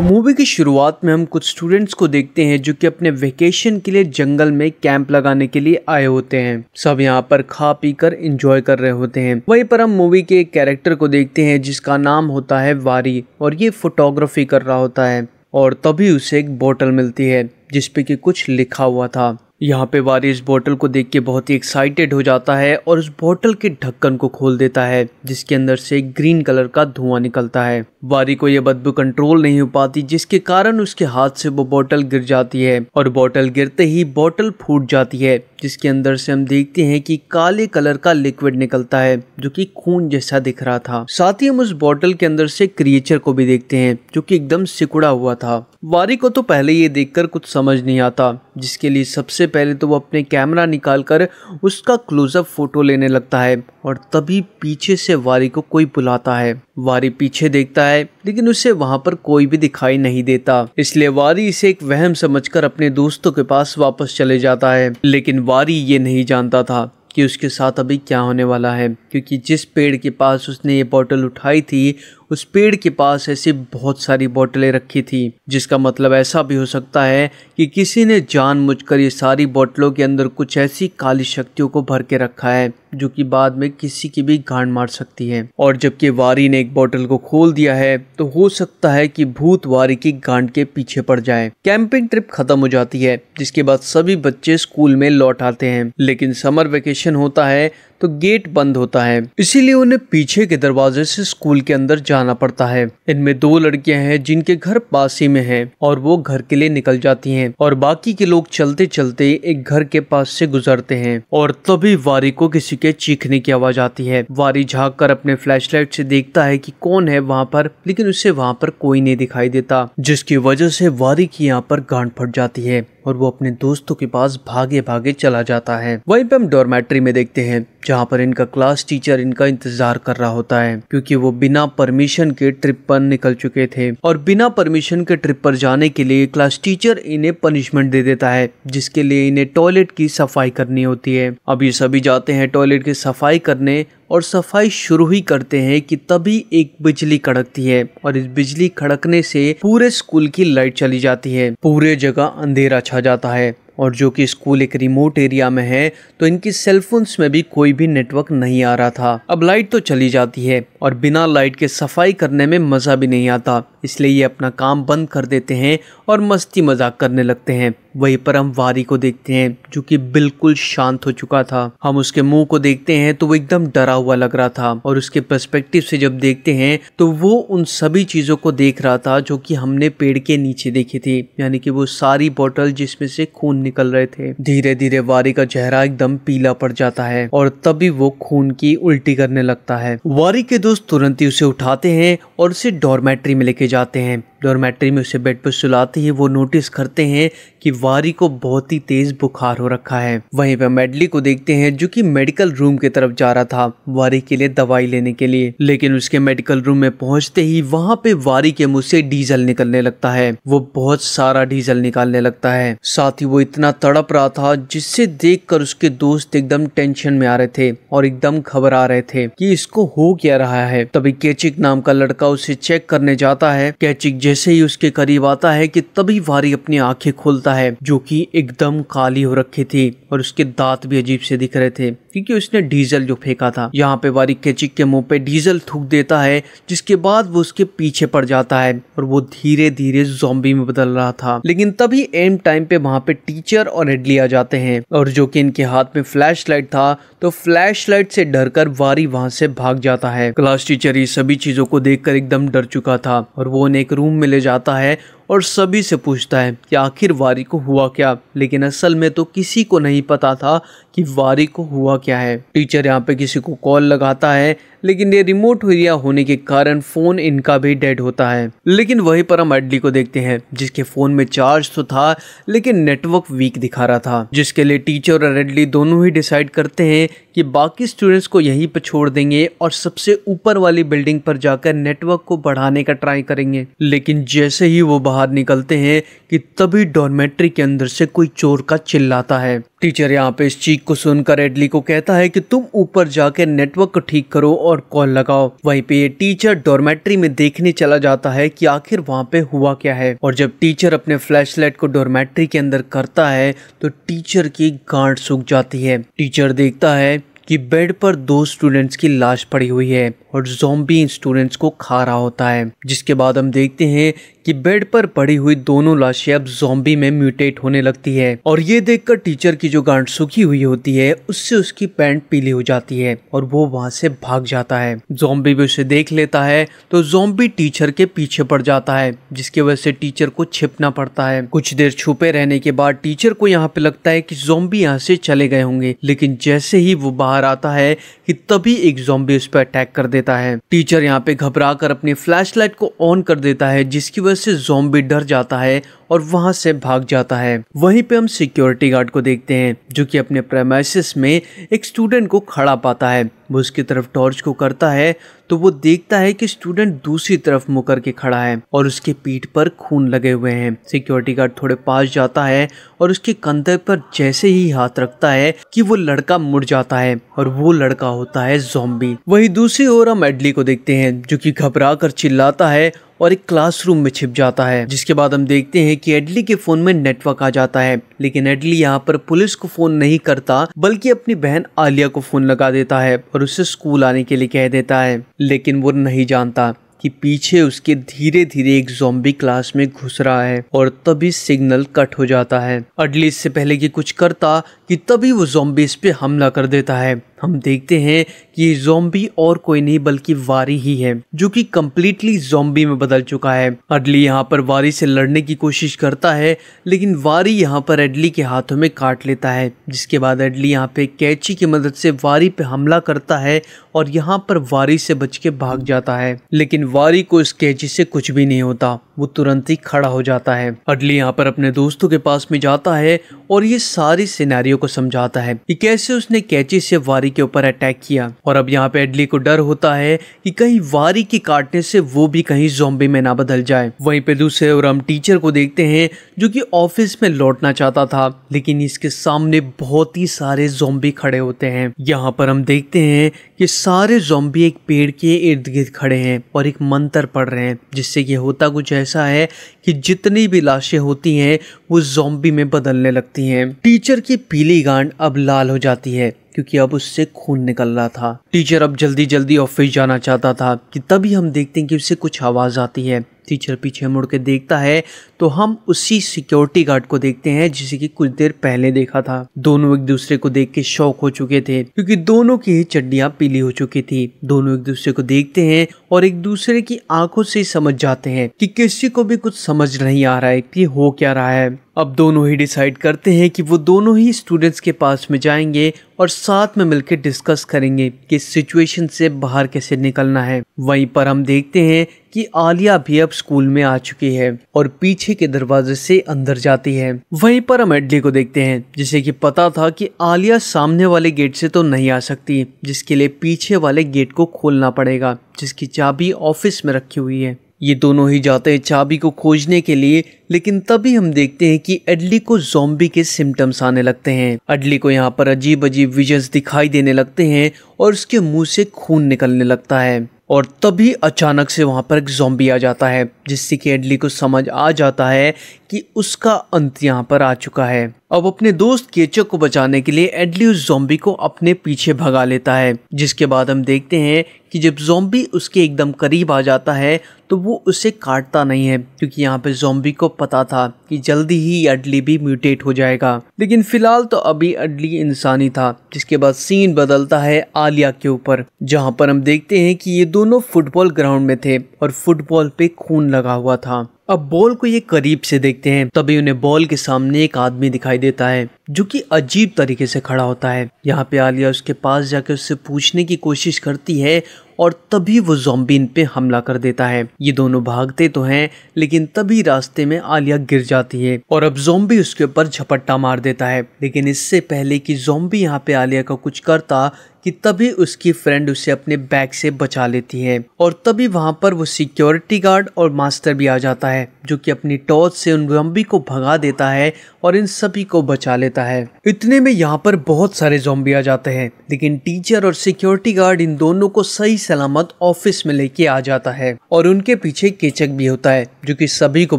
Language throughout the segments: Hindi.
तो मूवी की शुरुआत में हम कुछ स्टूडेंट्स को देखते हैं जो कि अपने वेकेशन के लिए जंगल में कैंप लगाने के लिए आए होते हैं सब यहाँ पर खा पी कर इंजॉय कर रहे होते हैं वहीं पर हम मूवी के एक कैरेक्टर को देखते हैं जिसका नाम होता है वारी और ये फोटोग्राफी कर रहा होता है और तभी उसे एक बोतल मिलती है जिसपे की कुछ लिखा हुआ था यहाँ पे वारी इस बोतल को देख के बहुत ही एक्साइटेड हो जाता है और उस बोतल के ढक्कन को खोल देता है जिसके अंदर से ग्रीन कलर का धुआं निकलता है वारी को यह बदबू कंट्रोल नहीं हो पाती जिसके कारण उसके हाथ से वो बोतल गिर जाती है और बोतल गिरते ही बोतल फूट जाती है जिसके अंदर से हम देखते हैं कि काले कलर का लिक्विड निकलता है जो कि खून जैसा दिख रहा था साथ ही हम उस बॉटल के अंदर से क्रिएचर को भी देखते हैं जो कि एकदम सिकुड़ा हुआ था वारी को तो पहले ये देखकर कुछ समझ नहीं आता जिसके लिए सबसे पहले तो वो अपने कैमरा निकाल कर उसका क्लोजअप फोटो लेने लगता है और तभी पीछे से वारी को कोई बुलाता है वारी पीछे देखता है लेकिन उसे वहाँ पर कोई भी दिखाई नहीं देता इसलिए वारी इसे एक वहम समझकर अपने दोस्तों के पास वापस चले जाता है लेकिन वारी ये नहीं जानता था कि उसके साथ अभी क्या होने वाला है क्योंकि जिस पेड़ के पास उसने ये बॉटल उठाई थी उस पेड़ के पास ऐसी बहुत सारी बोतलें रखी थी जिसका मतलब ऐसा भी हो सकता है कि किसी ने जान जानबूझकर ये सारी बोतलों के अंदर कुछ ऐसी काली शक्तियों को भर के रखा है जो कि बाद में किसी की भी गांड मार सकती है और जबकि वारी ने एक बोतल को खोल दिया है तो हो सकता है कि भूत वारी की गांड के पीछे पड़ जाए कैंपिंग ट्रिप खत्म हो जाती है जिसके बाद सभी बच्चे स्कूल में लौट आते हैं लेकिन समर वेकेशन होता है तो गेट बंद होता है इसीलिए उन्हें पीछे के दरवाजे से स्कूल के अंदर जाना पड़ता है इनमें दो लड़कियां हैं जिनके घर पास ही में है और वो घर के लिए निकल जाती है और बाकी के लोग चलते चलते एक घर के पास से गुजरते हैं और तभी वारी को किसी के चीखने की आवाज आती है वारी झाक कर अपने लाइट से देखता है की कौन है वहाँ पर लेकिन उसे वहाँ पर कोई नहीं दिखाई देता जिसकी वजह से वारी की यहाँ पर गांठ फट जाती है और वो अपने दोस्तों के पास भागे भागे चला जाता है वहीं पे हम डोरमेट्री में देखते हैं जहाँ पर इनका क्लास टीचर इनका इंतजार कर रहा होता है क्योंकि वो बिना परमिशन के ट्रिप पर निकल चुके थे और बिना परमिशन के ट्रिप पर जाने के लिए क्लास टीचर इन्हें पनिशमेंट दे देता है जिसके लिए इन्हें टॉयलेट की सफाई करनी होती है अब ये सभी जाते हैं टॉयलेट की सफाई करने और सफाई शुरू ही करते हैं कि तभी एक बिजली कड़कती है और इस बिजली खड़कने से पूरे स्कूल की लाइट चली जाती है पूरे जगह अंधेरा छा जाता है और जो कि स्कूल एक रिमोट एरिया में है तो इनकी सेलफोन्स में भी कोई भी नेटवर्क नहीं आ रहा था अब लाइट तो चली जाती है और बिना लाइट के सफाई करने में मज़ा भी नहीं आता इसलिए ये अपना काम बंद कर देते हैं और मस्ती मजाक करने लगते हैं वहीं पर हम वारी को देखते हैं जो कि बिल्कुल शांत हो चुका था हम उसके मुंह को देखते हैं तो वो एकदम डरा हुआ लग रहा था और उसके पर्सपेक्टिव से जब देखते हैं तो वो उन सभी चीज़ों को देख रहा था जो कि हमने पेड़ के नीचे देखी थी यानी कि वो सारी बॉटल जिसमें से खून निकल रहे थे धीरे धीरे वारी का चेहरा एकदम पीला पड़ जाता है और तभी वो खून की उल्टी करने लगता है वारी के दोस्त तुरंत ही उसे उठाते हैं और उसे डॉर्मेट्री में लेके जाते हैं डोरमेट्री में उसे बेड पर सुलाते ही वो नोटिस करते हैं कि वारी को बहुत ही तेज बुखार हो रखा है वहीं पर मेडली को देखते हैं जो कि मेडिकल रूम की तरफ जा रहा था वारी के लिए दवाई लेने के लिए लेकिन उसके मेडिकल रूम में पहुंचते ही वहां पे वारी के मुंह से डीजल निकलने लगता है वो बहुत सारा डीजल निकालने लगता है साथ ही वो इतना तड़प रहा था जिससे देख उसके दोस्त एकदम टेंशन में आ रहे थे और एकदम घबरा रहे थे की इसको हो क्या रहा है तभी कैचिक नाम का लड़का उसे चेक करने जाता है कैचिक जैसे ही उसके करीब आता है कि तभी वारी अपनी आंखें खोलता है जो कि एकदम काली हो रखी थी और उसके दांत भी अजीब से दिख रहे थे क्योंकि उसने डीजल जो फेंका था यहाँ पे वारी केचिक के मुंह पे डीजल थूक देता है जिसके बाद वो उसके पीछे पड़ जाता है और वो धीरे धीरे जोम्बी में बदल रहा था लेकिन तभी एम टाइम पे वहाँ पे टीचर और एडली आ जाते हैं और जो कि इनके हाथ में फ्लैश लाइट था तो फ्लैश लाइट से डर वारी वहाँ से भाग जाता है क्लास टीचर ये सभी चीजों को देख एकदम डर चुका था और वो उन्हें एक रूम में ले जाता है और सभी से पूछता है कि आखिर वारी को हुआ क्या लेकिन असल में तो किसी को नहीं पता था कि वारी को हुआ क्या है टीचर यहाँ पे किसी को कॉल लगाता है लेकिन ये रिमोट एरिया होने के कारण फोन इनका भी डेड होता है लेकिन वहीं पर हम एडली को देखते हैं जिसके फोन में चार्ज तो था लेकिन नेटवर्क वीक दिखा रहा था जिसके लिए टीचर और एडली दोनों ही डिसाइड करते हैं कि बाकी स्टूडेंट्स को यहीं पर छोड़ देंगे और सबसे ऊपर वाली बिल्डिंग पर जाकर नेटवर्क को बढ़ाने का ट्राई करेंगे लेकिन जैसे ही वो बाहर निकलते हैं कि तभी डॉर्मेट्री के अंदर से कोई चोर का चिल्लाता है टीचर यहाँ पे इस चीख को सुनकर एडली को कहता है कि तुम ऊपर जाकर नेटवर्क को ठीक करो और कॉल लगाओ वहीं पे ये टीचर डोरमेट्री में देखने चला जाता है कि आखिर वहाँ पे हुआ क्या है और जब टीचर अपने फ्लैशलाइट को डोरमेट्री के अंदर करता है तो टीचर की गांठ सूख जाती है टीचर देखता है कि बेड पर दो स्टूडेंट्स की लाश पड़ी हुई है और जोम्बी स्टूडेंट्स को खा रहा होता है जिसके बाद हम देखते हैं कि बेड पर पड़ी हुई दोनों लाशें अब जोम्बी में म्यूटेट होने लगती है और ये देखकर टीचर की जो गांठ सूखी हुई होती है उससे उसकी पैंट पीली हो जाती है और वो वहां से भाग जाता है जोम्बी भी उसे देख लेता है तो जोम्बी टीचर के पीछे पड़ जाता है जिसकी वजह से टीचर को छिपना पड़ता है कुछ देर छुपे रहने के बाद टीचर को यहाँ पे लगता है की जोम्बी यहाँ से चले गए होंगे लेकिन जैसे ही वो बाहर आता है कि तभी एक जोम्बी उस पर अटैक कर देता देता है टीचर यहाँ पे घबरा कर अपनी फ्लैश को ऑन कर देता है जिसकी वजह से जोम्बी डर जाता है और वहां से भाग जाता है वहीं पे हम सिक्योरिटी गार्ड को देखते हैं जो कि अपने प्रेमाइसिस में एक स्टूडेंट को खड़ा पाता है वो उसकी तरफ टॉर्च को करता है तो वो देखता है कि स्टूडेंट दूसरी तरफ मुकर के खड़ा है और उसके पीठ पर खून लगे हुए हैं सिक्योरिटी गार्ड थोड़े पास जाता है और उसके कंधे पर जैसे ही हाथ रखता है कि वो लड़का मुड़ जाता है और वो लड़का होता है जोम्बी वही दूसरी ओर हम एडली को देखते हैं जो कि घबरा कर चिल्लाता है और एक क्लासरूम में छिप जाता है जिसके बाद हम देखते हैं कि एडली के फोन में नेटवर्क आ जाता है लेकिन एडली यहाँ पर पुलिस को फोन नहीं करता बल्कि अपनी बहन आलिया को फोन लगा देता है और उसे स्कूल आने के लिए कह देता है लेकिन वो नहीं जानता कि पीछे उसके धीरे धीरे एक जोम्बी क्लास में घुस रहा है और तभी सिग्नल कट हो जाता है अडली इससे पहले कि कुछ करता कि तभी वो जोम्बी इस पे हमला कर देता है हम देखते हैं कि ये जोम्बी और कोई नहीं बल्कि वारी ही है जो कि कम्प्लीटली जोम्बी में बदल चुका है अडली यहाँ पर वारी से लड़ने की कोशिश करता है लेकिन वारी यहाँ पर एडली के हाथों में काट लेता है जिसके बाद एडली यहाँ पे कैची की मदद से वारी पे हमला करता है और यहाँ पर वारी से बच के भाग जाता है लेकिन वारी को इस कैची से कुछ भी नहीं होता वो तुरंत ही खड़ा हो जाता है अडली यहाँ पर अपने दोस्तों के पास में जाता है और ये सारी सिनेरियो को समझाता है कि कैसे उसने कैची से वारी के ऊपर अटैक किया और अब यहाँ पे अडली को डर होता है कि कहीं वारी के काटने से वो भी कहीं जोम्बी में ना बदल जाए वहीं पे दूसरे और हम टीचर को देखते हैं जो कि ऑफिस में लौटना चाहता था लेकिन इसके सामने बहुत ही सारे जोम्बी खड़े होते हैं यहाँ पर हम देखते हैं कि सारे जोम्बी एक पेड़ के इर्द गिर्द खड़े हैं और एक मंत्र पढ़ रहे हैं जिससे कि होता कुछ ऐसा ऐसा है कि जितनी भी लाशें होती हैं वो जोम्बी में बदलने लगती हैं टीचर की पीली गांड अब लाल हो जाती है क्योंकि अब उससे खून निकल रहा था टीचर अब जल्दी जल्दी ऑफिस जाना चाहता था कि तभी हम देखते हैं कि उससे कुछ आवाज़ आती है टीचर पीछे मुड़ के देखता है तो हम उसी सिक्योरिटी गार्ड को देखते हैं जिसे कि कुछ देर पहले देखा था दोनों एक दूसरे को देख के शौक हो चुके थे क्योंकि दोनों की ही चड्डियां पीली हो चुकी थी दोनों एक दूसरे को देखते हैं और एक दूसरे की आंखों से समझ जाते हैं कि किसी को भी कुछ समझ नहीं आ रहा है कि हो क्या रहा है अब दोनों ही डिसाइड करते हैं कि वो दोनों ही स्टूडेंट्स के पास में जाएंगे और साथ में मिलकर डिस्कस करेंगे कि सिचुएशन से बाहर कैसे निकलना है वहीं पर हम देखते हैं कि आलिया भी अब स्कूल में आ चुकी है और पीछे के दरवाजे से अंदर जाती है वहीं पर हम एडली को देखते हैं जिसे कि पता था कि आलिया सामने वाले गेट से तो नहीं आ सकती जिसके लिए पीछे वाले गेट को खोलना पड़ेगा जिसकी चाबी ऑफिस में रखी हुई है ये दोनों ही जाते हैं चाबी को खोजने के लिए लेकिन तभी हम देखते हैं कि एडली को जोम्बी के सिम्टम्स आने लगते हैं एडली को यहाँ पर अजीब अजीब विजन्स दिखाई देने लगते हैं और उसके मुंह से खून निकलने लगता है और तभी अचानक से वहाँ पर एक जोम्बी आ जाता है जिससे कि एडली को समझ आ जाता है कि उसका अंत यहाँ पर आ चुका है अब अपने दोस्त केचक को बचाने के लिए एडली उस जोम्बी को अपने पीछे भगा लेता है जिसके बाद हम देखते हैं कि जब जोम्बी उसके एकदम करीब आ जाता है तो वो उसे काटता नहीं है क्योंकि यहाँ पे जोम्बी को पता था कि जल्दी ही अडली भी म्यूटेट हो जाएगा लेकिन फिलहाल तो अभी अडली इंसानी था जिसके बाद सीन बदलता है आलिया के ऊपर जहाँ पर हम देखते हैं कि ये दोनों फुटबॉल ग्राउंड में थे और फुटबॉल पे खून लगा हुआ था अब बॉल को ये करीब से देखते हैं तभी उन्हें बॉल के सामने एक आदमी दिखाई देता है जो कि अजीब तरीके से खड़ा होता है यहाँ पे आलिया उसके पास जाके उससे पूछने की कोशिश करती है और तभी वो जोम्बिन पे हमला कर देता है ये दोनों भागते तो हैं लेकिन तभी रास्ते में आलिया गिर जाती है और अब जोम्बी उसके ऊपर झपट्टा मार देता है लेकिन इससे पहले कि जोम्बी यहाँ पे आलिया का कुछ करता कि तभी उसकी फ्रेंड उसे अपने बैग से बचा लेती है और तभी वहां पर वो सिक्योरिटी गार्ड और मास्टर भी आ जाता है जो कि अपनी टॉर्च से उन जोम्बी को भगा देता है और इन सभी को बचा लेता है इतने में यहाँ पर बहुत सारे जोम्बी आ जाते हैं लेकिन टीचर और सिक्योरिटी गार्ड इन दोनों को सही सलामत ऑफिस में लेके आ जाता है और उनके पीछे केचक भी होता है जो की सभी को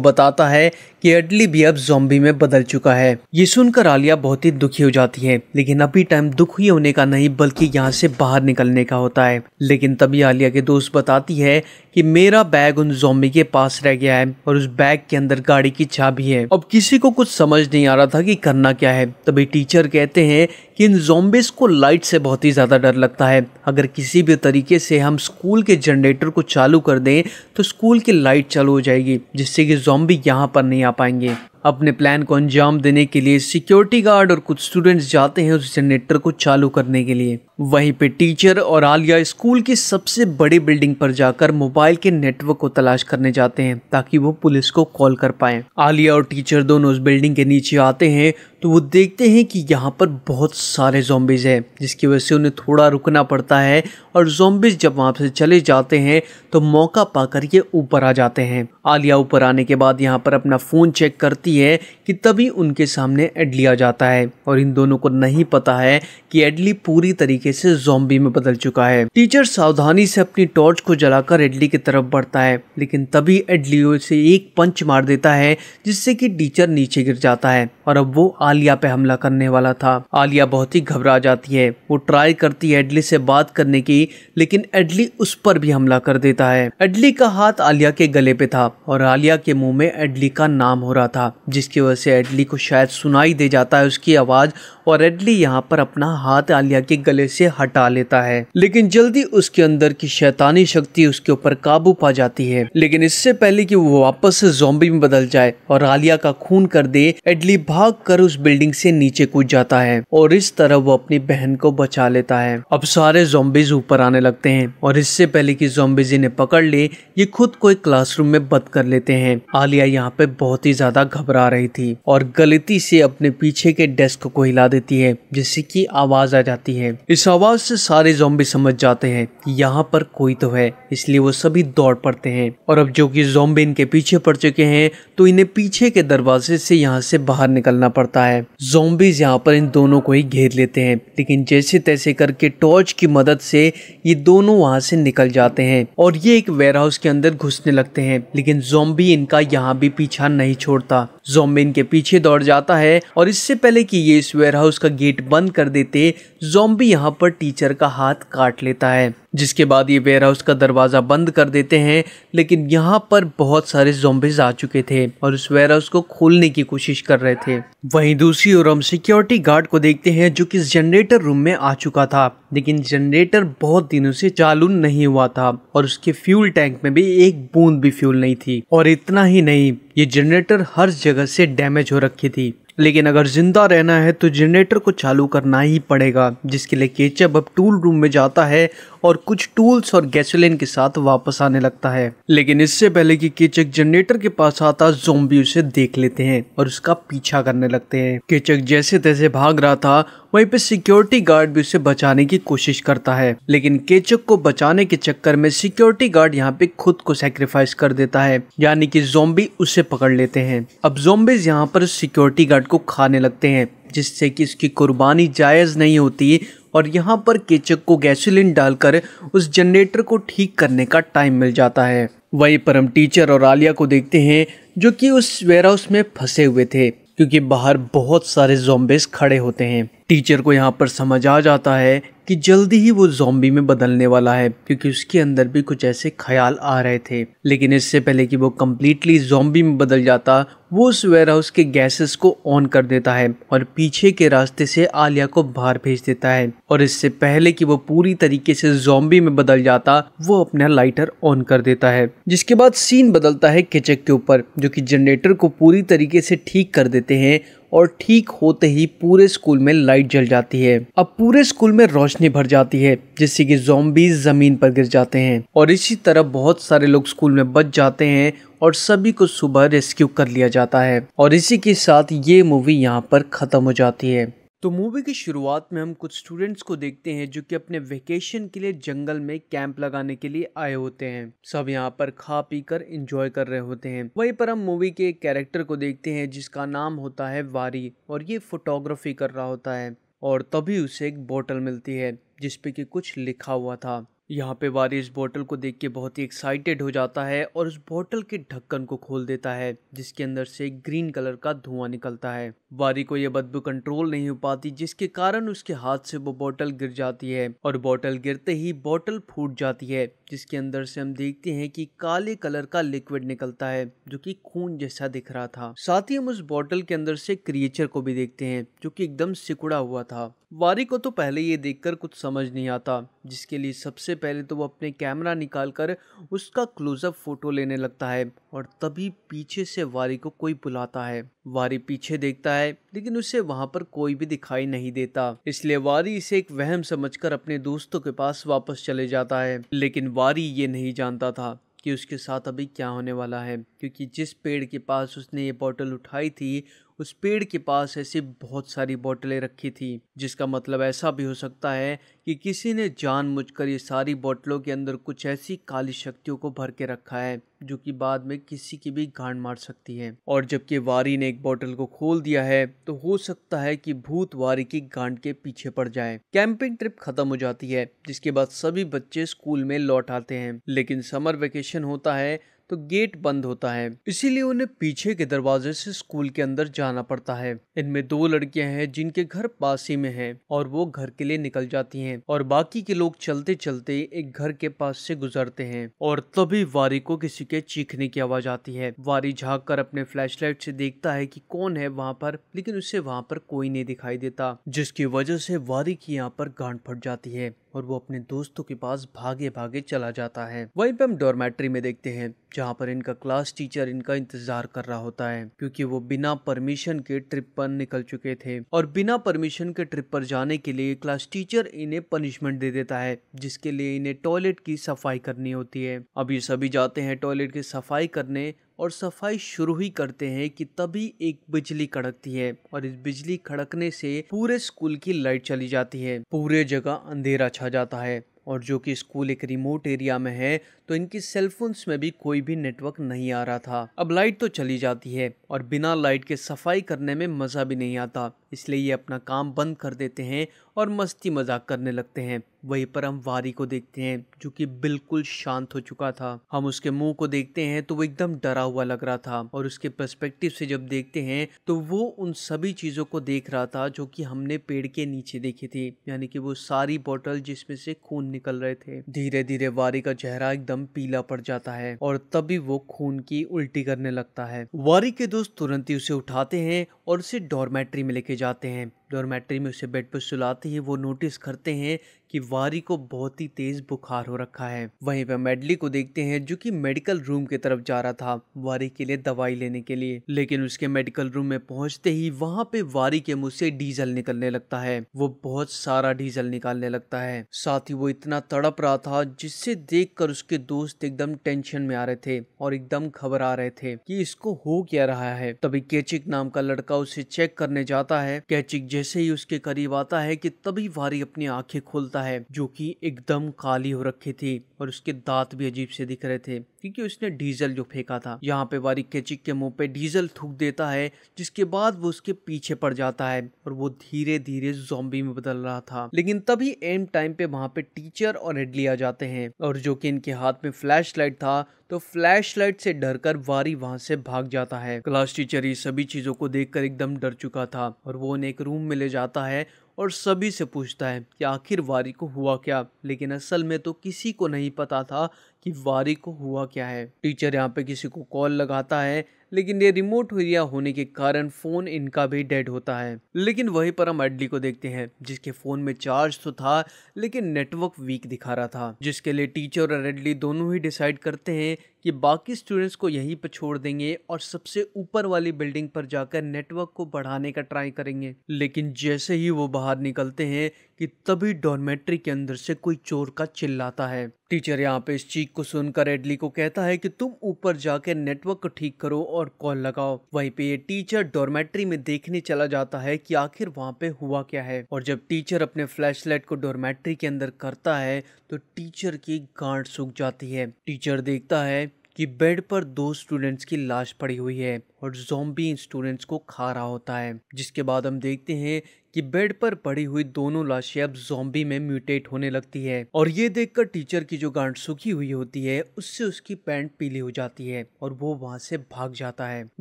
बताता है कि एडली भी अब जोम्बी में बदल चुका है ये सुनकर आलिया बहुत ही दुखी हो जाती है लेकिन अभी टाइम दुखी होने का नहीं बल्कि यहाँ से बाहर निकलने का होता है लेकिन तभी आलिया के दोस्त बताती है कि मेरा बैग उन जोम्बी के पास रह गया है और उस बैग के अंदर गाड़ी की चाबी है अब किसी को कुछ समझ नहीं आ रहा था कि करना क्या है तभी टीचर कहते हैं कि इन जोम्बिस को लाइट से बहुत ही ज़्यादा डर लगता है अगर किसी भी तरीके से हम स्कूल के जनरेटर को चालू कर दें तो स्कूल की लाइट चालू हो जाएगी जिससे कि जोम्बी यहाँ पर नहीं आ पाएंगे अपने प्लान को अंजाम देने के लिए सिक्योरिटी गार्ड और कुछ स्टूडेंट्स जाते हैं उस जनरेटर को चालू करने के लिए वहीं पे टीचर और आलिया स्कूल की सबसे बड़ी बिल्डिंग पर जाकर मोबाइल के नेटवर्क को तलाश करने जाते हैं ताकि वो पुलिस को कॉल कर पाए आलिया और टीचर दोनों उस बिल्डिंग के नीचे आते हैं तो वो देखते हैं कि यहाँ पर बहुत सारे जोम्बिज हैं जिसकी वजह से उन्हें थोड़ा रुकना पड़ता है और जोम्बिज जब वहाँ से चले जाते हैं तो मौका पाकर ये ऊपर आ जाते हैं आलिया ऊपर आने के बाद यहाँ पर अपना फ़ोन चेक करती की है कि तभी उनके सामने एडली आ जाता है और इन दोनों को नहीं पता है कि एडली पूरी तरीके से जोम्बी में बदल चुका है टीचर सावधानी से अपनी टॉर्च को जलाकर एडली की तरफ बढ़ता है लेकिन तभी एडली से एक पंच मार देता है जिससे कि टीचर नीचे गिर जाता है और अब वो आलिया पे हमला करने वाला था आलिया बहुत ही घबरा जाती है वो ट्राई करती है एडली से बात करने की लेकिन एडली उस पर भी हमला कर देता है एडली का हाथ आलिया के गले पे था और आलिया के मुंह में एडली का नाम हो रहा था जिसकी वजह से एडली को शायद सुनाई दे जाता है उसकी आवाज़ और एडली यहाँ पर अपना हाथ आलिया के गले से हटा लेता है लेकिन जल्दी उसके अंदर की शैतानी शक्ति उसके ऊपर काबू पा जाती है लेकिन इससे पहले कि वो वापस से जोम्बी में बदल जाए और आलिया का खून कर दे एडली भाग कर उस बिल्डिंग से नीचे कूद जाता है और इस तरह वो अपनी बहन को बचा लेता है अब सारे जोम्बिज ऊपर आने लगते हैं और इससे पहले की जोम्बिज इन्हें पकड़ ले ये खुद को एक क्लासरूम में बंद कर लेते हैं आलिया यहाँ पे बहुत ही ज्यादा घबरा पर आ रही थी और गलती से अपने पीछे के डेस्क को हिला देती है जिससे कि आवाज आ जाती है इस आवाज से सारे जोम्बी समझ जाते हैं कि यहाँ पर कोई तो है इसलिए वो सभी दौड़ पड़ते हैं और अब जो कि जोम्बे इनके पीछे पड़ चुके हैं तो इन्हें पीछे के दरवाजे से यहाँ से बाहर निकलना पड़ता है जोम्बीज यहाँ पर इन दोनों को ही घेर लेते हैं लेकिन जैसे तैसे करके टॉर्च की मदद से ये दोनों वहाँ से निकल जाते हैं और ये एक वेयर हाउस के अंदर घुसने लगते हैं लेकिन जोम्बी इनका यहाँ भी पीछा नहीं छोड़ता जोम्बिन के पीछे दौड़ जाता है और इससे पहले कि ये इस हाउस का गेट बंद कर देते जोम्बी यहाँ पर टीचर का हाथ काट लेता है जिसके बाद ये वेयर हाउस का दरवाज़ा बंद कर देते हैं लेकिन यहाँ पर बहुत सारे जोम्बिज आ चुके थे और उस वेयर हाउस को खोलने की कोशिश कर रहे थे वहीं दूसरी ओर हम सिक्योरिटी गार्ड को देखते हैं जो कि जनरेटर रूम में आ चुका था लेकिन जनरेटर बहुत दिनों से चालू नहीं हुआ था और उसके फ्यूल टैंक में भी एक बूंद भी फ्यूल नहीं थी और इतना ही नहीं ये जनरेटर हर जगह से डैमेज हो रखी थी लेकिन अगर ज़िंदा रहना है तो जनरेटर को चालू करना ही पड़ेगा जिसके लिए केचप अब टूल रूम में जाता है और कुछ टूल्स और गैसोलिन के साथ वापस आने लगता है लेकिन इससे पहले कि केचक जनरेटर के पास आता जोम्बी उसे देख लेते हैं और उसका पीछा करने लगते हैं केचक जैसे तैसे भाग रहा था वहीं पे सिक्योरिटी गार्ड भी उसे बचाने की कोशिश करता है लेकिन केचक को बचाने के चक्कर में सिक्योरिटी गार्ड यहाँ पे खुद को सेक्रीफाइस कर देता है यानी कि जोम्बी उसे पकड़ लेते हैं अब जोम्बिज यहाँ पर सिक्योरिटी गार्ड को खाने लगते हैं जिससे कि इसकी कुर्बानी जायज़ नहीं होती और यहाँ पर केचक को गैसोलिन डालकर उस जनरेटर को ठीक करने का टाइम मिल जाता है वहीं पर हम टीचर और आलिया को देखते हैं जो कि उस वेयर हाउस में फंसे हुए थे क्योंकि बाहर बहुत सारे जोम्बेज खड़े होते हैं टीचर को यहाँ पर समझ आ जाता है कि जल्दी ही वो जोम्बी में बदलने वाला है क्योंकि उसके अंदर भी कुछ ऐसे ख्याल आ रहे थे लेकिन इससे पहले कि वो कम्प्लीटली जोम्बी में बदल जाता वो उस हाउस के गैसेस को ऑन कर देता है और पीछे के रास्ते से आलिया को बाहर भेज देता है और इससे पहले कि वो पूरी तरीके से जोम्बी में बदल जाता वो अपना लाइटर ऑन कर देता है जिसके बाद सीन बदलता है किचक के ऊपर जो कि जनरेटर को पूरी तरीके से ठीक कर देते हैं और ठीक होते ही पूरे स्कूल में लाइट जल जाती है अब पूरे स्कूल में रोशनी भर जाती है जिससे कि जोम्बीज जमीन पर गिर जाते हैं और इसी तरह बहुत सारे लोग स्कूल में बच जाते हैं और सभी को सुबह रेस्क्यू कर लिया जाता है और इसी के साथ ये मूवी यहाँ पर ख़त्म हो जाती है तो मूवी की शुरुआत में हम कुछ स्टूडेंट्स को देखते हैं जो कि अपने वेकेशन के लिए जंगल में कैंप लगाने के लिए आए होते हैं सब यहाँ पर खा पी कर इंजॉय कर रहे होते हैं वहीं पर हम मूवी के एक कैरेक्टर को देखते हैं जिसका नाम होता है वारी और ये फोटोग्राफी कर रहा होता है और तभी उसे एक बोतल मिलती है जिसपे की कुछ लिखा हुआ था यहाँ पे वारी इस बोतल को देख के बहुत ही एक्साइटेड हो जाता है और उस बोतल के ढक्कन को खोल देता है जिसके अंदर से ग्रीन कलर का धुआं निकलता है वारी को यह बदबू कंट्रोल नहीं हो पाती जिसके कारण उसके हाथ से वो बोतल गिर जाती है और बोतल गिरते ही बोतल फूट जाती है जिसके अंदर से हम देखते हैं कि काले कलर का लिक्विड निकलता है जो कि खून जैसा दिख रहा था साथ ही हम उस बोतल के अंदर से क्रिएचर को भी देखते हैं जो कि एकदम सिकुड़ा हुआ था वारी को तो पहले ये देखकर कुछ समझ नहीं आता जिसके लिए सबसे पहले तो वो अपने कैमरा कर उसका क्लोजअप फोटो लेने लगता है और तभी पीछे से वारी को कोई बुलाता है वारी पीछे देखता है लेकिन उसे वहां पर कोई भी दिखाई नहीं देता इसलिए वारी इसे एक वहम समझकर अपने दोस्तों के पास वापस चले जाता है लेकिन वारी ये नहीं जानता था कि उसके साथ अभी क्या होने वाला है क्योंकि जिस पेड़ के पास उसने ये बॉटल उठाई थी उस पेड़ के पास ऐसी बहुत सारी बोतलें रखी थी जिसका मतलब ऐसा भी हो सकता है कि किसी ने जानबूझकर ये सारी बोतलों के अंदर कुछ ऐसी काली शक्तियों को भर के रखा है जो कि बाद में किसी की भी गांड मार सकती है और जबकि वारी ने एक बोतल को खोल दिया है तो हो सकता है कि भूत वारी की गांड के पीछे पड़ जाए कैंपिंग ट्रिप खत्म हो जाती है जिसके बाद सभी बच्चे स्कूल में लौट आते हैं लेकिन समर वेकेशन होता है तो गेट बंद होता है इसीलिए उन्हें पीछे के दरवाजे से स्कूल के अंदर जाना पड़ता है इनमें दो लड़कियां हैं जिनके घर पास ही में है और वो घर के लिए निकल जाती हैं और बाकी के लोग चलते चलते एक घर के पास से गुजरते हैं और तभी वारी को किसी के चीखने की आवाज आती है वारी झाक कर अपने लाइट से देखता है की कौन है वहाँ पर लेकिन उसे वहाँ पर कोई नहीं दिखाई देता जिसकी वजह से वारी की यहाँ पर गांठ फट जाती है और वो अपने दोस्तों के पास भागे भागे चला जाता है वहीं पे हम डॉर्मेट्री में देखते हैं जहाँ पर इनका क्लास टीचर इनका इंतजार कर रहा होता है क्योंकि वो बिना परमिशन के ट्रिप पर निकल चुके थे और बिना परमिशन के ट्रिप पर जाने के लिए क्लास टीचर इन्हें पनिशमेंट दे देता है जिसके लिए इन्हें टॉयलेट की सफाई करनी होती है अब ये सभी जाते हैं टॉयलेट की सफाई करने और सफाई शुरू ही करते हैं कि तभी एक बिजली कड़कती है और इस बिजली खड़कने से पूरे स्कूल की लाइट चली जाती है पूरे जगह अंधेरा छा जाता है और जो कि स्कूल एक रिमोट एरिया में है तो इनकी सेलफोन्स में भी कोई भी नेटवर्क नहीं आ रहा था अब लाइट तो चली जाती है और बिना लाइट के सफाई करने में मज़ा भी नहीं आता इसलिए ये अपना काम बंद कर देते हैं और मस्ती मजाक करने लगते हैं वहीं पर हम वारी को देखते हैं जो कि बिल्कुल शांत हो चुका था हम उसके मुंह को देखते हैं तो वो एकदम डरा हुआ लग रहा था और उसके पर्सपेक्टिव से जब देखते हैं तो वो उन सभी चीज़ों को देख रहा था जो कि हमने पेड़ के नीचे देखी थी यानी कि वो सारी बॉटल जिसमें से खून निकल रहे थे धीरे धीरे वारी का चेहरा एकदम एकदम पीला पड़ जाता है और तभी वो खून की उल्टी करने लगता है वारी के दोस्त तुरंत ही उसे उठाते हैं और उसे डॉर्मेट्री में लेके जाते हैं डॉर्मेट्री में उसे बेड पर सुलाते ही वो नोटिस करते हैं कि वारी को बहुत ही तेज बुखार हो रखा है वहीं पर मेडली को देखते हैं जो कि मेडिकल रूम की तरफ जा रहा था वारी के लिए दवाई लेने के लिए लेकिन उसके मेडिकल रूम में पहुंचते ही वहां पे वारी के मुंह से डीजल निकलने लगता है वो बहुत सारा डीजल निकालने लगता है साथ ही वो इतना तड़प रहा था जिससे देख उसके दोस्त एकदम टेंशन में आ रहे थे और एकदम खबर आ रहे थे कि इसको हो क्या रहा है तभी कैचिक नाम का लड़का उसे चेक करने जाता है कैचिक जैसे ही उसके करीब आता है कि तभी वारी अपनी आंखें खोलता है जो कि एकदम काली हो रखी थी और उसके दांत भी अजीब से दिख रहे थे क्योंकि उसने डीजल जो फेंका था यहाँ पे वारी कैचिक के मुंह पे डीजल थूक देता है जिसके बाद वो उसके पीछे पड़ जाता है और वो धीरे धीरे जोम्बी में बदल रहा था लेकिन तभी एम टाइम पे वहाँ पे टीचर और एडली आ जाते हैं और जो कि इनके हाथ हाथ में फ्लैश लाइट था तो फ्लैश लाइट से डरकर वारी वहां से भाग जाता है क्लास टीचर ये सभी चीजों को देखकर एकदम डर चुका था और वो उन्हें एक रूम में ले जाता है और सभी से पूछता है कि आखिर वारी को हुआ क्या लेकिन असल में तो किसी को नहीं पता था कि वारी को हुआ क्या है टीचर यहाँ पे किसी को कॉल लगाता है लेकिन ये रिमोट एरिया होने के कारण फ़ोन इनका भी डेड होता है लेकिन वहीं पर हम एडली को देखते हैं जिसके फ़ोन में चार्ज तो था लेकिन नेटवर्क वीक दिखा रहा था जिसके लिए टीचर और एडली दोनों ही डिसाइड करते हैं कि बाकी स्टूडेंट्स को यहीं पर छोड़ देंगे और सबसे ऊपर वाली बिल्डिंग पर जाकर नेटवर्क को बढ़ाने का ट्राई करेंगे लेकिन जैसे ही वो बाहर निकलते हैं कि तभी डॉर्मेट्री के अंदर से कोई चोर का चिल्लाता है टीचर यहाँ पे इस चीख को सुनकर एडली को कहता है कि तुम ऊपर जाकर नेटवर्क को ठीक करो और कॉल लगाओ वहीं पे ये टीचर डॉर्मेट्री में देखने चला जाता है कि आखिर वहाँ पे हुआ क्या है और जब टीचर अपने फ्लैशलाइट को डॉर्मेट्री के अंदर करता है तो टीचर की गांड सूख जाती है टीचर देखता है कि बेड पर दो स्टूडेंट्स की लाश पड़ी हुई है और जोम्बी स्टूडेंट्स को खा रहा होता है जिसके बाद हम देखते हैं कि बेड पर पड़ी हुई दोनों लाशें अब जोम्बी में म्यूटेट होने लगती है और ये देखकर टीचर की जो गांठ सूखी हुई होती है उससे उसकी पैंट पीली हो जाती है और वो वहां से भाग जाता है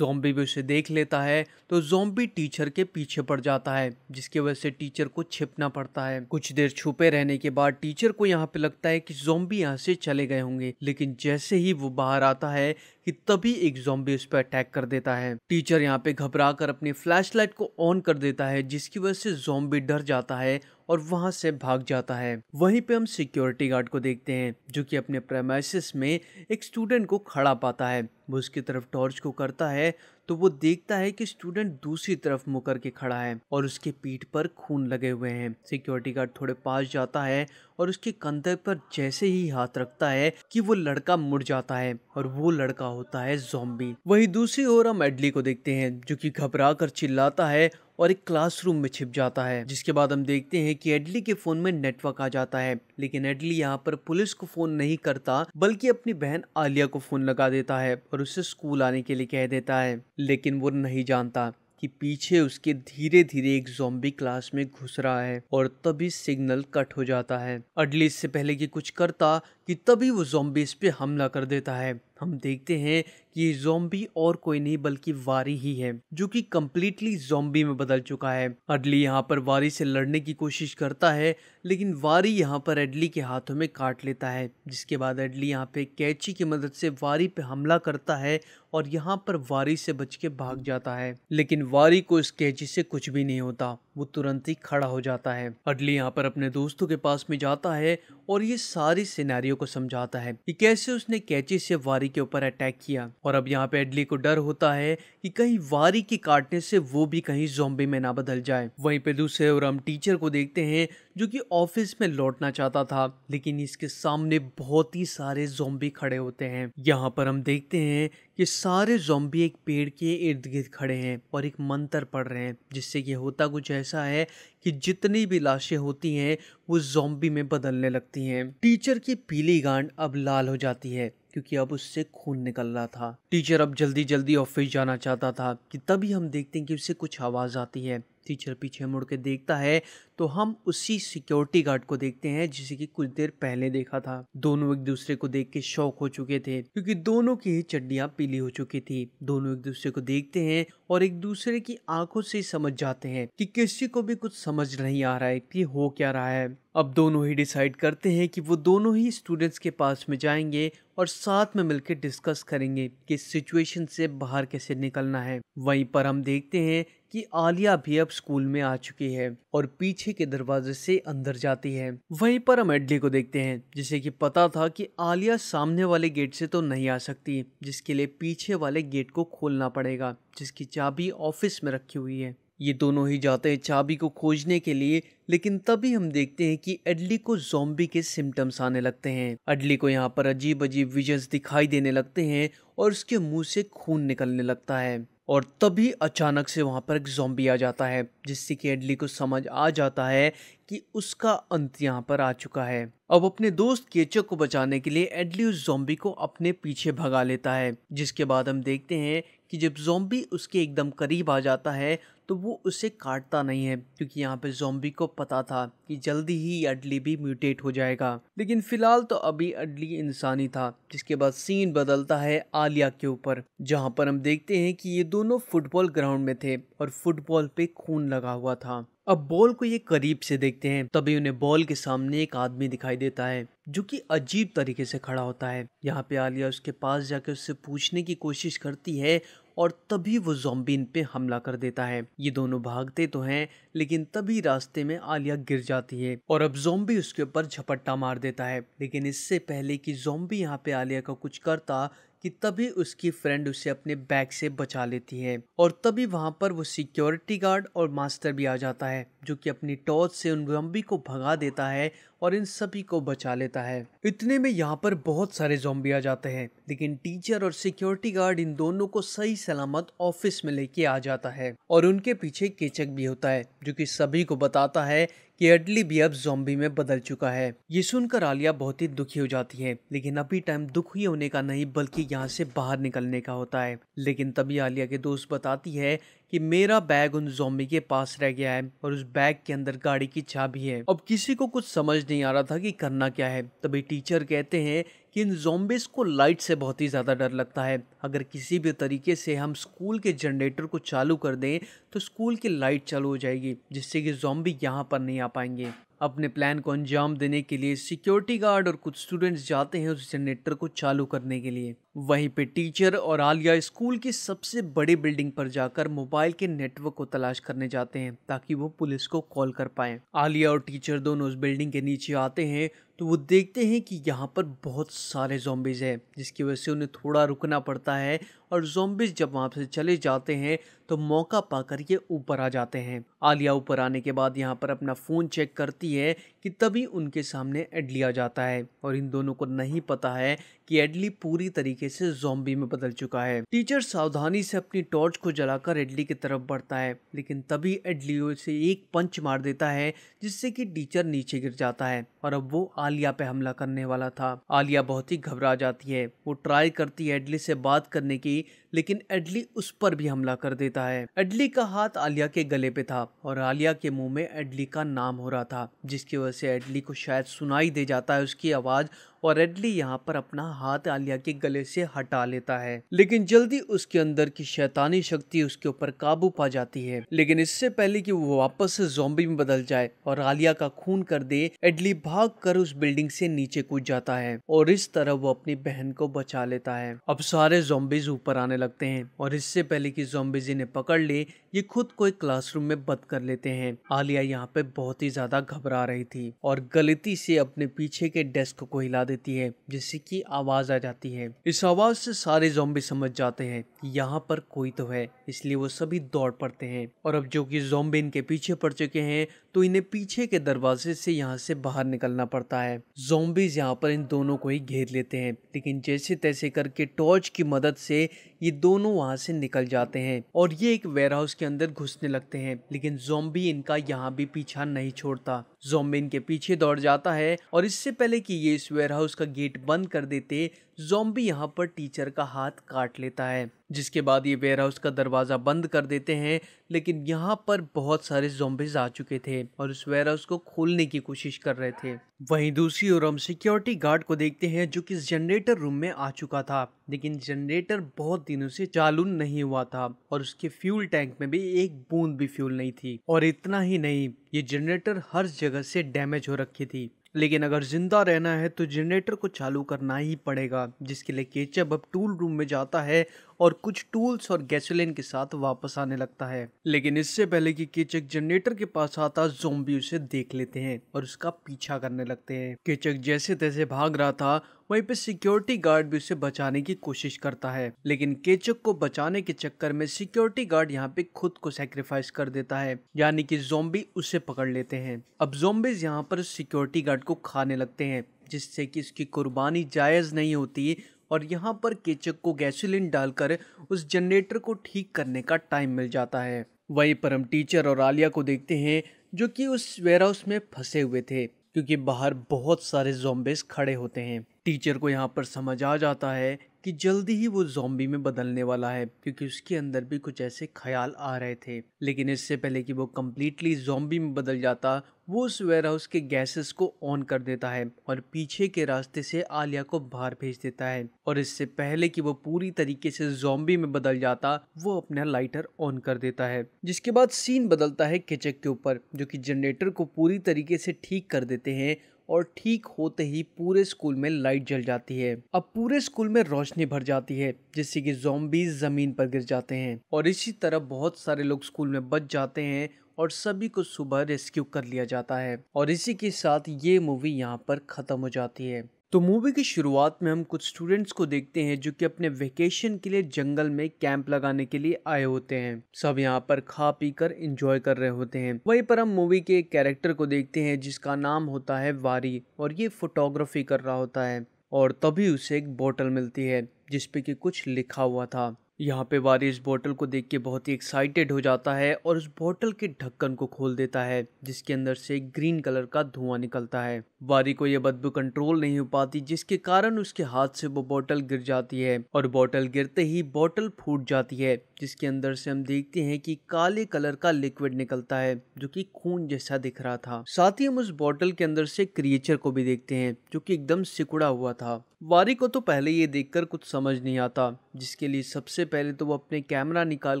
जोम्बी भी उसे देख लेता है तो जोम्बी टीचर के पीछे पड़ जाता है जिसकी वजह से टीचर को छिपना पड़ता है कुछ देर छुपे रहने के बाद टीचर को यहाँ पे लगता है कि जोम्बी यहाँ से चले गए होंगे लेकिन जैसे ही वो बाहर आता है कि तभी एक जोम्बी उस पर अटैक कर देता है टीचर यहाँ पे घबरा कर अपनी लाइट को ऑन कर देता है जिसकी वजह से जोम्बी डर जाता है और वहां से भाग जाता है वहीं पे हम सिक्योरिटी गार्ड को देखते हैं जो कि अपने प्रेमाइसिस में एक स्टूडेंट को खड़ा पाता है वो उसकी तरफ टॉर्च को करता है तो वो देखता है कि स्टूडेंट दूसरी तरफ मुकर के खड़ा है और उसके पीठ पर खून लगे हुए हैं सिक्योरिटी गार्ड थोड़े पास जाता है और उसके कंधे पर जैसे ही हाथ रखता है कि वो लड़का मुड़ जाता है और वो लड़का होता है जोम्बी वही दूसरी ओर हम एडली को देखते हैं जो कि घबरा कर चिल्लाता है और एक क्लासरूम में छिप जाता है जिसके बाद हम देखते हैं कि एडली के फोन में नेटवर्क आ जाता है लेकिन एडली यहाँ पर पुलिस को फोन नहीं करता बल्कि अपनी बहन आलिया को फोन लगा देता है और उसे स्कूल आने के लिए कह देता है लेकिन वो नहीं जानता कि पीछे उसके धीरे धीरे एक जोम्बी क्लास में घुस रहा है और तभी सिग्नल कट हो जाता है अडली इससे पहले कि कुछ करता कि तभी वो जोम्बिस पे हमला कर देता है हम देखते हैं कि ये जोम्बी और कोई नहीं बल्कि वारी ही है जो कि कम्प्लीटली जोम्बी में बदल चुका है अडली यहाँ पर वारी से लड़ने की कोशिश करता है लेकिन वारी यहाँ पर एडली के हाथों में काट लेता है जिसके बाद एडली यहाँ पे कैची की मदद से वारी पे हमला करता है और यहाँ पर वारी से बच के भाग जाता है लेकिन वारी को इस कैची से कुछ भी नहीं होता वो तुरंत ही खड़ा हो जाता है अडली यहाँ पर अपने दोस्तों के पास में जाता है और ये सारी सिनेरियो को समझाता है कि कैसे उसने कैची से वारी के ऊपर अटैक किया और अब यहाँ पे अडली को डर होता है कि कहीं वारी के काटने से वो भी कहीं जोम्बे में ना बदल जाए वहीं पे दूसरे और हम टीचर को देखते हैं जो कि ऑफिस में लौटना चाहता था लेकिन इसके सामने बहुत ही सारे जोम्बे खड़े होते हैं यहाँ पर हम देखते हैं ये सारे जोम्बी एक पेड़ के इर्द गिर्द खड़े हैं और एक मंत्र पढ़ रहे हैं जिससे कि होता कुछ ऐसा है कि जितनी भी लाशें होती हैं वो जोम्बी में बदलने लगती हैं टीचर की पीली गांड अब लाल हो जाती है क्योंकि अब उससे खून निकल रहा था टीचर अब जल्दी जल्दी ऑफिस जाना चाहता था कि तभी हम देखते हैं कि उससे कुछ आवाज़ आती है टीचर पीछे मुड़ के देखता है तो हम उसी सिक्योरिटी गार्ड को देखते हैं जिसे कि कुछ देर पहले देखा था दोनों एक दूसरे को देख के शौक हो चुके थे क्योंकि दोनों की ही चड्डियां पीली हो चुकी थी दोनों एक दूसरे को देखते हैं और एक दूसरे की आंखों से समझ जाते हैं कि किसी को भी कुछ समझ नहीं आ रहा है कि हो क्या रहा है अब दोनों ही डिसाइड करते हैं कि वो दोनों ही स्टूडेंट्स के पास में जाएंगे और साथ में मिलकर डिस्कस करेंगे कि सिचुएशन से बाहर कैसे निकलना है वहीं पर हम देखते हैं कि आलिया भी अब स्कूल में आ चुकी है और पीछे के दरवाजे से अंदर जाती है वहीं पर हम एडली को देखते हैं जिसे कि पता था कि आलिया सामने वाले गेट से तो नहीं आ सकती जिसके लिए पीछे वाले गेट को खोलना पड़ेगा जिसकी चाबी ऑफिस में रखी हुई है ये दोनों ही जाते हैं चाबी को खोजने के लिए लेकिन तभी हम देखते हैं कि एडली को जोम्बी के सिम्टम्स आने लगते हैं एडली को यहाँ पर अजीब अजीब विजन्स दिखाई देने लगते हैं और उसके मुंह से खून निकलने लगता है और तभी अचानक से वहाँ पर एक जॉम्बी आ जाता है जिससे कि एडली को समझ आ जाता है कि उसका अंत यहाँ पर आ चुका है अब अपने दोस्त केचक को बचाने के लिए एडली उस जॉम्बी को अपने पीछे भगा लेता है जिसके बाद हम देखते हैं कि जब जोम्बी उसके एकदम करीब आ जाता है तो वो उसे काटता नहीं है क्योंकि यहाँ पे जोम्बी को पता था कि जल्दी ही अडली भी म्यूटेट हो जाएगा लेकिन फिलहाल तो अभी अडली इंसानी था जिसके बाद सीन बदलता है आलिया के ऊपर जहाँ पर हम देखते हैं कि ये दोनों फुटबॉल ग्राउंड में थे और फुटबॉल पे खून लगा हुआ था अब बॉल को ये करीब से देखते हैं तभी उन्हें बॉल के सामने एक आदमी दिखाई देता है जो कि अजीब तरीके से खड़ा होता है यहाँ पे आलिया उसके पास जाकर उससे पूछने की कोशिश करती है और तभी वो जोम्बी इन पे हमला कर देता है ये दोनों भागते तो हैं लेकिन तभी रास्ते में आलिया गिर जाती है और अब जोम्बी उसके ऊपर झपट्टा मार देता है लेकिन इससे पहले कि जोम्बी यहाँ पे आलिया का कुछ करता कि तभी उसकी फ्रेंड उसे अपने बैग से बचा लेती है और तभी वहां पर वो सिक्योरिटी गार्ड और मास्टर भी आ जाता है जो कि अपनी टॉर्च से उन जोम्बी को भगा देता है और इन सभी को बचा लेता है इतने में यहाँ पर बहुत सारे जोम्बी आ जाते हैं लेकिन टीचर और सिक्योरिटी गार्ड इन दोनों को सही सलामत ऑफिस में लेके आ जाता है और उनके पीछे केचक भी होता है जो कि सभी को बताता है एडली भी अब जोम्बी में बदल चुका है ये सुनकर आलिया बहुत ही दुखी हो जाती है लेकिन अभी टाइम दुखी होने का नहीं बल्कि यहाँ से बाहर निकलने का होता है लेकिन तभी आलिया के दोस्त बताती है कि मेरा बैग उन जोम्बी के पास रह गया है और उस बैग के अंदर गाड़ी की भी है अब किसी को कुछ समझ नहीं आ रहा था कि करना क्या है तभी टीचर कहते हैं कि इन जोम्बिस को लाइट से बहुत ही ज़्यादा डर लगता है अगर किसी भी तरीके से हम स्कूल के जनरेटर को चालू कर दें तो स्कूल की लाइट चालू हो जाएगी जिससे कि जोम्बी यहाँ पर नहीं आ पाएंगे अपने प्लान को अंजाम देने के लिए सिक्योरिटी गार्ड और कुछ स्टूडेंट्स जाते हैं उस जनरेटर को चालू करने के लिए वहीं पे टीचर और आलिया स्कूल की सबसे बड़ी बिल्डिंग पर जाकर मोबाइल के नेटवर्क को तलाश करने जाते हैं ताकि वो पुलिस को कॉल कर पाए आलिया और टीचर दोनों उस बिल्डिंग के नीचे आते हैं तो वो देखते हैं कि यहाँ पर बहुत सारे जॉम्बीज हैं जिसकी वजह से उन्हें थोड़ा रुकना पड़ता है और जोम्बिस जब वहाँ से चले जाते हैं तो मौका पाकर ये ऊपर आ जाते हैं आलिया ऊपर आने के बाद यहाँ पर अपना फ़ोन चेक करती है कि तभी उनके सामने एडली आ जाता है और इन दोनों को नहीं पता है कि एडली पूरी तरीके से जोम्बी में बदल चुका है टीचर सावधानी से अपनी टॉर्च को जलाकर एडली की तरफ बढ़ता है लेकिन तभी एडली से एक पंच मार देता है जिससे कि टीचर नीचे गिर जाता है और अब वो आलिया पे हमला करने वाला था आलिया बहुत ही घबरा जाती है वो ट्राई करती है एडली से बात करने की लेकिन एडली उस पर भी हमला कर देता है एडली का हाथ आलिया के गले पे था और आलिया के मुंह में एडली का नाम हो रहा था जिसकी वजह से एडली को शायद सुनाई दे जाता है उसकी आवाज और एडली यहाँ पर अपना हाथ आलिया के गले से हटा लेता है लेकिन जल्दी उसके अंदर की शैतानी शक्ति उसके ऊपर काबू पा जाती है लेकिन इससे पहले कि वो वापस से जोम्बी में बदल जाए और आलिया का खून कर दे एडली भाग कर उस बिल्डिंग से नीचे कूद जाता है और इस तरह वो अपनी बहन को बचा लेता है अब सारे जोम्बिज ऊपर आने लगते हैं और इससे पहले कि जोम्बिज इन्हें पकड़ ले ये खुद को एक क्लासरूम में बंद कर लेते हैं आलिया यहाँ पे बहुत ही ज्यादा घबरा रही थी और गलती से अपने पीछे के डेस्क को हिला देती है जिससे कि आवाज आ जाती है इस आवाज से सारे जोम्बी समझ जाते हैं यहाँ पर कोई तो है इसलिए वो सभी दौड़ पड़ते हैं और अब जो कि जोम्बे इनके पीछे पड़ चुके हैं तो इन्हें पीछे के दरवाजे से यहाँ से बाहर निकलना पड़ता है जोम्बिज यहाँ पर इन दोनों को ही घेर लेते हैं लेकिन जैसे तैसे करके टॉर्च की मदद से ये दोनों वहाँ से निकल जाते हैं और ये एक वेयरहाउस के अंदर घुसने लगते हैं लेकिन जोम्बी इनका यहाँ भी पीछा नहीं छोड़ता जोम्बी इनके पीछे दौड़ जाता है और इससे पहले कि ये इस वेयर हाउस का गेट बंद कर देते जोम्बी यहाँ पर टीचर का हाथ काट लेता है जिसके बाद ये वेयर हाउस का दरवाज़ा बंद कर देते हैं लेकिन यहाँ पर बहुत सारे जोम्बिज आ चुके थे और उस वेयर हाउस को खोलने की कोशिश कर रहे थे वहीं दूसरी ओर हम सिक्योरिटी गार्ड को देखते हैं जो कि जनरेटर रूम में आ चुका था लेकिन जनरेटर बहुत दिनों से चालू नहीं हुआ था और उसके फ्यूल टैंक में भी एक बूंद भी फ्यूल नहीं थी और इतना ही नहीं ये जनरेटर हर जगह से डैमेज हो रखी थी लेकिन अगर जिंदा रहना है तो जनरेटर को चालू करना ही पड़ेगा जिसके लिए केचप अब टूल रूम में जाता है और कुछ टूल्स और गैसोलिन के साथ वापस आने लगता है लेकिन इससे पहले कि केचक जनरेटर के पास आता जोम्बी उसे देख लेते हैं और उसका पीछा करने लगते हैं केचक जैसे तैसे भाग रहा था वहीं पे सिक्योरिटी गार्ड भी उसे बचाने की कोशिश करता है लेकिन केचक को बचाने के चक्कर में सिक्योरिटी गार्ड यहाँ पे खुद को सेक्रीफाइस कर देता है यानी कि जोम्बी उसे पकड़ लेते हैं अब जोम्बिज यहाँ पर सिक्योरिटी गार्ड को खाने लगते हैं जिससे कि इसकी कुर्बानी जायज़ नहीं होती और यहाँ पर केचक को गैसोलीन डालकर उस जनरेटर को ठीक करने का टाइम मिल जाता है वहीं पर हम टीचर और आलिया को देखते हैं जो कि उस वेयरहाउस में फंसे हुए थे क्योंकि बाहर बहुत सारे जोम्बेस खड़े होते हैं टीचर को यहाँ पर समझ आ जाता है कि जल्दी ही वो जॉम्बी में बदलने वाला है क्योंकि उसके अंदर भी कुछ ऐसे ख्याल आ रहे थे लेकिन इससे पहले कि वो कम्प्लीटली जॉम्बी में बदल जाता वो उस हाउस के गैसेस को ऑन कर देता है और पीछे के रास्ते से आलिया को बाहर भेज देता है और इससे पहले कि वो पूरी तरीके से जॉम्बी में बदल जाता वो अपना लाइटर ऑन कर देता है जिसके बाद सीन बदलता है किचक के ऊपर जो कि जनरेटर को पूरी तरीके से ठीक कर देते हैं और ठीक होते ही पूरे स्कूल में लाइट जल जाती है अब पूरे स्कूल में रोशनी भर जाती है जिससे कि जोम्बीज जमीन पर गिर जाते हैं और इसी तरह बहुत सारे लोग स्कूल में बच जाते हैं और सभी को सुबह रेस्क्यू कर लिया जाता है और इसी के साथ ये मूवी यहाँ पर ख़त्म हो जाती है तो मूवी की शुरुआत में हम कुछ स्टूडेंट्स को देखते हैं जो कि अपने वेकेशन के लिए जंगल में कैंप लगाने के लिए आए होते हैं सब यहाँ पर खा पी कर इंजॉय कर रहे होते हैं वहीं पर हम मूवी के एक कैरेक्टर को देखते हैं जिसका नाम होता है वारी और ये फोटोग्राफी कर रहा होता है और तभी उसे एक बोतल मिलती है जिसपे कि कुछ लिखा हुआ था यहाँ पे वारी इस बोतल को देख के बहुत ही एक्साइटेड हो जाता है और उस बोतल के ढक्कन को खोल देता है जिसके अंदर से ग्रीन कलर का धुआं निकलता है वारी को यह बदबू कंट्रोल नहीं हो पाती जिसके कारण उसके हाथ से वो बोतल गिर जाती है और बोतल गिरते ही बोतल फूट जाती है जिसके अंदर से हम देखते हैं कि काले कलर का लिक्विड निकलता है जो कि खून जैसा दिख रहा था साथ ही हम उस बोतल के अंदर से क्रिएचर को भी देखते हैं जो कि एकदम सिकुड़ा हुआ था वारी को तो पहले ये देखकर कुछ समझ नहीं आता जिसके लिए सबसे पहले तो वो अपने कैमरा निकाल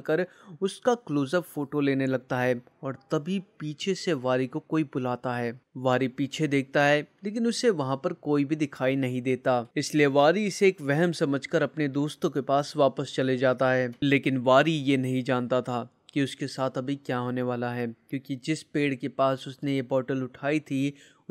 कर उसका क्लोजअप फोटो लेने लगता है और तभी पीछे से वारी को कोई बुलाता है वारी पीछे देखता है लेकिन उसे वहां पर कोई भी दिखाई नहीं देता इसलिए वारी इसे एक वहम समझकर अपने दोस्तों के पास वापस चले जाता है लेकिन वारी ये नहीं जानता था कि उसके साथ अभी क्या होने वाला है क्योंकि जिस पेड़ के पास उसने ये बॉटल उठाई थी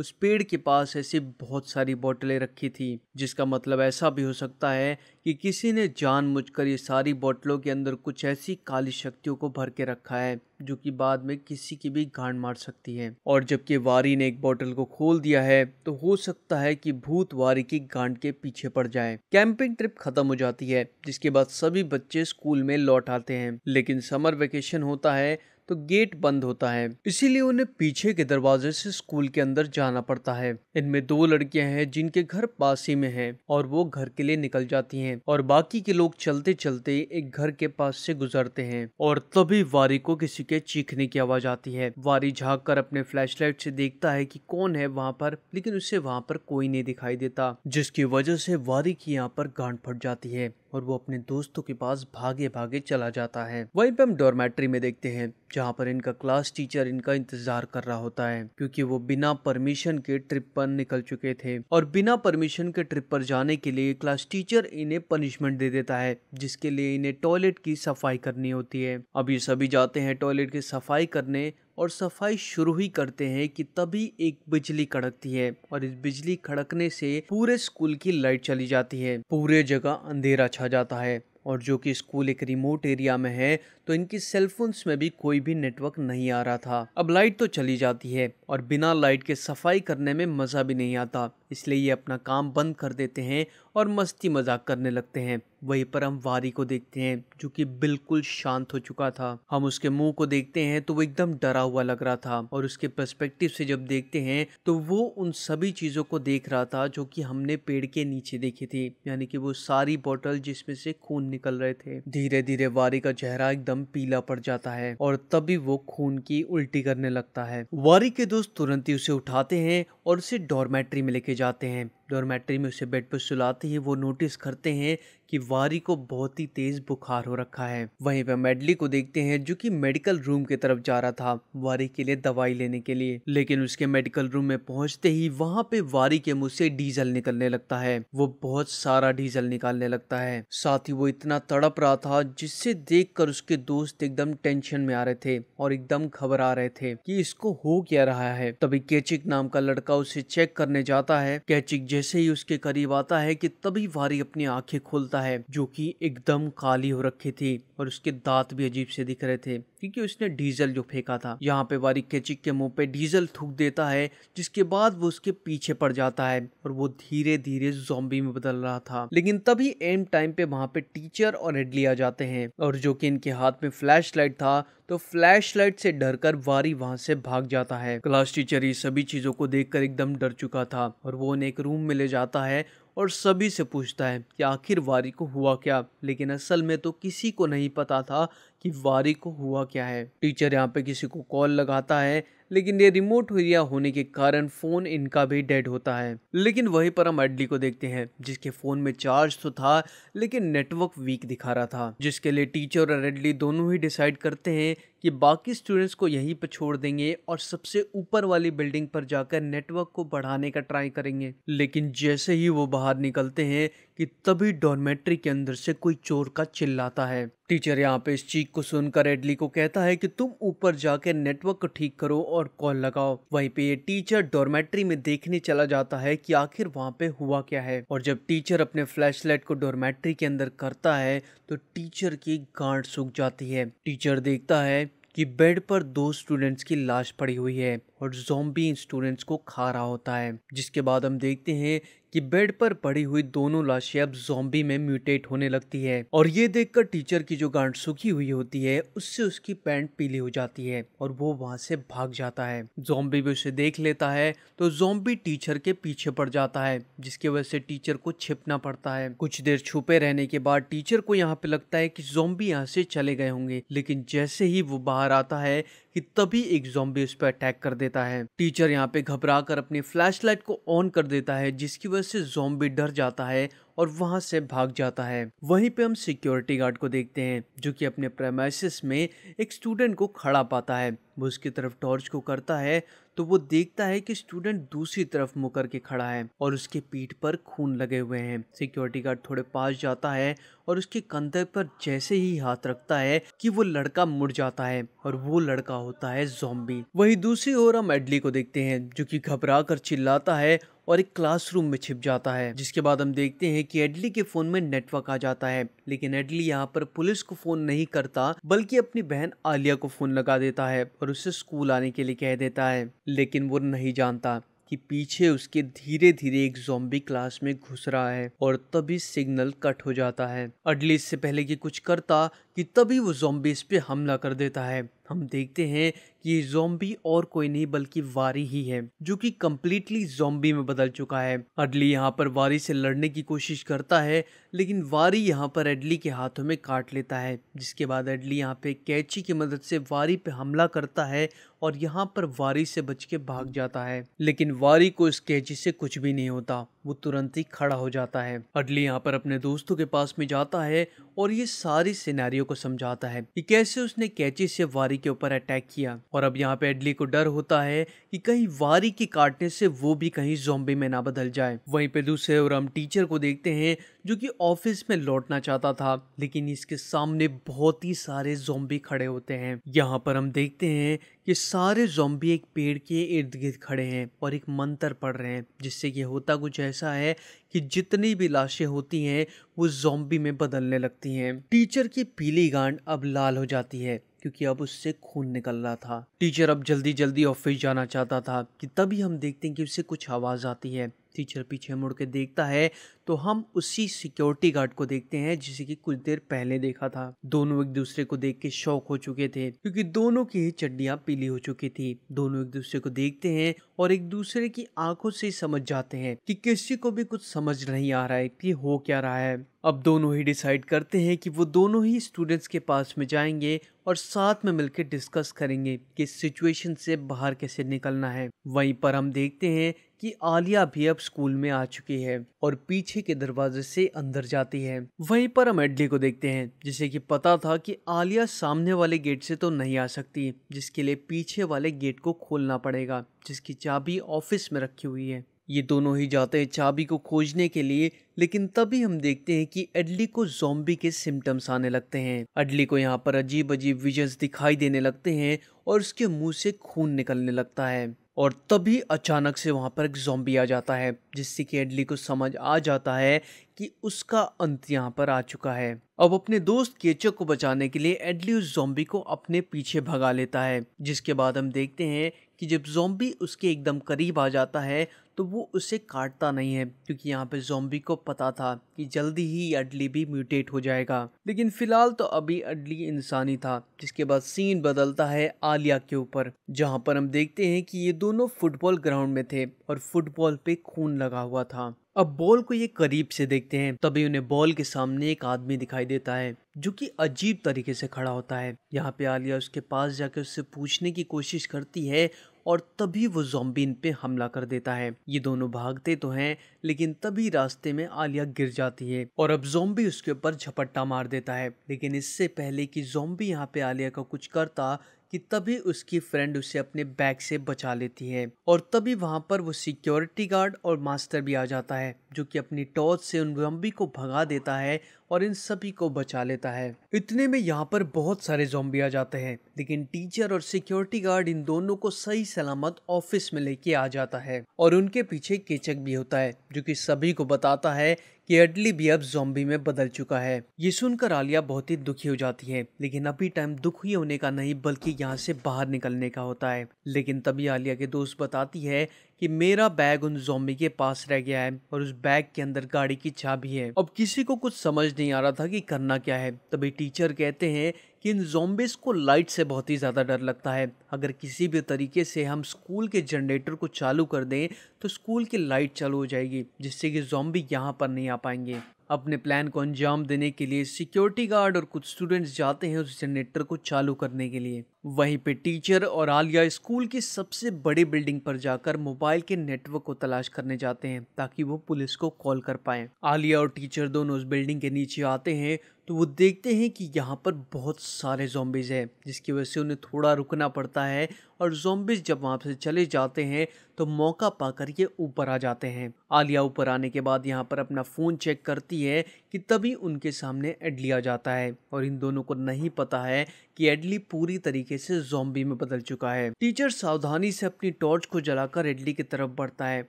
उस पेड़ के पास ऐसी बहुत सारी बोतलें रखी थी जिसका मतलब ऐसा भी हो सकता है कि किसी ने जानबूझकर ये सारी बोतलों के अंदर कुछ ऐसी काली शक्तियों को भर के रखा है जो कि बाद में किसी की भी गांड मार सकती है और जबकि वारी ने एक बोतल को खोल दिया है तो हो सकता है कि भूत वारी की गांड के पीछे पड़ जाए कैंपिंग ट्रिप खत्म हो जाती है जिसके बाद सभी बच्चे स्कूल में लौट आते हैं लेकिन समर वेकेशन होता है तो गेट बंद होता है इसीलिए उन्हें पीछे के दरवाजे से स्कूल के अंदर जाना पड़ता है इनमें दो लड़कियां हैं जिनके घर पास ही में है और वो घर के लिए निकल जाती हैं और बाकी के लोग चलते चलते एक घर के पास से गुजरते हैं और तभी वारी को किसी के चीखने की आवाज आती है वारी झाक कर अपने लाइट से देखता है की कौन है वहाँ पर लेकिन उसे वहाँ पर कोई नहीं दिखाई देता जिसकी वजह से वारी की यहाँ पर गांठ फट जाती है और वो अपने दोस्तों के पास भागे भागे चला जाता है वहीं पे हम डॉर्मेट्री में देखते हैं जहाँ पर इनका क्लास टीचर इनका इंतजार कर रहा होता है क्योंकि वो बिना परमिशन के ट्रिप पर निकल चुके थे और बिना परमिशन के ट्रिप पर जाने के लिए क्लास टीचर इन्हें पनिशमेंट दे देता है जिसके लिए इन्हें टॉयलेट की सफाई करनी होती है अब ये सभी जाते हैं टॉयलेट की सफाई करने और सफाई शुरू ही करते हैं कि तभी एक बिजली कड़कती है और इस बिजली खड़कने से पूरे स्कूल की लाइट चली जाती है पूरे जगह अंधेरा छा जाता है और जो कि स्कूल एक रिमोट एरिया में है तो इनकी सेलफोन्स में भी कोई भी नेटवर्क नहीं आ रहा था अब लाइट तो चली जाती है और बिना लाइट के सफाई करने में मज़ा भी नहीं आता इसलिए ये अपना काम बंद कर देते हैं और मस्ती मजाक करने लगते हैं वहीं पर हम वारी को देखते हैं जो कि बिल्कुल शांत हो चुका था हम उसके मुंह को देखते हैं तो वो एकदम डरा हुआ लग रहा था और उसके पर्सपेक्टिव से जब देखते हैं तो वो उन सभी चीज़ों को देख रहा था जो कि हमने पेड़ के नीचे देखी थी यानी कि वो सारी बॉटल जिसमें से खून निकल रहे थे धीरे धीरे वारी का चेहरा एकदम रंग पीला पड़ जाता है और तभी वो खून की उल्टी करने लगता है वारी के दोस्त तुरंत ही उसे उठाते हैं और उसे डॉर्मेट्री में लेके जाते हैं डोरमेट्री में उसे बेड पर सुलाते ही वो नोटिस करते हैं कि वारी को बहुत ही तेज़ बुखार हो रखा है वहीं पर मेडली को देखते हैं जो कि मेडिकल रूम की तरफ जा रहा था वारी के लिए दवाई लेने के लिए लेकिन उसके मेडिकल रूम में पहुंचते ही वहां पे वारी के मुंह से डीजल निकलने लगता है वो बहुत सारा डीजल निकालने लगता है साथ ही वो इतना तड़प रहा था जिससे देख उसके दोस्त एकदम टेंशन में आ रहे थे और एकदम खबर आ रहे थे की इसको हो क्या रहा है तभी कैचिक नाम का लड़का उसे चेक करने जाता है कैचिक जैसे ही उसके करीब आता है कि तभी वारी अपनी आंखें खोलता है जो कि एकदम काली हो रखी थी और उसके दांत भी अजीब से दिख रहे थे क्योंकि उसने डीजल जो फेंका था यहाँ पे वारिक के चिक के मुंह पे डीजल थूक देता है जिसके बाद वो उसके पीछे पड़ जाता है और वो धीरे धीरे जोम्बी में बदल रहा था लेकिन तभी एम टाइम पे वहाँ पे टीचर और एडली आ जाते हैं और जो कि इनके हाथ में फ्लैश लाइट था तो फ्लैश लाइट से डर कर वारी वहां से भाग जाता है क्लास टीचर ये सभी चीजों को देखकर एकदम डर चुका था और वो उन्हें एक रूम में ले जाता है और सभी से पूछता है कि आखिर वारी को हुआ क्या लेकिन असल में तो किसी को नहीं पता था कि वारी को हुआ क्या है टीचर यहाँ पे किसी को कॉल लगाता है लेकिन ये रिमोट एरिया होने के कारण फ़ोन इनका भी डेड होता है लेकिन वहीं पर हम एडली को देखते हैं जिसके फ़ोन में चार्ज तो था लेकिन नेटवर्क वीक दिखा रहा था जिसके लिए टीचर और एडली दोनों ही डिसाइड करते हैं कि बाकी स्टूडेंट्स को यहीं पर छोड़ देंगे और सबसे ऊपर वाली बिल्डिंग पर जाकर नेटवर्क को बढ़ाने का ट्राई करेंगे लेकिन जैसे ही वो बाहर निकलते हैं कि तभी डॉर्मेट्री के अंदर से कोई चोर का चिल्लाता है टीचर यहाँ पे इस चीख को सुनकर एडली को कहता है कि तुम ऊपर जाकर नेटवर्क को ठीक करो और कॉल लगाओ वहीं पे ये टीचर डोरमेट्री में देखने चला जाता है कि आखिर वहाँ पे हुआ क्या है और जब टीचर अपने फ्लैशलाइट को डोरमेट्री के अंदर करता है तो टीचर की गांड सूख जाती है टीचर देखता है कि बेड पर दो स्टूडेंट्स की लाश पड़ी हुई है और जोम्बी स्टूडेंट्स को खा रहा होता है जिसके बाद हम देखते हैं कि बेड पर पड़ी हुई दोनों लाशें अब जोम्बी में म्यूटेट होने लगती है और ये देखकर टीचर की जो गांठ सूखी हुई होती है उससे उसकी पैंट पीली हो जाती है और वो वहां से भाग जाता है जोम्बी भी उसे देख लेता है तो जोम्बी टीचर के पीछे पड़ जाता है जिसकी वजह से टीचर को छिपना पड़ता है कुछ देर छुपे रहने के बाद टीचर को यहाँ पे लगता है कि जोम्बी यहाँ से चले गए होंगे लेकिन जैसे ही वो बाहर आता है कि तभी एक जोम्बी उस पर अटैक कर देता है टीचर यहाँ पे घबरा कर अपनी फ्लैशलाइट को ऑन कर देता है जिसकी वजह वजह से जोम्बी डर जाता है और वहाँ से भाग जाता है वहीं पे हम सिक्योरिटी गार्ड को देखते हैं जो कि अपने प्रेमाइसिस में एक स्टूडेंट को खड़ा पाता है वो उसकी तरफ टॉर्च को करता है तो वो देखता है कि स्टूडेंट दूसरी तरफ मुकर के खड़ा है और उसके पीठ पर खून लगे हुए हैं सिक्योरिटी गार्ड थोड़े पास जाता है और उसके कंधे पर जैसे ही हाथ रखता है कि वो लड़का मुड़ जाता है और वो लड़का होता है जोम्बी वही दूसरी ओर हम एडली को देखते हैं जो कि घबरा कर चिल्लाता है और एक क्लासरूम में छिप जाता है जिसके बाद हम देखते हैं कि एडली के फोन में नेटवर्क आ जाता है लेकिन एडली यहाँ पर पुलिस को फोन नहीं करता बल्कि अपनी बहन आलिया को फोन लगा देता है और उसे स्कूल आने के लिए कह देता है लेकिन वो नहीं जानता कि पीछे उसके धीरे धीरे एक जोम्बी क्लास में घुस रहा है और तभी सिग्नल कट हो जाता है अडली इससे पहले कि कुछ करता कि तभी वो जोम्बी इस पे हमला कर देता है हम देखते हैं ये जोम्बी और कोई नहीं बल्कि वारी ही है जो कि कम्प्लीटली जोम्बी में बदल चुका है अडली यहाँ पर वारी से लड़ने की कोशिश करता है लेकिन वारी यहाँ पर एडली के हाथों में काट लेता है जिसके बाद एडली यहाँ पे कैची की मदद से वारी पे हमला करता है और यहाँ पर वारी से बच के भाग जाता है लेकिन वारी को इस कैची से कुछ भी नहीं होता वो तुरंत ही खड़ा हो जाता है अडली यहाँ पर अपने दोस्तों के पास में जाता है और ये सारी सिनेरियो को समझाता है कि कैसे उसने कैची से वारी के ऊपर अटैक किया और अब यहाँ पे एडली को डर होता है कि कहीं वारी के काटने से वो भी कहीं जोम्बे में ना बदल जाए वहीं पे दूसरे और हम टीचर को देखते हैं जो कि ऑफिस में लौटना चाहता था लेकिन इसके सामने बहुत ही सारे जोम्बी खड़े होते हैं यहाँ पर हम देखते हैं कि सारे जोम्बी एक पेड़ के इर्द गिर्द खड़े हैं और एक मंत्र पढ़ रहे हैं जिससे ये होता कुछ ऐसा है कि जितनी भी लाशें होती हैं वो जोम्बी में बदलने लगती हैं टीचर की पीली गांड अब लाल हो जाती है क्योंकि अब उससे खून निकल रहा था टीचर अब जल्दी जल्दी ऑफिस जाना चाहता था कि तभी हम देखते हैं कि उससे कुछ आवाज़ आती है टीचर पीछे मुड़ के देखता है तो हम उसी सिक्योरिटी गार्ड को देखते हैं जिसे कि कुछ देर पहले देखा था दोनों एक दूसरे को देख के शौक हो चुके थे क्योंकि दोनों की ही चड्डियां पीली हो चुकी थी दोनों एक दूसरे को देखते हैं और एक दूसरे की आंखों से समझ जाते हैं कि किसी को भी कुछ समझ नहीं आ रहा है कि हो क्या रहा है अब दोनों ही डिसाइड करते हैं कि वो दोनों ही स्टूडेंट्स के पास में जाएंगे और साथ में मिलकर डिस्कस करेंगे कि सिचुएशन से बाहर कैसे निकलना है वहीं पर हम देखते हैं कि आलिया भी अब स्कूल में आ चुकी है और पीछे के दरवाजे से अंदर जाती है वहीं पर हम एडली को देखते हैं जिसे कि पता था कि आलिया सामने वाले गेट से तो नहीं आ सकती जिसके लिए पीछे वाले गेट को खोलना पड़ेगा जिसकी चाबी ऑफिस में रखी हुई है ये दोनों ही जाते हैं चाबी को खोजने के लिए लेकिन तभी हम देखते हैं कि एडली को जोम्बी के सिम्टम्स आने लगते हैं एडली को यहाँ पर अजीब अजीब विजन्स दिखाई देने लगते हैं और उसके मुंह से खून निकलने लगता है और तभी अचानक से वहाँ पर एक जॉम्बी आ जाता है जिससे कि एडली को समझ आ जाता है कि उसका अंत यहाँ पर आ चुका है अब अपने दोस्त केचक को बचाने के लिए एडली उस जॉम्बी को अपने पीछे भगा लेता है जिसके बाद हम देखते हैं कि जब जॉम्बी उसके एकदम करीब आ जाता है तो वो उसे काटता नहीं है क्योंकि यहाँ पे जोम्बी को पता था कि जल्दी ही अडली भी म्यूटेट हो जाएगा लेकिन फिलहाल तो अभी अडली इंसानी था जिसके बाद सीन बदलता है आलिया के ऊपर जहाँ पर हम देखते हैं कि ये दोनों फुटबॉल ग्राउंड में थे और फुटबॉल पे खून लगा हुआ था अब बॉल को ये करीब से देखते हैं तभी उन्हें बॉल के सामने एक आदमी दिखाई देता है जो कि अजीब तरीके से खड़ा होता है यहाँ पे आलिया उसके पास जाकर उससे पूछने की कोशिश करती है और तभी वो जोम्बी इन पे हमला कर देता है ये दोनों भागते तो हैं लेकिन तभी रास्ते में आलिया गिर जाती है और अब जोम्बी उसके ऊपर झपट्टा मार देता है लेकिन इससे पहले कि जोम्बी यहाँ पे आलिया का कुछ करता कि तभी उसकी फ्रेंड उसे अपने बैग से बचा लेती है और तभी वहां पर वो सिक्योरिटी गार्ड और मास्टर भी आ जाता है जो कि अपनी टॉर्च से उन जोम्बी को भगा देता है और इन सभी को बचा लेता है इतने में यहाँ पर बहुत सारे जोम्बी आ जाते हैं लेकिन टीचर और सिक्योरिटी गार्ड इन दोनों को सही सलामत ऑफिस में लेके आ जाता है और उनके पीछे केचक भी होता है जो कि सभी को बताता है कि एडली भी अब जोम्बी में बदल चुका है ये सुनकर आलिया बहुत ही दुखी हो जाती है लेकिन अभी टाइम दुखी होने का नहीं बल्कि यहाँ से बाहर निकलने का होता है लेकिन तभी आलिया के दोस्त बताती है कि मेरा बैग उन जोम्बी के पास रह गया है और उस बैग के अंदर गाड़ी की भी है अब किसी को कुछ समझ नहीं आ रहा था कि करना क्या है तभी टीचर कहते हैं कि इन जोम्बिस को लाइट से बहुत ही ज़्यादा डर लगता है अगर किसी भी तरीके से हम स्कूल के जनरेटर को चालू कर दें तो स्कूल की लाइट चालू हो जाएगी जिससे कि जोम्बी यहाँ पर नहीं आ पाएंगे अपने प्लान को अंजाम देने के लिए सिक्योरिटी गार्ड और कुछ स्टूडेंट्स जाते हैं उस जनरेटर को चालू करने के लिए वहीं पे टीचर और आलिया स्कूल की सबसे बड़ी बिल्डिंग पर जाकर मोबाइल के नेटवर्क को तलाश करने जाते हैं ताकि वो पुलिस को कॉल कर पाए आलिया और टीचर दोनों उस बिल्डिंग के नीचे आते हैं तो वो देखते हैं कि यहाँ पर बहुत सारे जॉम्बीज़ हैं जिसकी वजह से उन्हें थोड़ा रुकना पड़ता है और जोम्बिस जब वहाँ से चले जाते हैं तो मौका पाकर ये ऊपर आ जाते हैं आलिया ऊपर आने के बाद यहाँ पर अपना फ़ोन चेक करती है कि तभी उनके सामने एडली आ जाता है और इन दोनों को नहीं पता है कि एडली पूरी तरीके से जोम्बी में बदल चुका है टीचर सावधानी से अपनी टॉर्च को जलाकर एडली की तरफ बढ़ता है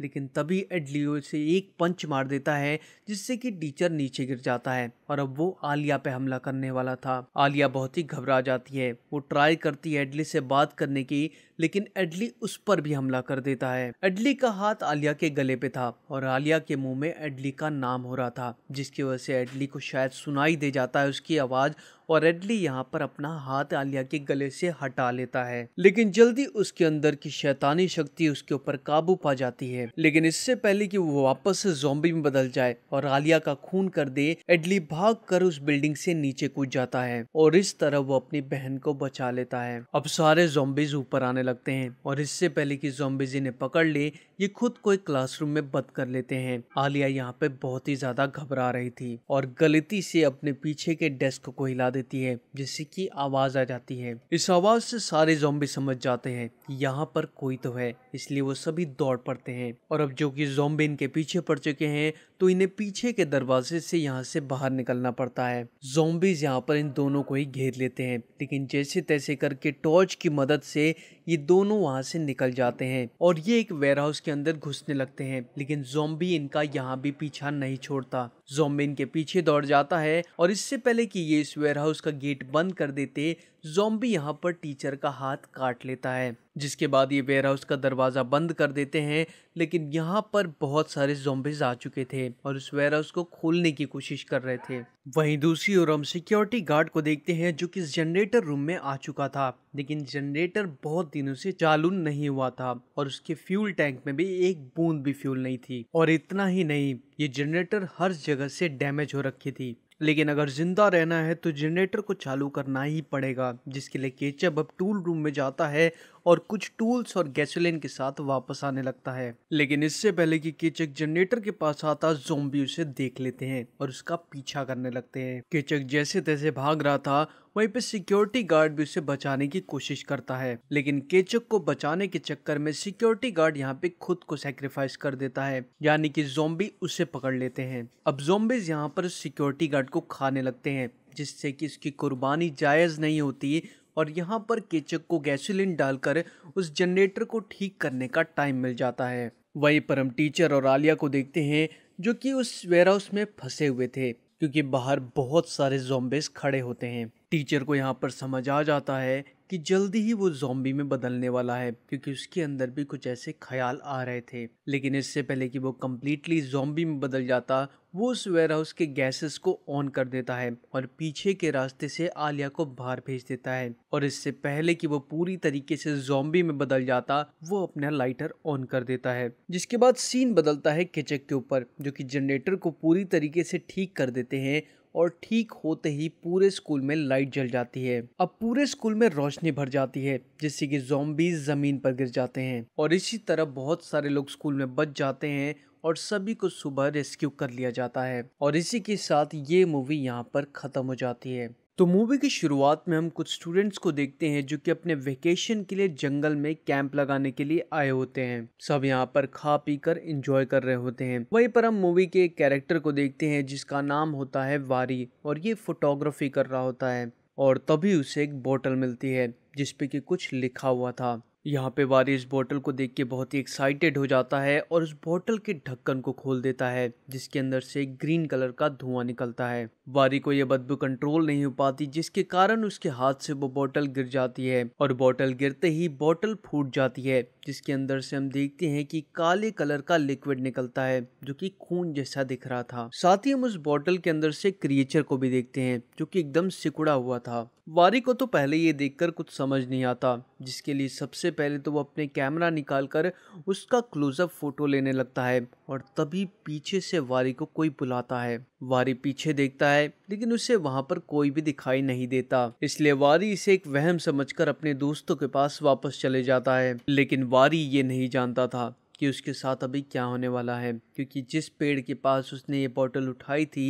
लेकिन तभी एडली से एक पंच मार देता है जिससे कि टीचर नीचे गिर जाता है और अब वो आलिया पे हमला करने वाला था आलिया बहुत ही घबरा जाती है वो ट्राई करती है एडली से बात करने की movie लेकिन एडली उस पर भी हमला कर देता है एडली का हाथ आलिया के गले पे था और आलिया के मुंह में एडली का नाम हो रहा था जिसकी वजह से एडली को शायद सुनाई दे जाता है उसकी आवाज और एडली यहाँ पर अपना हाथ आलिया के गले से हटा लेता है लेकिन जल्दी उसके अंदर की शैतानी शक्ति उसके ऊपर काबू पा जाती है लेकिन इससे पहले कि वो वापस से जोम्बी में बदल जाए और आलिया का खून कर दे एडली भाग कर उस बिल्डिंग से नीचे कूद जाता है और इस तरह वो अपनी बहन को बचा लेता है अब सारे जोम्बिज ऊपर आने लगते हैं और इससे पहले कि जोम्बिज इन्हें पकड़ ले ये खुद को एक क्लासरूम में बंद कर लेते हैं आलिया यहाँ पे बहुत ही ज्यादा घबरा रही थी और गलती से अपने पीछे के डेस्क को हिला देती है जिससे कि आवाज आ जाती है इस आवाज से सारे जोम्बी समझ जाते हैं यहाँ पर कोई तो है इसलिए वो सभी दौड़ पड़ते हैं और अब जो कि जोम्बे इनके पीछे पड़ चुके हैं तो इन्हें पीछे के दरवाजे से यहाँ से बाहर निकलना पड़ता है जोम्बीज यहाँ पर इन दोनों को ही घेर लेते हैं लेकिन जैसे तैसे करके टॉर्च की मदद से ये दोनों वहाँ से निकल जाते हैं और ये एक वेयरहाउस के अंदर घुसने लगते हैं लेकिन जोम्बी इनका यहाँ भी पीछा नहीं छोड़ता जोम्बी इनके पीछे दौड़ जाता है और इससे पहले कि ये इस वेयरहाउस का गेट बंद कर देते जोम्बी यहाँ पर टीचर का हाथ काट लेता है जिसके बाद ये वेयर हाउस का दरवाज़ा बंद कर देते हैं लेकिन यहाँ पर बहुत सारे जोम्बिज आ चुके थे और उस वेयर हाउस को खोलने की कोशिश कर रहे थे वहीं दूसरी ओर हम सिक्योरिटी गार्ड को देखते हैं जो कि जनरेटर रूम में आ चुका था लेकिन जनरेटर बहुत दिनों से चालू नहीं हुआ था और उसके फ्यूल टैंक में भी एक बूंद भी फ्यूल नहीं थी और इतना ही नहीं ये जनरेटर हर जगह से डैमेज हो रखी थी लेकिन अगर ज़िंदा रहना है तो जनरेटर को चालू करना ही पड़ेगा जिसके लिए केचप अब टूल रूम में जाता है और कुछ टूल्स और गैसोलिन के साथ वापस आने लगता है लेकिन इससे पहले कि केचक जनरेटर के पास आता जोम्बी उसे देख लेते हैं और उसका पीछा करने लगते हैं केचक जैसे तैसे भाग रहा था वहीं पे सिक्योरिटी गार्ड भी उसे बचाने की कोशिश करता है लेकिन केचक को बचाने के चक्कर में सिक्योरिटी गार्ड यहाँ पे खुद को सेक्रीफाइस कर देता है यानी कि जोम्बी उसे पकड़ लेते हैं अब जोम्बिस यहाँ पर सिक्योरिटी गार्ड को खाने लगते हैं जिससे कि इसकी कुर्बानी जायज़ नहीं होती और यहाँ पर केचक को गैसोलिन डालकर उस जनरेटर को ठीक करने का टाइम मिल जाता है वहीं पर हम टीचर और आलिया को देखते हैं जो कि उस वेयरहाउस में फंसे हुए थे क्योंकि बाहर बहुत सारे जोम्बेज खड़े होते हैं टीचर को यहाँ पर समझ आ जाता है कि जल्दी ही वो जॉम्बी में बदलने वाला है क्योंकि उसके अंदर भी कुछ ऐसे ख्याल आ रहे थे लेकिन इससे पहले कि वो कम्प्लीटली जॉम्बी में बदल जाता वो उस वेयर हाउस के गैसेस को ऑन कर देता है और पीछे के रास्ते से आलिया को बाहर भेज देता है और इससे पहले कि वो पूरी तरीके से जॉम्बी में बदल जाता वो अपना लाइटर ऑन कर देता है जिसके बाद सीन बदलता है किचक के ऊपर जो कि जनरेटर को पूरी तरीके से ठीक कर देते हैं और ठीक होते ही पूरे स्कूल में लाइट जल जाती है अब पूरे स्कूल में रोशनी भर जाती है जिससे कि जोम्बीज जमीन पर गिर जाते हैं और इसी तरह बहुत सारे लोग स्कूल में बच जाते हैं और सभी को सुबह रेस्क्यू कर लिया जाता है और इसी के साथ ये मूवी यहाँ पर ख़त्म हो जाती है तो मूवी की शुरुआत में हम कुछ स्टूडेंट्स को देखते हैं जो कि अपने वेकेशन के लिए जंगल में कैंप लगाने के लिए आए होते हैं सब यहाँ पर खा पी कर इंजॉय कर रहे होते हैं वहीं पर हम मूवी के एक कैरेक्टर को देखते हैं जिसका नाम होता है वारी और ये फोटोग्राफी कर रहा होता है और तभी उसे एक बोतल मिलती है जिसपे कि कुछ लिखा हुआ था यहाँ पे वारी इस बोतल को देख के बहुत ही एक्साइटेड हो जाता है और उस बोतल के ढक्कन को खोल देता है जिसके अंदर से ग्रीन कलर का धुआं निकलता है वारी को यह बदबू कंट्रोल नहीं हो पाती जिसके कारण उसके हाथ से वो बोतल गिर जाती है और बोतल गिरते ही बोतल फूट जाती है जिसके अंदर से हम देखते हैं कि काले कलर का लिक्विड निकलता है जो कि खून जैसा दिख रहा था साथ ही हम उस बोतल के अंदर से क्रिएचर को भी देखते हैं जो कि एकदम सिकुड़ा हुआ था वारी को तो पहले ये देखकर कुछ समझ नहीं आता जिसके लिए सबसे पहले तो वो अपने कैमरा निकालकर उसका क्लोजअप फोटो लेने लगता है और तभी पीछे से वारी को कोई बुलाता है वारी पीछे देखता है लेकिन उसे वहां पर कोई भी दिखाई नहीं देता इसलिए वारी इसे एक वहम समझकर अपने दोस्तों के पास वापस चले जाता है लेकिन वारी ये नहीं जानता था कि उसके साथ अभी क्या होने वाला है क्योंकि जिस पेड़ के पास उसने ये बॉटल उठाई थी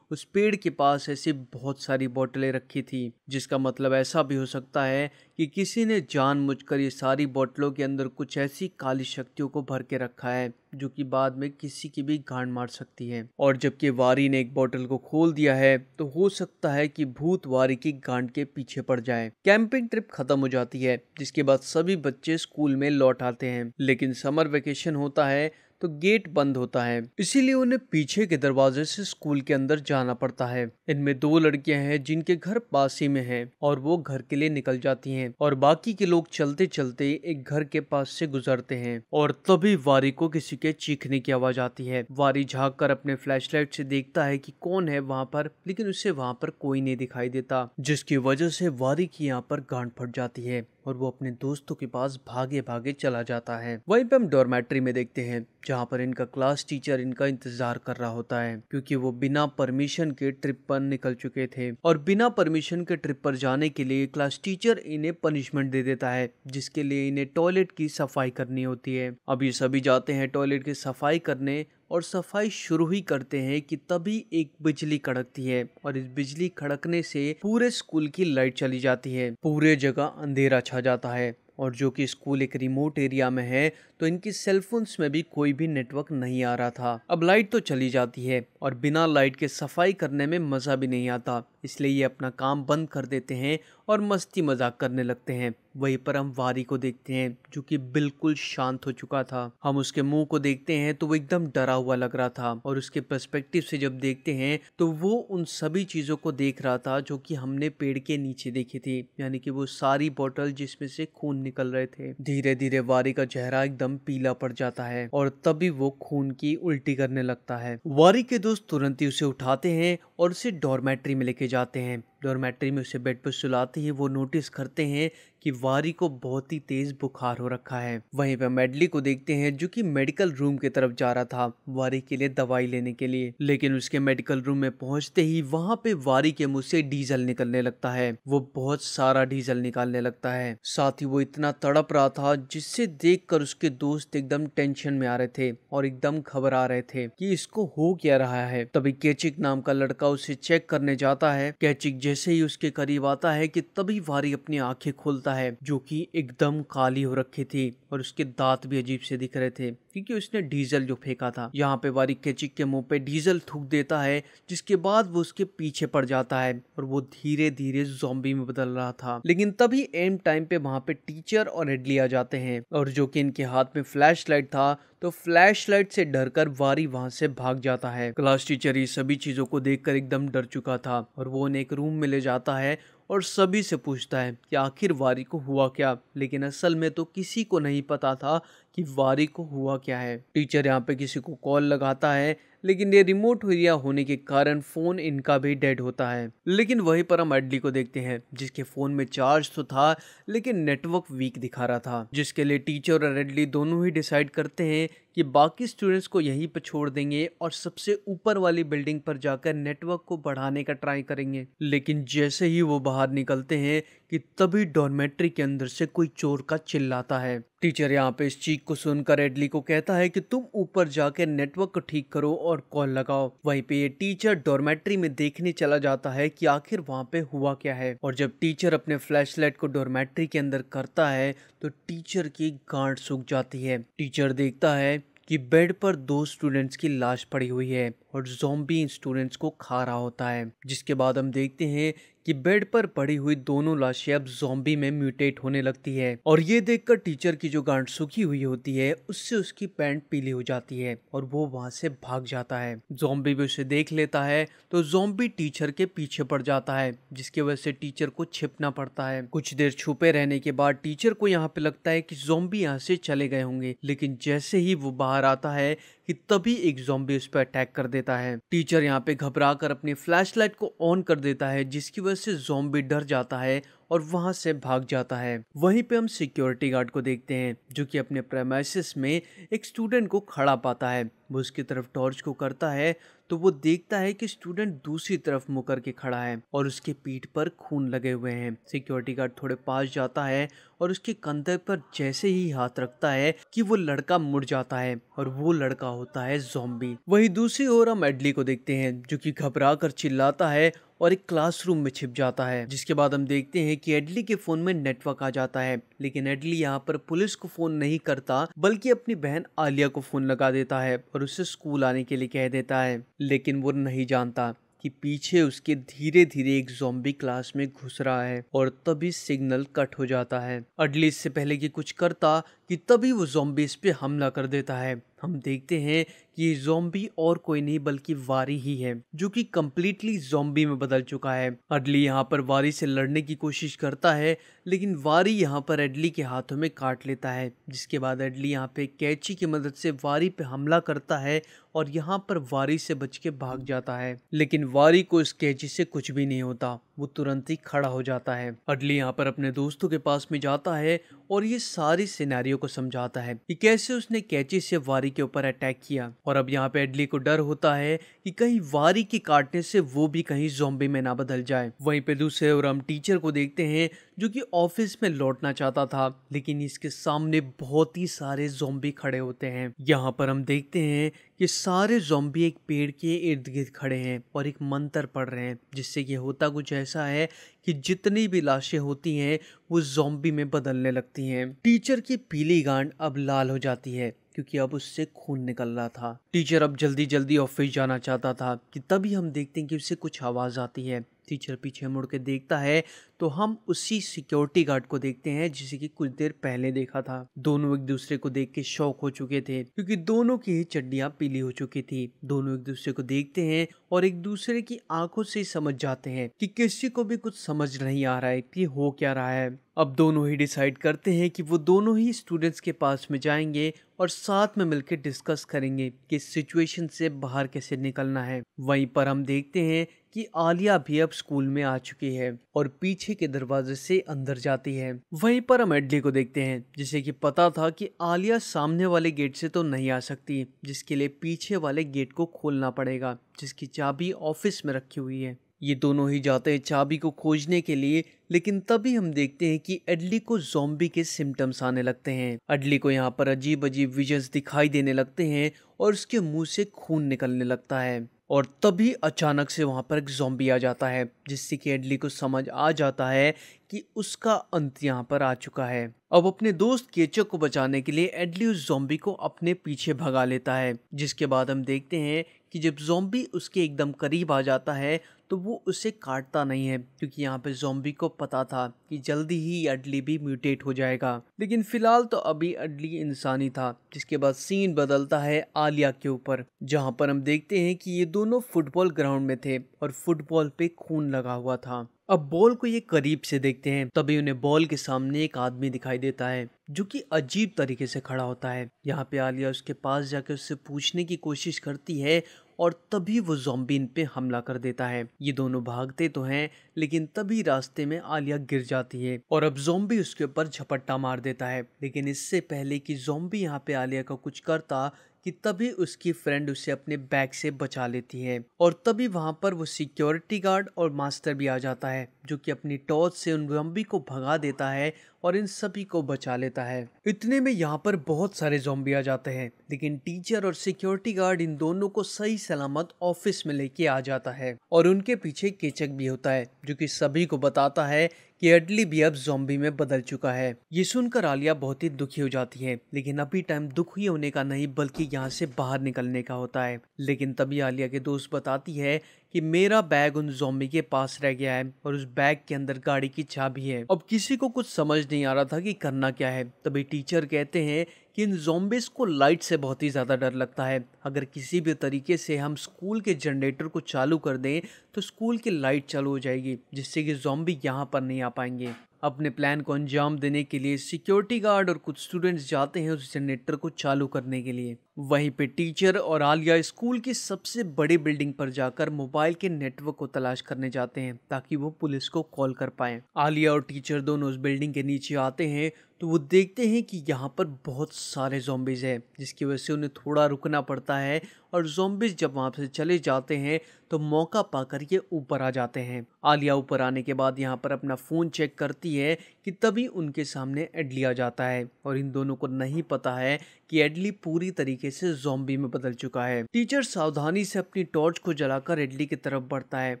उस पेड़ के पास ऐसी बहुत सारी बोतलें रखी थी जिसका मतलब ऐसा भी हो सकता है कि किसी ने जानबूझकर ये सारी बोतलों के अंदर कुछ ऐसी काली शक्तियों को भर के रखा है जो कि बाद में किसी की भी गांड मार सकती है और जबकि वारी ने एक बोतल को खोल दिया है तो हो सकता है कि भूत वारी की गांड के पीछे पड़ जाए कैंपिंग ट्रिप खत्म हो जाती है जिसके बाद सभी बच्चे स्कूल में लौट आते हैं लेकिन समर वेकेशन होता है तो गेट बंद होता है इसीलिए उन्हें पीछे के दरवाजे से स्कूल के अंदर जाना पड़ता है इनमें दो लड़कियां हैं जिनके घर पास ही में है और वो घर के लिए निकल जाती हैं और बाकी के लोग चलते चलते एक घर के पास से गुजरते हैं और तभी वारी को किसी के चीखने की आवाज आती है वारी झाक कर अपने लाइट से देखता है की कौन है वहाँ पर लेकिन उसे वहाँ पर कोई नहीं दिखाई देता जिसकी वजह से वारी की यहाँ पर गांठ फट जाती है और वो अपने दोस्तों के पास भागे भागे चला जाता है वहीं पे हम डॉर्मेट्री में देखते हैं जहाँ पर इनका क्लास टीचर इनका इंतजार कर रहा होता है क्योंकि वो बिना परमिशन के ट्रिप पर निकल चुके थे और बिना परमिशन के ट्रिप पर जाने के लिए क्लास टीचर इन्हें पनिशमेंट दे देता है जिसके लिए इन्हें टॉयलेट की सफाई करनी होती है अब ये सभी जाते हैं टॉयलेट की सफाई करने और सफाई शुरू ही करते हैं कि तभी एक बिजली कड़कती है और इस बिजली खड़कने से पूरे स्कूल की लाइट चली जाती है पूरे जगह अंधेरा छा जाता है और जो कि स्कूल एक रिमोट एरिया में है तो इनकी सेलफोन्स में भी कोई भी नेटवर्क नहीं आ रहा था अब लाइट तो चली जाती है और बिना लाइट के सफाई करने में मज़ा भी नहीं आता इसलिए ये अपना काम बंद कर देते हैं और मस्ती मजाक करने लगते हैं वहीं पर हम वारी को देखते हैं जो कि बिल्कुल शांत हो चुका था हम उसके मुंह को देखते हैं तो वो एकदम डरा हुआ लग रहा था और उसके पर्सपेक्टिव से जब देखते हैं तो वो उन सभी चीज़ों को देख रहा था जो कि हमने पेड़ के नीचे देखी थी यानी कि वो सारी बोतल जिसमें से खून निकल रहे थे धीरे धीरे वारी का चेहरा एकदम पीला पड़ जाता है और तभी वो खून की उल्टी करने लगता है वारी के दोस्त तुरंत ही उसे उठाते हैं और उसे डॉर्मेट्री में लेके जाते हैं डोरमेट्री में उसे बेड पर सुलाते ही वो नोटिस करते हैं कि वारी को बहुत ही तेज़ बुखार हो रखा है वहीं पर मेडली को देखते हैं जो कि मेडिकल रूम की तरफ जा रहा था वारी के लिए दवाई लेने के लिए लेकिन उसके मेडिकल रूम में पहुंचते ही वहां पे वारी के मुंह से डीजल निकलने लगता है वो बहुत सारा डीजल निकालने लगता है साथ ही वो इतना तड़प रहा था जिससे देख उसके दोस्त एकदम टेंशन में आ रहे थे और एकदम खबर आ रहे थे की इसको हो क्या रहा है तभी कैचिक नाम का लड़का उसे चेक करने जाता है कैचिक जैसे ही उसके करीब आता है कि तभी वारी अपनी आंखें खोलता है जो कि एकदम काली हो रखी थी और उसके दांत भी अजीब से दिख रहे थे क्योंकि उसने डीजल जो फेंका था यहाँ पे वारिक के चिक के मुंह पे डीजल थूक देता है जिसके बाद वो उसके पीछे पड़ जाता है और वो धीरे धीरे जोम्बी में बदल रहा था लेकिन तभी एम टाइम पे वहाँ पे टीचर और हेडली आ जाते हैं और जो कि इनके हाथ में फ्लैश लाइट था तो फ्लैश लाइट से डर कर वारी वहां से भाग जाता है क्लास टीचर ये सभी चीजों को देखकर एकदम डर चुका था और वो उन्हें एक रूम में ले जाता है और सभी से पूछता है कि आखिर वारी को हुआ क्या लेकिन असल में तो किसी को नहीं पता था कि वारी को हुआ क्या है टीचर यहाँ पे किसी को कॉल लगाता है लेकिन ये रिमोट एरिया होने के कारण फ़ोन इनका भी डेड होता है लेकिन वहीं पर हम एडली को देखते हैं जिसके फ़ोन में चार्ज तो था लेकिन नेटवर्क वीक दिखा रहा था जिसके लिए टीचर और एडली दोनों ही डिसाइड करते हैं कि बाकी स्टूडेंट्स को यहीं पर छोड़ देंगे और सबसे ऊपर वाली बिल्डिंग पर जाकर नेटवर्क को बढ़ाने का ट्राई करेंगे लेकिन जैसे ही वो बाहर निकलते हैं कि तभी डॉर्मेट्री के अंदर से कोई चोर का चिल्लाता है टीचर यहाँ पे इस चीख को सुनकर एडली को कहता है कि तुम ऊपर जाकर नेटवर्क को ठीक करो और और कॉल लगाओ वहीं पे ये टीचर डोरमेट्री में देखने चला जाता है कि आखिर वहाँ पे हुआ क्या है और जब टीचर अपने लाइट को डोरमेट्री के अंदर करता है तो टीचर की गांठ सूख जाती है टीचर देखता है कि बेड पर दो स्टूडेंट्स की लाश पड़ी हुई है और जोम्बी स्टूडेंट्स को खा रहा होता है जिसके बाद हम देखते हैं कि बेड पर पड़ी हुई दोनों लाशें अब जोम्बी में म्यूटेट होने लगती है और ये देखकर टीचर की जो गांठ सूखी हुई होती है उससे उसकी पैंट पीली हो जाती है और वो वहां से भाग जाता है जोम्बी भी उसे देख लेता है तो जोम्बी टीचर के पीछे पड़ जाता है जिसकी वजह से टीचर को छिपना पड़ता है कुछ देर छुपे रहने के बाद टीचर को यहाँ पे लगता है कि जोम्बी यहाँ से चले गए होंगे लेकिन जैसे ही वो बाहर आता है कि तभी एक जोम्बी उस पर अटैक कर देता है टीचर यहाँ पे घबरा कर अपनी फ्लैश को ऑन कर देता है जिसकी वजह से जोम्बी डर जाता है और वहां से भाग जाता है वहीं पे हम सिक्योरिटी गार्ड को देखते हैं जो कि अपने प्रेमाइसिस में एक स्टूडेंट को खड़ा पाता है वो उसकी तरफ टॉर्च को करता है तो वो देखता है कि स्टूडेंट दूसरी तरफ मुकर के खड़ा है और उसके पीठ पर खून लगे हुए हैं सिक्योरिटी गार्ड थोड़े पास जाता है और उसके कंधे पर जैसे ही हाथ रखता है कि वो लड़का मुड़ जाता है और वो लड़का होता है जोम्बी वही दूसरी ओर हम एडली को देखते हैं जो कि घबरा कर चिल्लाता है और एक क्लासरूम में छिप जाता है जिसके बाद हम देखते हैं कि एडली के फोन में नेटवर्क आ जाता है लेकिन एडली यहाँ पर पुलिस को फोन नहीं करता बल्कि अपनी बहन आलिया को फोन लगा देता है और उसे स्कूल आने के लिए कह देता है लेकिन वो नहीं जानता कि पीछे उसके धीरे धीरे एक जोम्बी क्लास में घुस रहा है और तभी सिग्नल कट हो जाता है अडली इससे पहले कि कुछ करता कि तभी वो जोम्बी इस पे हमला कर देता है हम देखते हैं कि ये जोम्बी और कोई नहीं बल्कि वारी ही है जो कि कम्प्लीटली जोम्बी में बदल चुका है अडली यहाँ पर वारी से लड़ने की कोशिश करता है लेकिन वारी यहाँ पर एडली के हाथों में काट लेता है जिसके बाद एडली यहाँ पे कैची की मदद से वारी पे हमला करता है और यहाँ पर वारी से बच के भाग जाता है लेकिन वारी को इस कैची से कुछ भी नहीं होता वो तुरंत ही खड़ा हो जाता है अडली यहाँ पर अपने दोस्तों के पास में जाता है और ये सारी सिनेरियो को समझाता है कि कैसे उसने कैची से वारी के ऊपर अटैक किया और अब यहाँ पे एडली को डर होता है कि कहीं वारी के काटने से वो भी कहीं जोम्बी में ना बदल जाए वहीं पे दूसरे और हम टीचर को देखते हैं जो कि ऑफिस में लौटना चाहता था लेकिन इसके सामने बहुत ही सारे जोम्बी खड़े होते हैं यहाँ पर हम देखते हैं कि सारे जोम्बी एक पेड़ के इर्द गिर्द खड़े हैं और एक मंत्र पढ़ रहे हैं जिससे ये होता कुछ ऐसा है कि जितनी भी लाशें होती हैं वो जोम्बी में बदलने लगती हैं टीचर की पीली गांड अब लाल हो जाती है क्योंकि अब उससे खून निकल रहा था टीचर अब जल्दी जल्दी ऑफिस जाना चाहता था कि तभी हम देखते हैं कि उससे कुछ आवाज़ आती है टीचर पीछे मुड़ के देखता है तो हम उसी सिक्योरिटी गार्ड को देखते हैं जिसे कि कुछ देर पहले देखा था दोनों एक दूसरे को देख के शौक हो चुके थे क्योंकि दोनों की ही चड्डियां पीली हो चुकी थी दोनों एक दूसरे को देखते हैं और एक दूसरे की आंखों से समझ जाते हैं कि किसी को भी कुछ समझ नहीं आ रहा है कि हो क्या रहा है अब दोनों ही डिसाइड करते हैं कि वो दोनों ही स्टूडेंट्स के पास में जाएंगे और साथ में मिलकर डिस्कस करेंगे कि सिचुएशन से बाहर कैसे निकलना है वहीं पर हम देखते हैं कि आलिया भी अब स्कूल में आ चुकी है और पीछे के दरवाजे से अंदर जाती है वहीं पर हम एडली को देखते हैं जिसे कि पता था कि आलिया सामने वाले गेट से तो नहीं आ सकती जिसके लिए पीछे वाले गेट को खोलना पड़ेगा जिसकी चाबी ऑफिस में रखी हुई है ये दोनों ही जाते हैं चाबी को खोजने के लिए लेकिन तभी हम देखते हैं कि एडली को जोम्बी के सिम्टम्स आने लगते हैं एडली को यहाँ पर अजीब अजीब विजन्स दिखाई देने लगते हैं और उसके मुंह से खून निकलने लगता है और तभी अचानक से वहाँ पर एक जोम्बी आ जाता है जिससे कि एडली को समझ आ जाता है कि उसका अंत यहाँ पर आ चुका है अब अपने दोस्त केचक को बचाने के लिए एडली उस जोम्बी को अपने पीछे भगा लेता है जिसके बाद हम देखते हैं कि जब जोम्बी उसके एकदम करीब आ जाता है तो वो उसे काटता नहीं है क्योंकि यहाँ पे जोम्बी को पता था कि जल्दी ही अडली भी म्यूटेट हो जाएगा लेकिन फिलहाल तो अभी अडली इंसानी था जिसके बाद सीन बदलता है आलिया के ऊपर जहाँ पर हम देखते हैं कि ये दोनों फुटबॉल ग्राउंड में थे और फुटबॉल पे खून लगा हुआ था अब बॉल को ये करीब से देखते हैं तभी उन्हें बॉल के सामने एक आदमी दिखाई देता है जो कि अजीब तरीके से खड़ा होता है यहाँ पे आलिया उसके पास जाकर उससे पूछने की कोशिश करती है और तभी वो जोम्बी इन पे हमला कर देता है ये दोनों भागते तो हैं लेकिन तभी रास्ते में आलिया गिर जाती है और अब जोम्बी उसके ऊपर झपट्टा मार देता है लेकिन इससे पहले कि जोम्बी यहाँ पे आलिया का कुछ करता कि तभी उसकी फ्रेंड उसे अपने बैग से बचा लेती है और तभी वहां पर वो सिक्योरिटी गार्ड और मास्टर भी आ जाता है जो कि अपनी टॉर्च से उन जोम्बी को भगा देता है और इन सभी को बचा लेता है इतने में यहाँ पर बहुत सारे जोम्बी आ जाते हैं लेकिन टीचर और सिक्योरिटी गार्ड इन दोनों को सही सलामत ऑफिस में लेके आ जाता है और उनके पीछे केचक भी होता है जो कि सभी को बताता है कि एडली भी अब जोम्बी में बदल चुका है ये सुनकर आलिया बहुत ही दुखी हो जाती है लेकिन अभी टाइम दुखी होने का नहीं बल्कि यहाँ से बाहर निकलने का होता है लेकिन तभी आलिया के दोस्त बताती है कि मेरा बैग उन जोम्बी के पास रह गया है और उस बैग के अंदर गाड़ी की चाबी है अब किसी को कुछ समझ नहीं आ रहा था कि करना क्या है तभी टीचर कहते हैं कि इन जोम्बिस को लाइट से बहुत ही ज़्यादा डर लगता है अगर किसी भी तरीके से हम स्कूल के जनरेटर को चालू कर दें तो स्कूल की लाइट चालू हो जाएगी जिससे कि जोम्बी यहाँ पर नहीं आ पाएंगे अपने प्लान को अंजाम देने के लिए सिक्योरिटी गार्ड और कुछ स्टूडेंट्स जाते हैं उस जनरेटर को चालू करने के लिए वहीं पे टीचर और आलिया स्कूल की सबसे बड़ी बिल्डिंग पर जाकर मोबाइल के नेटवर्क को तलाश करने जाते हैं ताकि वो पुलिस को कॉल कर पाए आलिया और टीचर दोनों उस बिल्डिंग के नीचे आते हैं तो वो देखते हैं कि यहाँ पर बहुत सारे जोम्बिज हैं जिसकी वजह से उन्हें थोड़ा रुकना पड़ता है और जोम्बिज जब वहाँ से चले जाते हैं तो मौका पाकर ये ऊपर आ जाते हैं आलिया ऊपर आने के बाद यहाँ पर अपना फ़ोन चेक करती है कि तभी उनके सामने एडली आ जाता है और इन दोनों को नहीं पता है कि एडली पूरी तरीके से जोम्बी में बदल चुका है टीचर सावधानी से अपनी टॉर्च को जलाकर एडली की तरफ बढ़ता है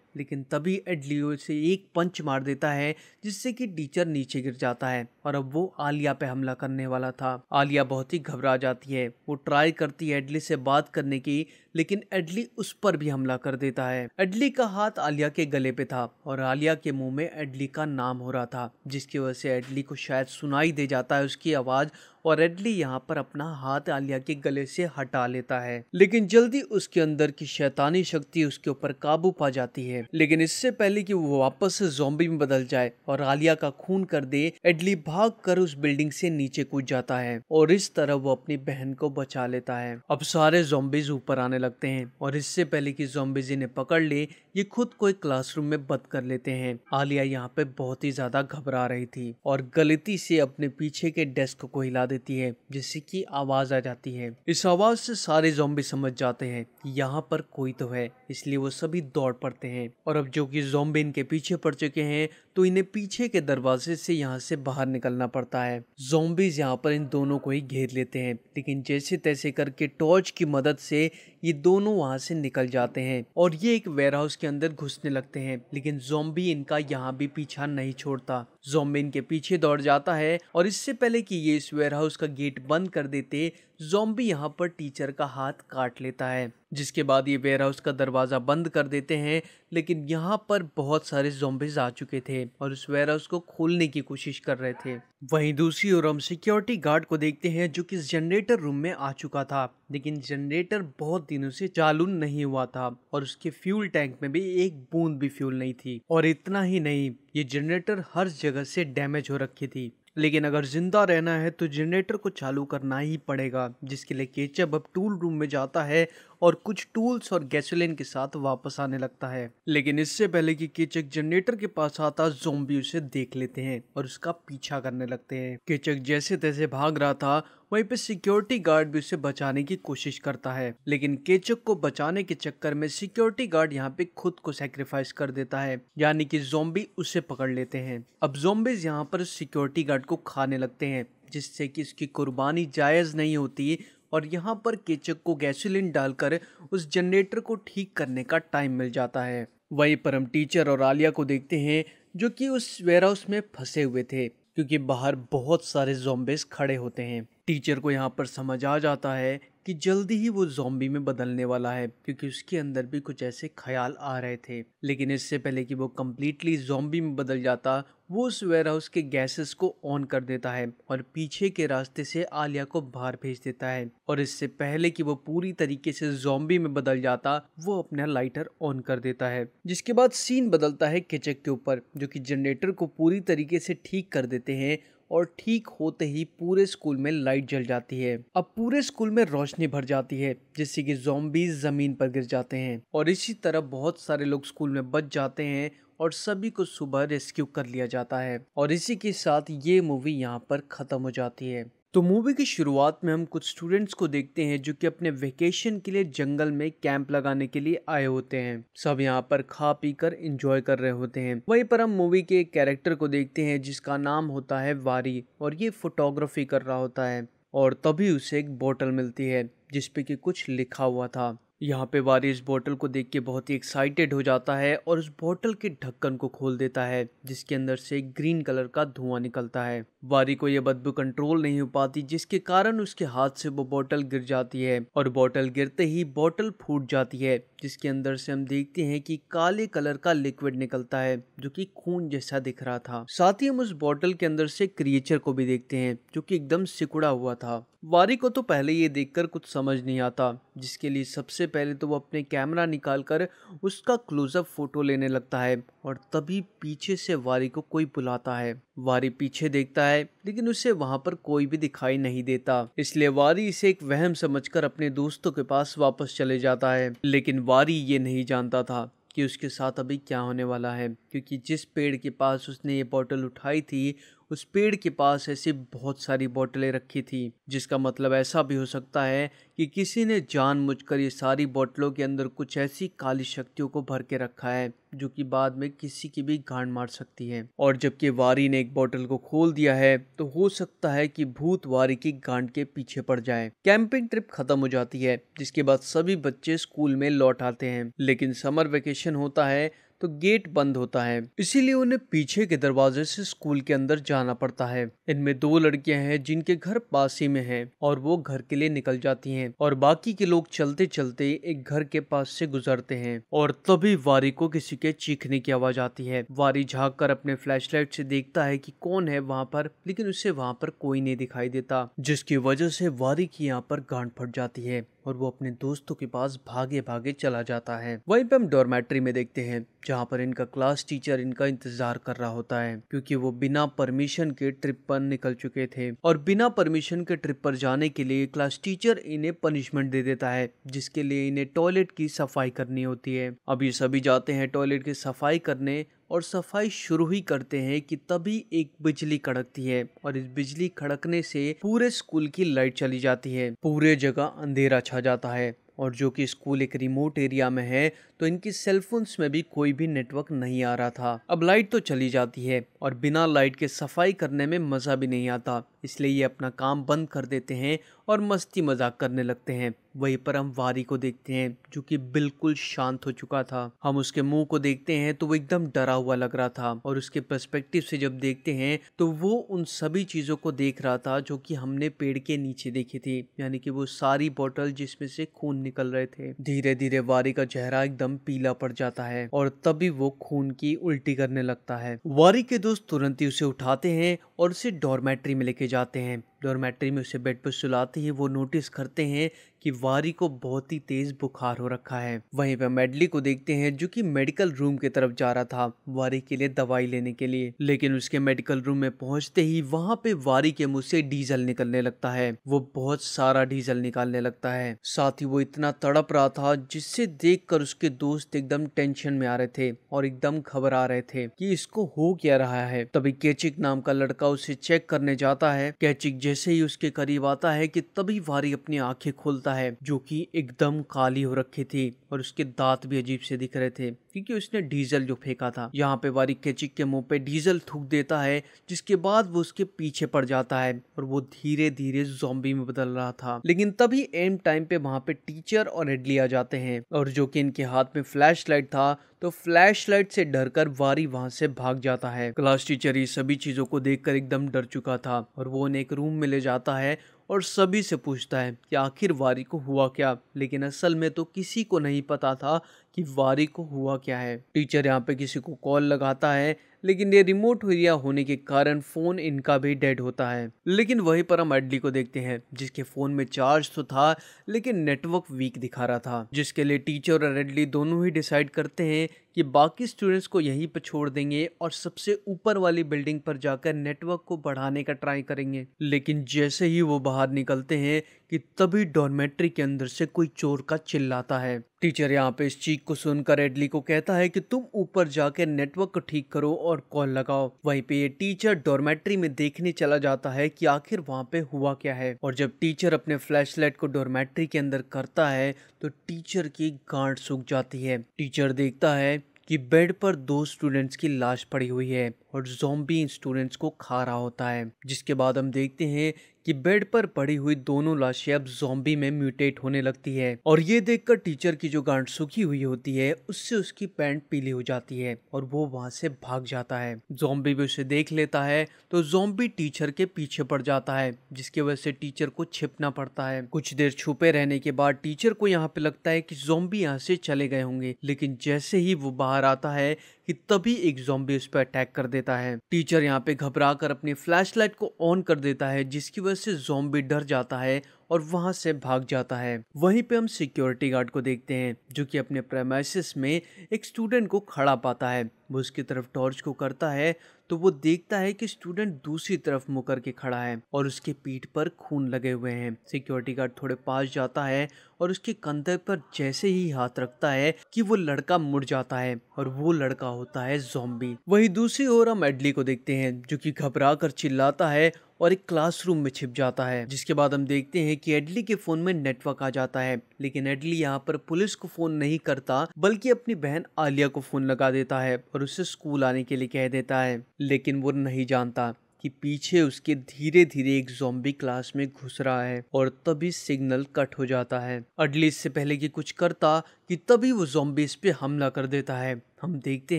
लेकिन तभी एडली से एक पंच मार देता है जिससे कि टीचर नीचे गिर जाता है और अब वो आलिया पे हमला करने वाला था आलिया बहुत ही घबरा जाती है वो ट्राई करती है एडली से बात करने की लेकिन एडली उस पर भी हमला कर देता है एडली का हाथ आलिया के गले पे था और आलिया के मुंह में एडली का नाम हो रहा था जिसकी वजह से एडली को शायद सुनाई दे जाता है उसकी आवाज़ और रेडली यहाँ पर अपना हाथ आलिया के गले से हटा लेता है लेकिन जल्दी उसके अंदर की शैतानी शक्ति उसके ऊपर काबू पा जाती है लेकिन इससे पहले कि वो वापस से जोम्बी में बदल जाए और आलिया का खून कर दे एडली भाग कर उस बिल्डिंग से नीचे कूद जाता है और इस तरह वो अपनी बहन को बचा लेता है अब सारे जोम्बिज ऊपर आने लगते हैं और इससे पहले की जोम्बिज इन्हें पकड़ ले ये खुद को एक क्लासरूम में बंद कर लेते हैं आलिया यहाँ पे बहुत ही ज्यादा घबरा रही थी और गलती से अपने पीछे के डेस्क को हिला देती है जिससे कि आवाज़ आ जाती है इस आवाज़ से सारे जोम्बी समझ जाते हैं यहाँ पर कोई तो है इसलिए वो सभी दौड़ पड़ते हैं और अब जो कि जोम्बे इनके पीछे पड़ चुके हैं तो इन्हें पीछे के दरवाजे से यहाँ से बाहर निकलना पड़ता है जोम्बीज यहाँ पर इन दोनों को ही घेर लेते हैं लेकिन जैसे तैसे करके टॉर्च की मदद से ये दोनों वहाँ से निकल जाते हैं और ये एक वेयर हाउस के अंदर घुसने लगते हैं लेकिन जोम्बी इनका यहाँ भी पीछा नहीं छोड़ता जोम्बिन के पीछे दौड़ जाता है और इससे पहले कि ये इस हाउस का गेट बंद कर देते जोम्बी यहाँ पर टीचर का हाथ काट लेता है जिसके बाद ये वेयर हाउस का दरवाज़ा बंद कर देते हैं लेकिन यहाँ पर बहुत सारे जोम्बिज आ चुके थे और उस वेयर हाउस को खोलने की कोशिश कर रहे थे वहीं दूसरी ओर हम सिक्योरिटी गार्ड को देखते हैं जो कि जनरेटर रूम में आ चुका था लेकिन जनरेटर बहुत दिनों से चालू नहीं हुआ था और उसके फ्यूल टैंक में भी एक बूंद भी फ्यूल नहीं थी और इतना ही नहीं ये जनरेटर हर जगह से डैमेज हो रखी थी लेकिन अगर ज़िंदा रहना है तो जनरेटर को चालू करना ही पड़ेगा जिसके लिए केचप अब टूल रूम में जाता है और कुछ टूल्स और गैसोलिन के साथ वापस आने लगता है लेकिन इससे पहले कि केचक जनरेटर के पास आता जोम्बी उसे देख लेते हैं और उसका पीछा करने लगते हैं केचक जैसे तैसे भाग रहा था वहीं पे सिक्योरिटी गार्ड भी उसे बचाने की कोशिश करता है लेकिन केचक को बचाने के चक्कर में सिक्योरिटी गार्ड यहाँ पे खुद को सेक्रीफाइस कर देता है यानी कि जोम्बी उसे पकड़ लेते हैं अब जोम्बिज यहाँ पर सिक्योरिटी गार्ड को खाने लगते हैं जिससे कि इसकी कुर्बानी जायज़ नहीं होती और यहाँ पर केचक को गैसोलीन डालकर उस जनरेटर को ठीक करने का टाइम मिल जाता है वहीं पर हम टीचर और आलिया को देखते हैं जो कि उस वेयरहाउस में फंसे हुए थे क्योंकि बाहर बहुत सारे जोम्बेस खड़े होते हैं टीचर को यहाँ पर समझ आ जाता है कि जल्दी ही वो जॉम्बी में बदलने वाला है क्योंकि उसके अंदर भी कुछ ऐसे ख्याल आ रहे थे लेकिन इससे पहले कि वो कम्प्लीटली जोम्बी में बदल जाता वो उस हाउस के गैसेस को ऑन कर देता है और पीछे के रास्ते से आलिया को बाहर भेज देता है और इससे पहले कि वो पूरी तरीके से जोम्बी में बदल जाता वो अपना लाइटर ऑन कर देता है जिसके बाद सीन बदलता है किचक के ऊपर जो कि जनरेटर को पूरी तरीके से ठीक कर देते हैं और ठीक होते ही पूरे स्कूल में लाइट जल जाती है अब पूरे स्कूल में रोशनी भर जाती है जिससे कि जोम्बीज जमीन पर गिर जाते हैं और इसी तरह बहुत सारे लोग स्कूल में बच जाते हैं और सभी को सुबह रेस्क्यू कर लिया जाता है और इसी के साथ ये मूवी यहाँ पर ख़त्म हो जाती है तो मूवी की शुरुआत में हम कुछ स्टूडेंट्स को देखते हैं जो कि अपने वेकेशन के लिए जंगल में कैंप लगाने के लिए आए होते हैं सब यहाँ पर खा पी कर इंजॉय कर रहे होते हैं वहीं पर हम मूवी के एक कैरेक्टर को देखते हैं जिसका नाम होता है वारी और ये फोटोग्राफी कर रहा होता है और तभी उसे एक बोतल मिलती है जिसपे की कुछ लिखा हुआ था यहाँ पे वारी इस बोतल को देख के बहुत ही एक्साइटेड हो जाता है और उस बोतल के ढक्कन को खोल देता है जिसके अंदर से ग्रीन कलर का धुआं निकलता है वारी को यह बदबू कंट्रोल नहीं हो पाती जिसके कारण उसके हाथ से वो बोतल गिर जाती है और बोतल गिरते ही बोतल फूट जाती है जिसके अंदर से हम देखते हैं कि काले कलर का लिक्विड निकलता है जो कि खून जैसा दिख रहा था साथ ही हम उस बोतल के अंदर से क्रिएचर को भी देखते हैं जो कि एकदम सिकुड़ा हुआ था वारी को तो पहले ये देखकर कुछ समझ नहीं आता जिसके लिए सबसे पहले तो वो अपने कैमरा निकाल कर उसका क्लोजअप फोटो लेने लगता है और तभी पीछे से वारी को कोई बुलाता है वारी पीछे देखता है लेकिन उसे वहां पर कोई भी दिखाई नहीं देता इसलिए वारी इसे एक वहम समझकर अपने दोस्तों के पास वापस चले जाता है लेकिन वारी ये नहीं जानता था कि उसके साथ अभी क्या होने वाला है क्योंकि जिस पेड़ के पास उसने ये बॉटल उठाई थी उस पेड़ के पास ऐसी बहुत सारी बोतलें रखी थी जिसका मतलब ऐसा भी हो सकता है कि किसी ने कर ये सारी बोतलों के अंदर कुछ ऐसी काली शक्तियों को भर के रखा है जो कि बाद में किसी की भी गांड मार सकती है और जबकि वारी ने एक बोतल को खोल दिया है तो हो सकता है कि भूत वारी की गांड के पीछे पड़ जाए कैंपिंग ट्रिप खत्म हो जाती है जिसके बाद सभी बच्चे स्कूल में लौट आते हैं लेकिन समर वेकेशन होता है तो गेट बंद होता है इसीलिए उन्हें पीछे के दरवाजे से स्कूल के अंदर जाना पड़ता है इनमें दो लड़कियां हैं जिनके घर पास ही में है और वो घर के लिए निकल जाती हैं और बाकी के लोग चलते चलते एक घर के पास से गुजरते हैं और तभी वारी को किसी के चीखने की आवाज आती है वारी झाक कर अपने लाइट से देखता है की कौन है वहाँ पर लेकिन उसे वहाँ पर कोई नहीं दिखाई देता जिसकी वजह से वारी की यहाँ पर गांठ फट जाती है और वो अपने दोस्तों के पास भागे भागे चला जाता है वहीं पे हम डॉर्मेट्री में देखते हैं जहाँ पर इनका क्लास टीचर इनका इंतजार कर रहा होता है क्योंकि वो बिना परमिशन के ट्रिप पर निकल चुके थे और बिना परमिशन के ट्रिप पर जाने के लिए क्लास टीचर इन्हें पनिशमेंट दे देता है जिसके लिए इन्हें टॉयलेट की सफाई करनी होती है अब ये सभी जाते हैं टॉयलेट की सफाई करने और सफाई शुरू ही करते हैं कि तभी एक बिजली कड़कती है और इस बिजली खड़कने से पूरे स्कूल की लाइट चली जाती है पूरे जगह अंधेरा छा जाता है और जो कि स्कूल एक रिमोट एरिया में है तो इनकी सेलफोन्स में भी कोई भी नेटवर्क नहीं आ रहा था अब लाइट तो चली जाती है और बिना लाइट के सफाई करने में मज़ा भी नहीं आता इसलिए ये अपना काम बंद कर देते हैं और मस्ती मजाक करने लगते हैं वहीं पर हम वारी को देखते हैं जो कि बिल्कुल शांत हो चुका था हम उसके मुंह को देखते हैं तो वो एकदम डरा हुआ लग रहा था और उसके पर्सपेक्टिव से जब देखते हैं तो वो उन सभी चीज़ों को देख रहा था जो कि हमने पेड़ के नीचे देखी थी यानी कि वो सारी बोतल जिसमें से खून निकल रहे थे धीरे धीरे वारी का चेहरा एकदम पीला पड़ जाता है और तभी वो खून की उल्टी करने लगता है वारी के दोस्त तुरंत ही उसे उठाते हैं और उसे डॉर्मेट्री में लेके जाते हैं डोरमेट्री में उसे बेड पर सुलाते ही वो नोटिस करते हैं कि वारी को बहुत ही तेज़ बुखार हो रखा है वहीं पर मेडली को देखते हैं जो कि मेडिकल रूम की तरफ जा रहा था वारी के लिए दवाई लेने के लिए लेकिन उसके मेडिकल रूम में पहुंचते ही वहां पे वारी के मुंह से डीजल निकलने लगता है वो बहुत सारा डीजल निकालने लगता है साथ ही वो इतना तड़प रहा था जिससे देख उसके दोस्त एकदम टेंशन में आ रहे थे और एकदम खबर आ रहे थे की इसको हो क्या रहा है तभी कैचिक नाम का लड़का उसे चेक करने जाता है कैचिक जैसे ही उसके करीब आता है कि तभी वारी अपनी आंखें खोलता है जो कि एकदम काली हो रखी थी और उसके दांत भी अजीब से दिख रहे थे क्योंकि उसने डीजल जो फेंका था यहाँ पे वारिक के चिक के मुंह पे डीजल थूक देता है जिसके बाद वो उसके पीछे पड़ जाता है और वो धीरे धीरे जोम्बी में बदल रहा था लेकिन तभी एम टाइम पे वहाँ पे टीचर और एडली आ जाते हैं और जो कि इनके हाथ में फ्लैश लाइट था तो फ्लैश लाइट से डर कर वारी वहां से भाग जाता है क्लास टीचर ये सभी चीजों को देखकर एकदम डर चुका था और वो उन्हें एक रूम में ले जाता है और सभी से पूछता है कि आखिर वारी को हुआ क्या लेकिन असल में तो किसी को नहीं पता था कि वारी को हुआ क्या है टीचर यहाँ पे किसी को कॉल लगाता है लेकिन ये रिमोट एरिया होने के कारण फ़ोन इनका भी डेड होता है लेकिन वहीं पर हम एडली को देखते हैं जिसके फ़ोन में चार्ज तो था लेकिन नेटवर्क वीक दिखा रहा था जिसके लिए टीचर और एडली दोनों ही डिसाइड करते हैं कि बाकी स्टूडेंट्स को यहीं पर छोड़ देंगे और सबसे ऊपर वाली बिल्डिंग पर जाकर नेटवर्क को बढ़ाने का ट्राई करेंगे लेकिन जैसे ही वो बाहर निकलते हैं कि तभी डॉर्मेट्री के अंदर से कोई चोर का चिल्लाता है टीचर यहाँ पे इस चीख को सुनकर एडली को कहता है कि तुम ऊपर जाकर नेटवर्क को ठीक करो और कॉल लगाओ वहीं पे ये टीचर डॉर्मेट्री में देखने चला जाता है कि आखिर वहाँ पे हुआ क्या है और जब टीचर अपने फ्लैशलाइट को डॉर्मेट्री के अंदर करता है तो टीचर की गांड सूख जाती है टीचर देखता है कि बेड पर दो स्टूडेंट्स की लाश पड़ी हुई है और जोम्बी इन स्टूडेंट्स को खा रहा होता है जिसके बाद हम देखते हैं कि बेड पर पड़ी हुई दोनों लाशें अब जोम्बी में म्यूटेट होने लगती है और ये देखकर टीचर की जो गांठ सूखी हुई होती है उससे उसकी पैंट पीली हो जाती है और वो वहां से भाग जाता है जोम्बी भी उसे देख लेता है तो जोम्बी टीचर के पीछे पड़ जाता है जिसकी वजह से टीचर को छिपना पड़ता है कुछ देर छुपे रहने के बाद टीचर को यहाँ पे लगता है कि जोम्बी यहाँ से चले गए होंगे लेकिन जैसे ही वो बाहर आता है कि तभी एक जोम्बी उस पर अटैक कर देता है टीचर यहाँ पे घबरा कर अपनी लाइट को ऑन कर देता है जिसकी वजह से जोम्बी डर जाता है और वहां से भाग जाता है वहीं पे हम सिक्योरिटी गार्ड को देखते हैं जो कि अपने प्रेमाइसिस में एक स्टूडेंट को खड़ा पाता है वो उसकी तरफ टॉर्च को करता है तो वो देखता है कि स्टूडेंट दूसरी तरफ मुकर के खड़ा है और उसके पीठ पर खून लगे हुए हैं सिक्योरिटी गार्ड थोड़े पास जाता है और उसके कंधे पर जैसे ही हाथ रखता है कि वो लड़का मुड़ जाता है और वो लड़का होता है जोम्बी वही दूसरी ओर हम एडली को देखते हैं जो कि घबरा कर चिल्लाता है और एक क्लासरूम में छिप जाता है जिसके बाद हम देखते हैं कि एडली के फोन में नेटवर्क आ जाता है लेकिन एडली यहाँ पर पुलिस को फोन नहीं करता बल्कि अपनी बहन आलिया को फोन लगा देता है और उसे स्कूल आने के लिए कह देता है लेकिन वो नहीं जानता कि पीछे उसके धीरे धीरे एक जोम्बी क्लास में घुस रहा है और तभी सिग्नल कट हो जाता है अडली इससे पहले कि कुछ करता कि तभी वो जोम्बिस पे हमला कर देता है हम देखते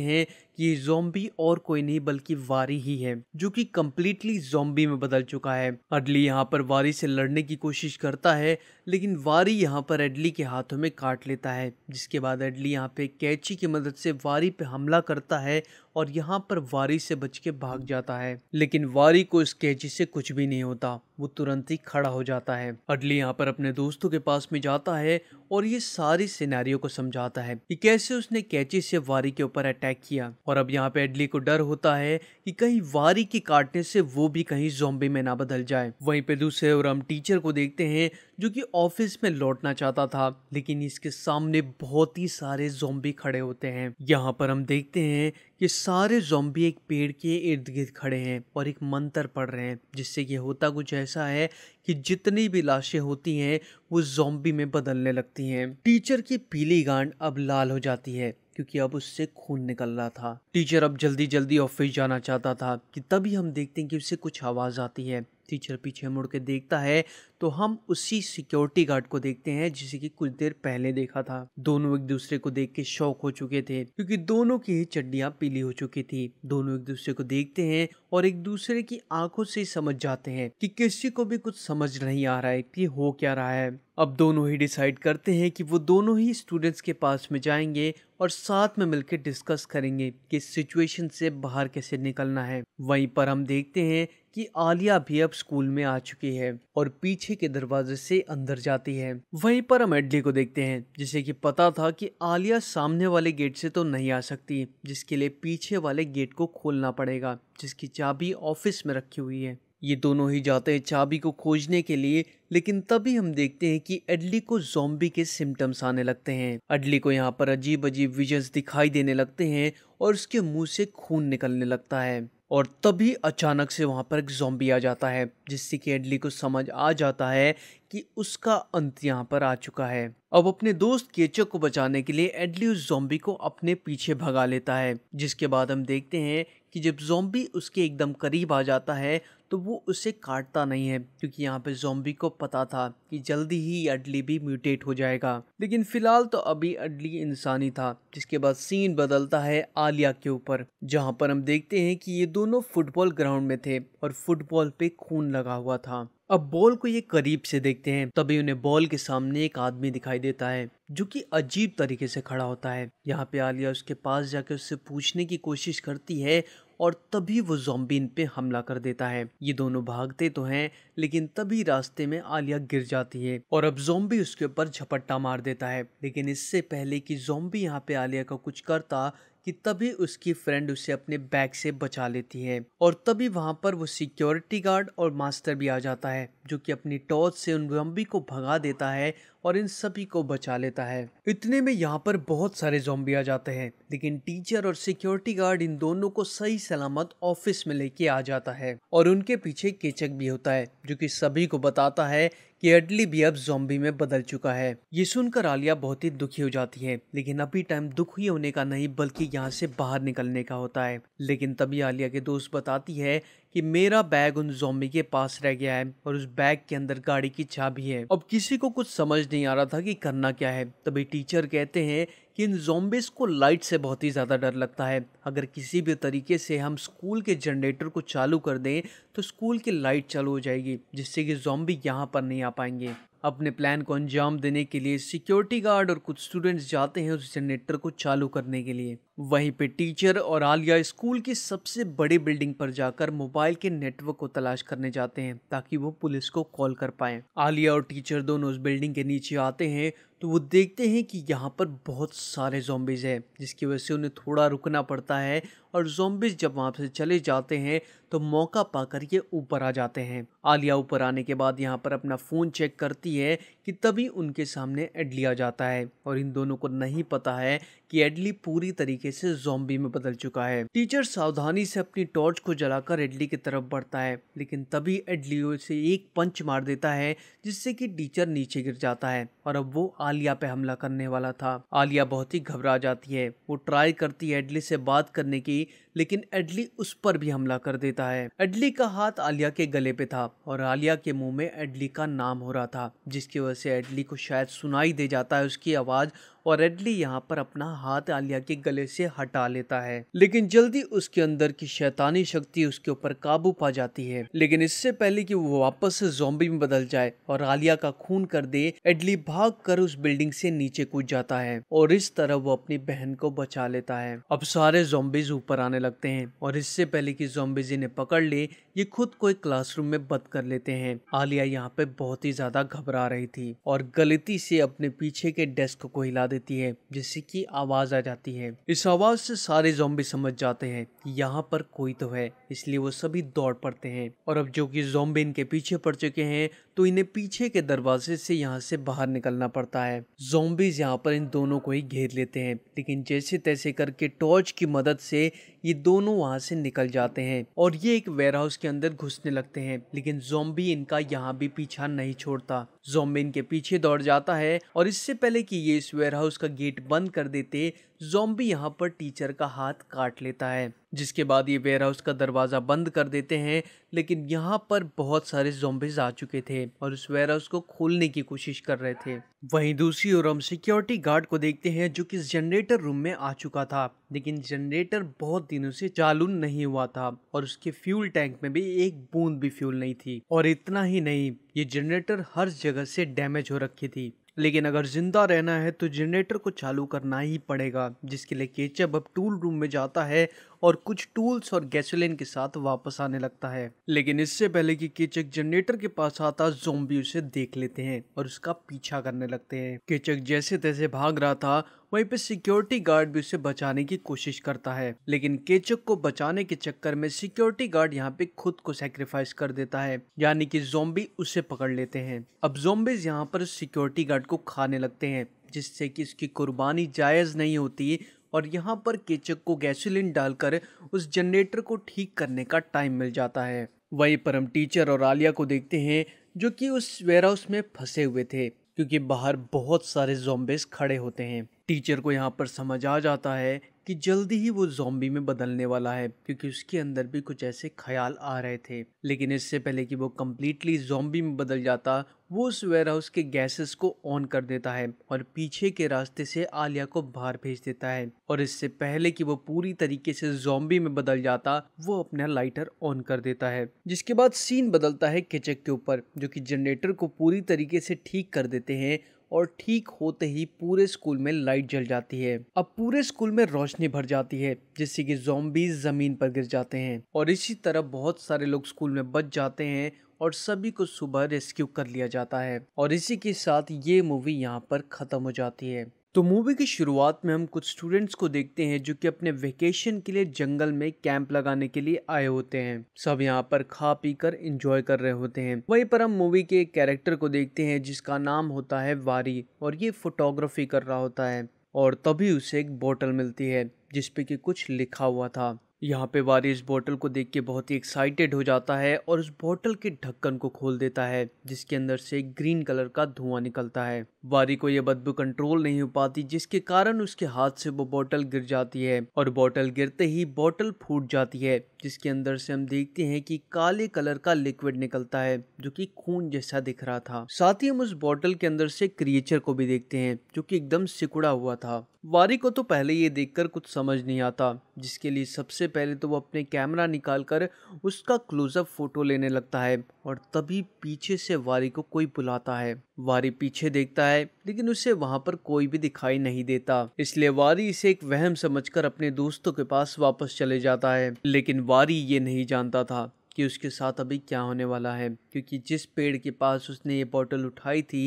हैं कि ये जोम्बी और कोई नहीं बल्कि वारी ही है जो कि कम्प्लीटली जोम्बी में बदल चुका है अडली यहाँ पर वारी से लड़ने की कोशिश करता है लेकिन वारी यहाँ पर एडली के हाथों में काट लेता है जिसके बाद एडली यहाँ पे कैची की मदद से वारी पे हमला करता है और यहाँ पर वारी से बच के भाग जाता है लेकिन वारी को इस कैची से कुछ भी नहीं होता वो तुरंत ही खड़ा हो जाता है अडली यहाँ पर अपने दोस्तों के पास में जाता है और ये सारी सिनारी एडली को समझाता है कि कैसे उसने कैची से वारी के ऊपर अटैक किया और अब यहाँ पे एडली को डर होता है कि कहीं वारी के काटने से वो भी कहीं जोम्बे में ना बदल जाए वहीं पे दूसरे और हम टीचर को देखते हैं जो कि ऑफिस में लौटना चाहता था लेकिन इसके सामने बहुत ही सारे जोम्बी खड़े होते हैं यहाँ पर हम देखते हैं ये सारे जोम्बी एक पेड़ के इर्द गिर्द खड़े हैं और एक मंत्र पढ़ रहे हैं जिससे ये होता कुछ ऐसा है कि जितनी भी लाशें होती हैं वो जोम्बी में बदलने लगती हैं टीचर की पीली गांड अब लाल हो जाती है क्योंकि अब उससे खून निकल रहा था टीचर अब जल्दी जल्दी ऑफिस जाना चाहता था कि तभी हम देखते हैं कि उससे कुछ आवाज़ आती है टीचर पीछे मुड़ के देखता है तो हम उसी सिक्योरिटी गार्ड को देखते हैं जिसे कि कुछ देर पहले देखा था दोनों एक दूसरे को देख के शौक हो चुके थे क्योंकि दोनों की ही चड्डियाँ पीली हो चुकी थी दोनों एक दूसरे को देखते हैं और एक दूसरे की आंखों से समझ जाते हैं कि किसी को भी कुछ समझ नहीं आ रहा है कि हो क्या रहा है अब दोनों ही डिसाइड करते हैं कि वो दोनों ही स्टूडेंट्स के पास में जाएंगे और साथ में मिलकर डिस्कस करेंगे कि सिचुएशन से बाहर कैसे निकलना है वहीं पर हम देखते हैं कि आलिया भी अब स्कूल में आ चुकी है और पीछे के दरवाजे से अंदर जाती है वहीं पर हम एडली को देखते हैं जिसे कि पता था कि आलिया सामने वाले गेट से तो नहीं आ सकती जिसके लिए पीछे वाले गेट को खोलना पड़ेगा जिसकी चाबी ऑफिस में रखी हुई है ये दोनों ही जाते हैं चाबी को खोजने के लिए लेकिन तभी हम देखते हैं कि एडली को जोम्बी के सिम्टम्स आने लगते हैं एडली को यहाँ पर अजीब अजीब विजन्स दिखाई देने लगते हैं और उसके मुंह से खून निकलने लगता है और तभी अचानक से वहाँ पर एक जोम्बी आ जाता है जिससे कि एडली को समझ आ जाता है कि उसका अंत यहाँ पर आ चुका है अब अपने दोस्त केचक को बचाने के लिए एडली उस जोम्बी को अपने पीछे भगा लेता है जिसके बाद हम देखते हैं कि जब जोम्बी उसके एकदम करीब आ जाता है तो वो उसे काटता नहीं है क्योंकि यहाँ पे जोम्बी को पता था कि जल्दी ही अडली भी म्यूटेट हो जाएगा लेकिन फिलहाल तो अभी अडली इंसानी था जिसके बाद सीन बदलता है आलिया के ऊपर जहाँ पर हम देखते हैं कि ये दोनों फुटबॉल ग्राउंड में थे और फुटबॉल पे खून लगा हुआ था अब बॉल को ये करीब से देखते हैं तभी उन्हें बॉल के सामने एक आदमी दिखाई देता है जो कि अजीब तरीके से खड़ा होता है यहाँ पे आलिया उसके पास जाकर उससे पूछने की कोशिश करती है और तभी वो जोम्बी इन पे हमला कर देता है ये दोनों भागते तो हैं लेकिन तभी रास्ते में आलिया गिर जाती है और अब जोम्बी उसके ऊपर झपट्टा मार देता है लेकिन इससे पहले कि जोम्बी यहाँ पे आलिया का कुछ करता कि तभी उसकी फ्रेंड उसे अपने बैग से बचा लेती है और तभी वहां पर वो सिक्योरिटी गार्ड और मास्टर भी आ जाता है जो कि अपनी टॉर्च से उन जोम्बी को भगा देता है और इन सभी को बचा लेता है इतने में यहाँ पर बहुत सारे जोम्बी आ जाते हैं लेकिन टीचर और सिक्योरिटी गार्ड इन दोनों को सही सलामत ऑफिस में लेके आ जाता है और उनके पीछे केचक भी होता है जो कि सभी को बताता है अडली भी अब जोम्बी में बदल चुका है ये सुनकर आलिया बहुत ही दुखी हो जाती है लेकिन अभी टाइम दुखी होने का नहीं बल्कि यहाँ से बाहर निकलने का होता है लेकिन तभी आलिया के दोस्त बताती है कि मेरा बैग उन जोम्बी के पास रह गया है और उस बैग के अंदर गाड़ी की चाबी है अब किसी को कुछ समझ नहीं आ रहा था कि करना क्या है तभी टीचर कहते हैं कि इन जोम्बिस को लाइट से बहुत ही ज़्यादा डर लगता है अगर किसी भी तरीके से हम स्कूल के जनरेटर को चालू कर दें तो स्कूल की लाइट चालू हो जाएगी जिससे कि जोम्बी यहाँ पर नहीं आ पाएंगे अपने प्लान को अंजाम देने के लिए सिक्योरिटी गार्ड और कुछ स्टूडेंट्स जाते हैं उस जनरेटर को चालू करने के लिए वहीं पे टीचर और आलिया स्कूल की सबसे बड़ी बिल्डिंग पर जाकर मोबाइल के नेटवर्क को तलाश करने जाते हैं ताकि वो पुलिस को कॉल कर पाए आलिया और टीचर दोनों उस बिल्डिंग के नीचे आते हैं तो वो देखते हैं कि यहाँ पर बहुत सारे जोम्बिज हैं जिसकी वजह से उन्हें थोड़ा रुकना पड़ता है और जोम्बिस जब वहाँ से चले जाते हैं तो मौका पाकर ये ऊपर आ जाते हैं आलिया ऊपर आने के बाद यहाँ पर अपना फ़ोन चेक करती है कि तभी उनके सामने एडली आ जाता है और इन दोनों को नहीं पता है कि एडली पूरी तरीके से जोम्बी में बदल चुका है टीचर सावधानी से अपनी टॉर्च को जलाकर एडली की तरफ बढ़ता है लेकिन तभी एडली उसे एक पंच मार देता है जिससे कि टीचर नीचे गिर जाता है और अब वो आलिया पे हमला करने वाला था आलिया बहुत ही घबरा जाती है वो ट्राई करती है एडली से बात करने की लेकिन एडली उस पर भी हमला कर देता है एडली का हाथ आलिया के गले पे था और आलिया के मुंह में एडली का नाम हो रहा था जिसकी वजह से एडली को शायद सुनाई दे जाता है उसकी आवाज और एडली यहाँ पर अपना हाथ आलिया के गले से हटा लेता है लेकिन जल्दी उसके अंदर की शैतानी शक्ति उसके ऊपर काबू पा जाती है लेकिन इससे पहले कि वो वापस से जोम्बी में बदल जाए और आलिया का खून कर दे एडली भाग कर उस बिल्डिंग से नीचे कूद जाता है और इस तरह वो अपनी बहन को बचा लेता है अब सारे जोम्बिज ऊपर आने लगते हैं और इससे पहले कि जोम्बिज इन्हें पकड़ ले ये खुद को एक क्लासरूम में बंद कर लेते हैं आलिया यहाँ पे बहुत ही ज्यादा घबरा रही थी और गलती से अपने पीछे के डेस्क को हिला देती है जिससे कि आवाज आ जाती है इस आवाज से सारे जोम्बी समझ जाते हैं यहाँ पर कोई तो है इसलिए वो सभी दौड़ पड़ते हैं और अब जो कि जोम्बे इनके पीछे पड़ चुके हैं तो इन्हें पीछे के दरवाजे से यहाँ से बाहर निकलना पड़ता है जोम्बीज यहाँ पर इन दोनों को ही घेर लेते हैं लेकिन जैसे तैसे करके टॉर्च की मदद से ये दोनों वहाँ से निकल जाते हैं और ये एक वेयरहाउस के अंदर घुसने लगते हैं लेकिन जोम्बी इनका यहाँ भी पीछा नहीं छोड़ता जोम्बे इनके पीछे दौड़ जाता है और इससे पहले कि ये इस वेयर हाउस का गेट बंद कर देते जोम्बी यहाँ पर टीचर का हाथ काट लेता है जिसके बाद ये वेयर हाउस का दरवाज़ा बंद कर देते हैं लेकिन यहाँ पर बहुत सारे जोम्बे आ चुके थे और उस हाउस को खोलने की कोशिश कर रहे थे वहीं दूसरी ओर हम सिक्योरिटी गार्ड को देखते हैं जो कि जनरेटर रूम में आ चुका था लेकिन जनरेटर बहुत दिनों से चालू नहीं हुआ था और उसके फ्यूल टैंक में भी एक बूंद भी फ्यूल नहीं थी और इतना ही नहीं ये जनरेटर हर जगह जगह से डैमेज हो रखी थी लेकिन अगर ज़िंदा रहना है तो जनरेटर को चालू करना ही पड़ेगा जिसके लिए केचप अब टूल रूम में जाता है और कुछ टूल्स और गैसोलिन के साथ वापस आने लगता है लेकिन इससे पहले कि केचक जनरेटर के पास आता जोम्बी उसे देख लेते हैं और उसका पीछा करने लगते हैं केचक जैसे तैसे भाग रहा था वहीं पे सिक्योरिटी गार्ड भी उसे बचाने की कोशिश करता है लेकिन केचक को बचाने के चक्कर में सिक्योरिटी गार्ड यहाँ पे खुद को सेक्रीफाइस कर देता है यानी कि जोम्बी उसे पकड़ लेते हैं अब जोम्बिज यहाँ पर सिक्योरिटी गार्ड को खाने लगते हैं जिससे कि इसकी कुर्बानी जायज़ नहीं होती और यहाँ पर केचक को गैसोलीन डालकर उस जनरेटर को ठीक करने का टाइम मिल जाता है वही पर हम टीचर और आलिया को देखते हैं जो कि उस वेयरहाउस में फंसे हुए थे क्योंकि बाहर बहुत सारे जोम्बेस खड़े होते हैं टीचर को यहाँ पर समझ आ जाता है कि जल्दी ही वो जॉम्बी में बदलने वाला है क्योंकि उसके अंदर भी कुछ ऐसे ख्याल आ रहे थे लेकिन इससे पहले कि वो कम्प्लीटली जोम्बी में बदल जाता वो उस वेयर हाउस के गैसेस को ऑन कर देता है और पीछे के रास्ते से आलिया को बाहर भेज देता है और इससे पहले कि वो पूरी तरीके से जोम्बी में बदल जाता वो अपना लाइटर ऑन कर देता है जिसके बाद सीन बदलता है किचक के ऊपर जो कि जनरेटर को पूरी तरीके से ठीक कर देते हैं और ठीक होते ही पूरे स्कूल में लाइट जल जाती है अब पूरे स्कूल में रोशनी भर जाती है जिससे कि जोम्बीज जमीन पर गिर जाते हैं और इसी तरह बहुत सारे लोग स्कूल में बच जाते हैं और सभी को सुबह रेस्क्यू कर लिया जाता है और इसी के साथ ये मूवी यहाँ पर ख़त्म हो जाती है तो मूवी की शुरुआत में हम कुछ स्टूडेंट्स को देखते हैं जो कि अपने वेकेशन के लिए जंगल में कैंप लगाने के लिए आए होते हैं सब यहाँ पर खा पी कर इंजॉय कर रहे होते हैं वहीं पर हम मूवी के एक कैरेक्टर को देखते हैं जिसका नाम होता है वारी और ये फोटोग्राफी कर रहा होता है और तभी उसे एक बोतल मिलती है जिसपे कि कुछ लिखा हुआ था यहाँ पे वारी इस बोतल को देख के बहुत ही एक्साइटेड हो जाता है और उस बोतल के ढक्कन को खोल देता है जिसके अंदर से ग्रीन कलर का धुआं निकलता है वारी को यह बदबू कंट्रोल नहीं हो पाती जिसके कारण उसके हाथ से वो बोतल गिर जाती है और बोतल गिरते ही बोतल फूट जाती है जिसके अंदर से हम देखते हैं कि काले कलर का लिक्विड निकलता है जो कि खून जैसा दिख रहा था साथ ही हम उस बोतल के अंदर से क्रिएचर को भी देखते हैं जो कि एकदम सिकुड़ा हुआ था वारी को तो पहले ये देखकर कुछ समझ नहीं आता जिसके लिए सबसे सबसे पहले तो वो अपने कैमरा निकाल कर उसका क्लोजअप फोटो लेने लगता है और तभी पीछे से वारी को कोई बुलाता है वारी पीछे देखता है लेकिन उसे वहां पर कोई भी दिखाई नहीं देता इसलिए वारी इसे एक वहम समझकर अपने दोस्तों के पास वापस चले जाता है लेकिन वारी ये नहीं जानता था कि उसके साथ अभी क्या होने वाला है क्योंकि जिस पेड़ के पास उसने ये बॉटल उठाई थी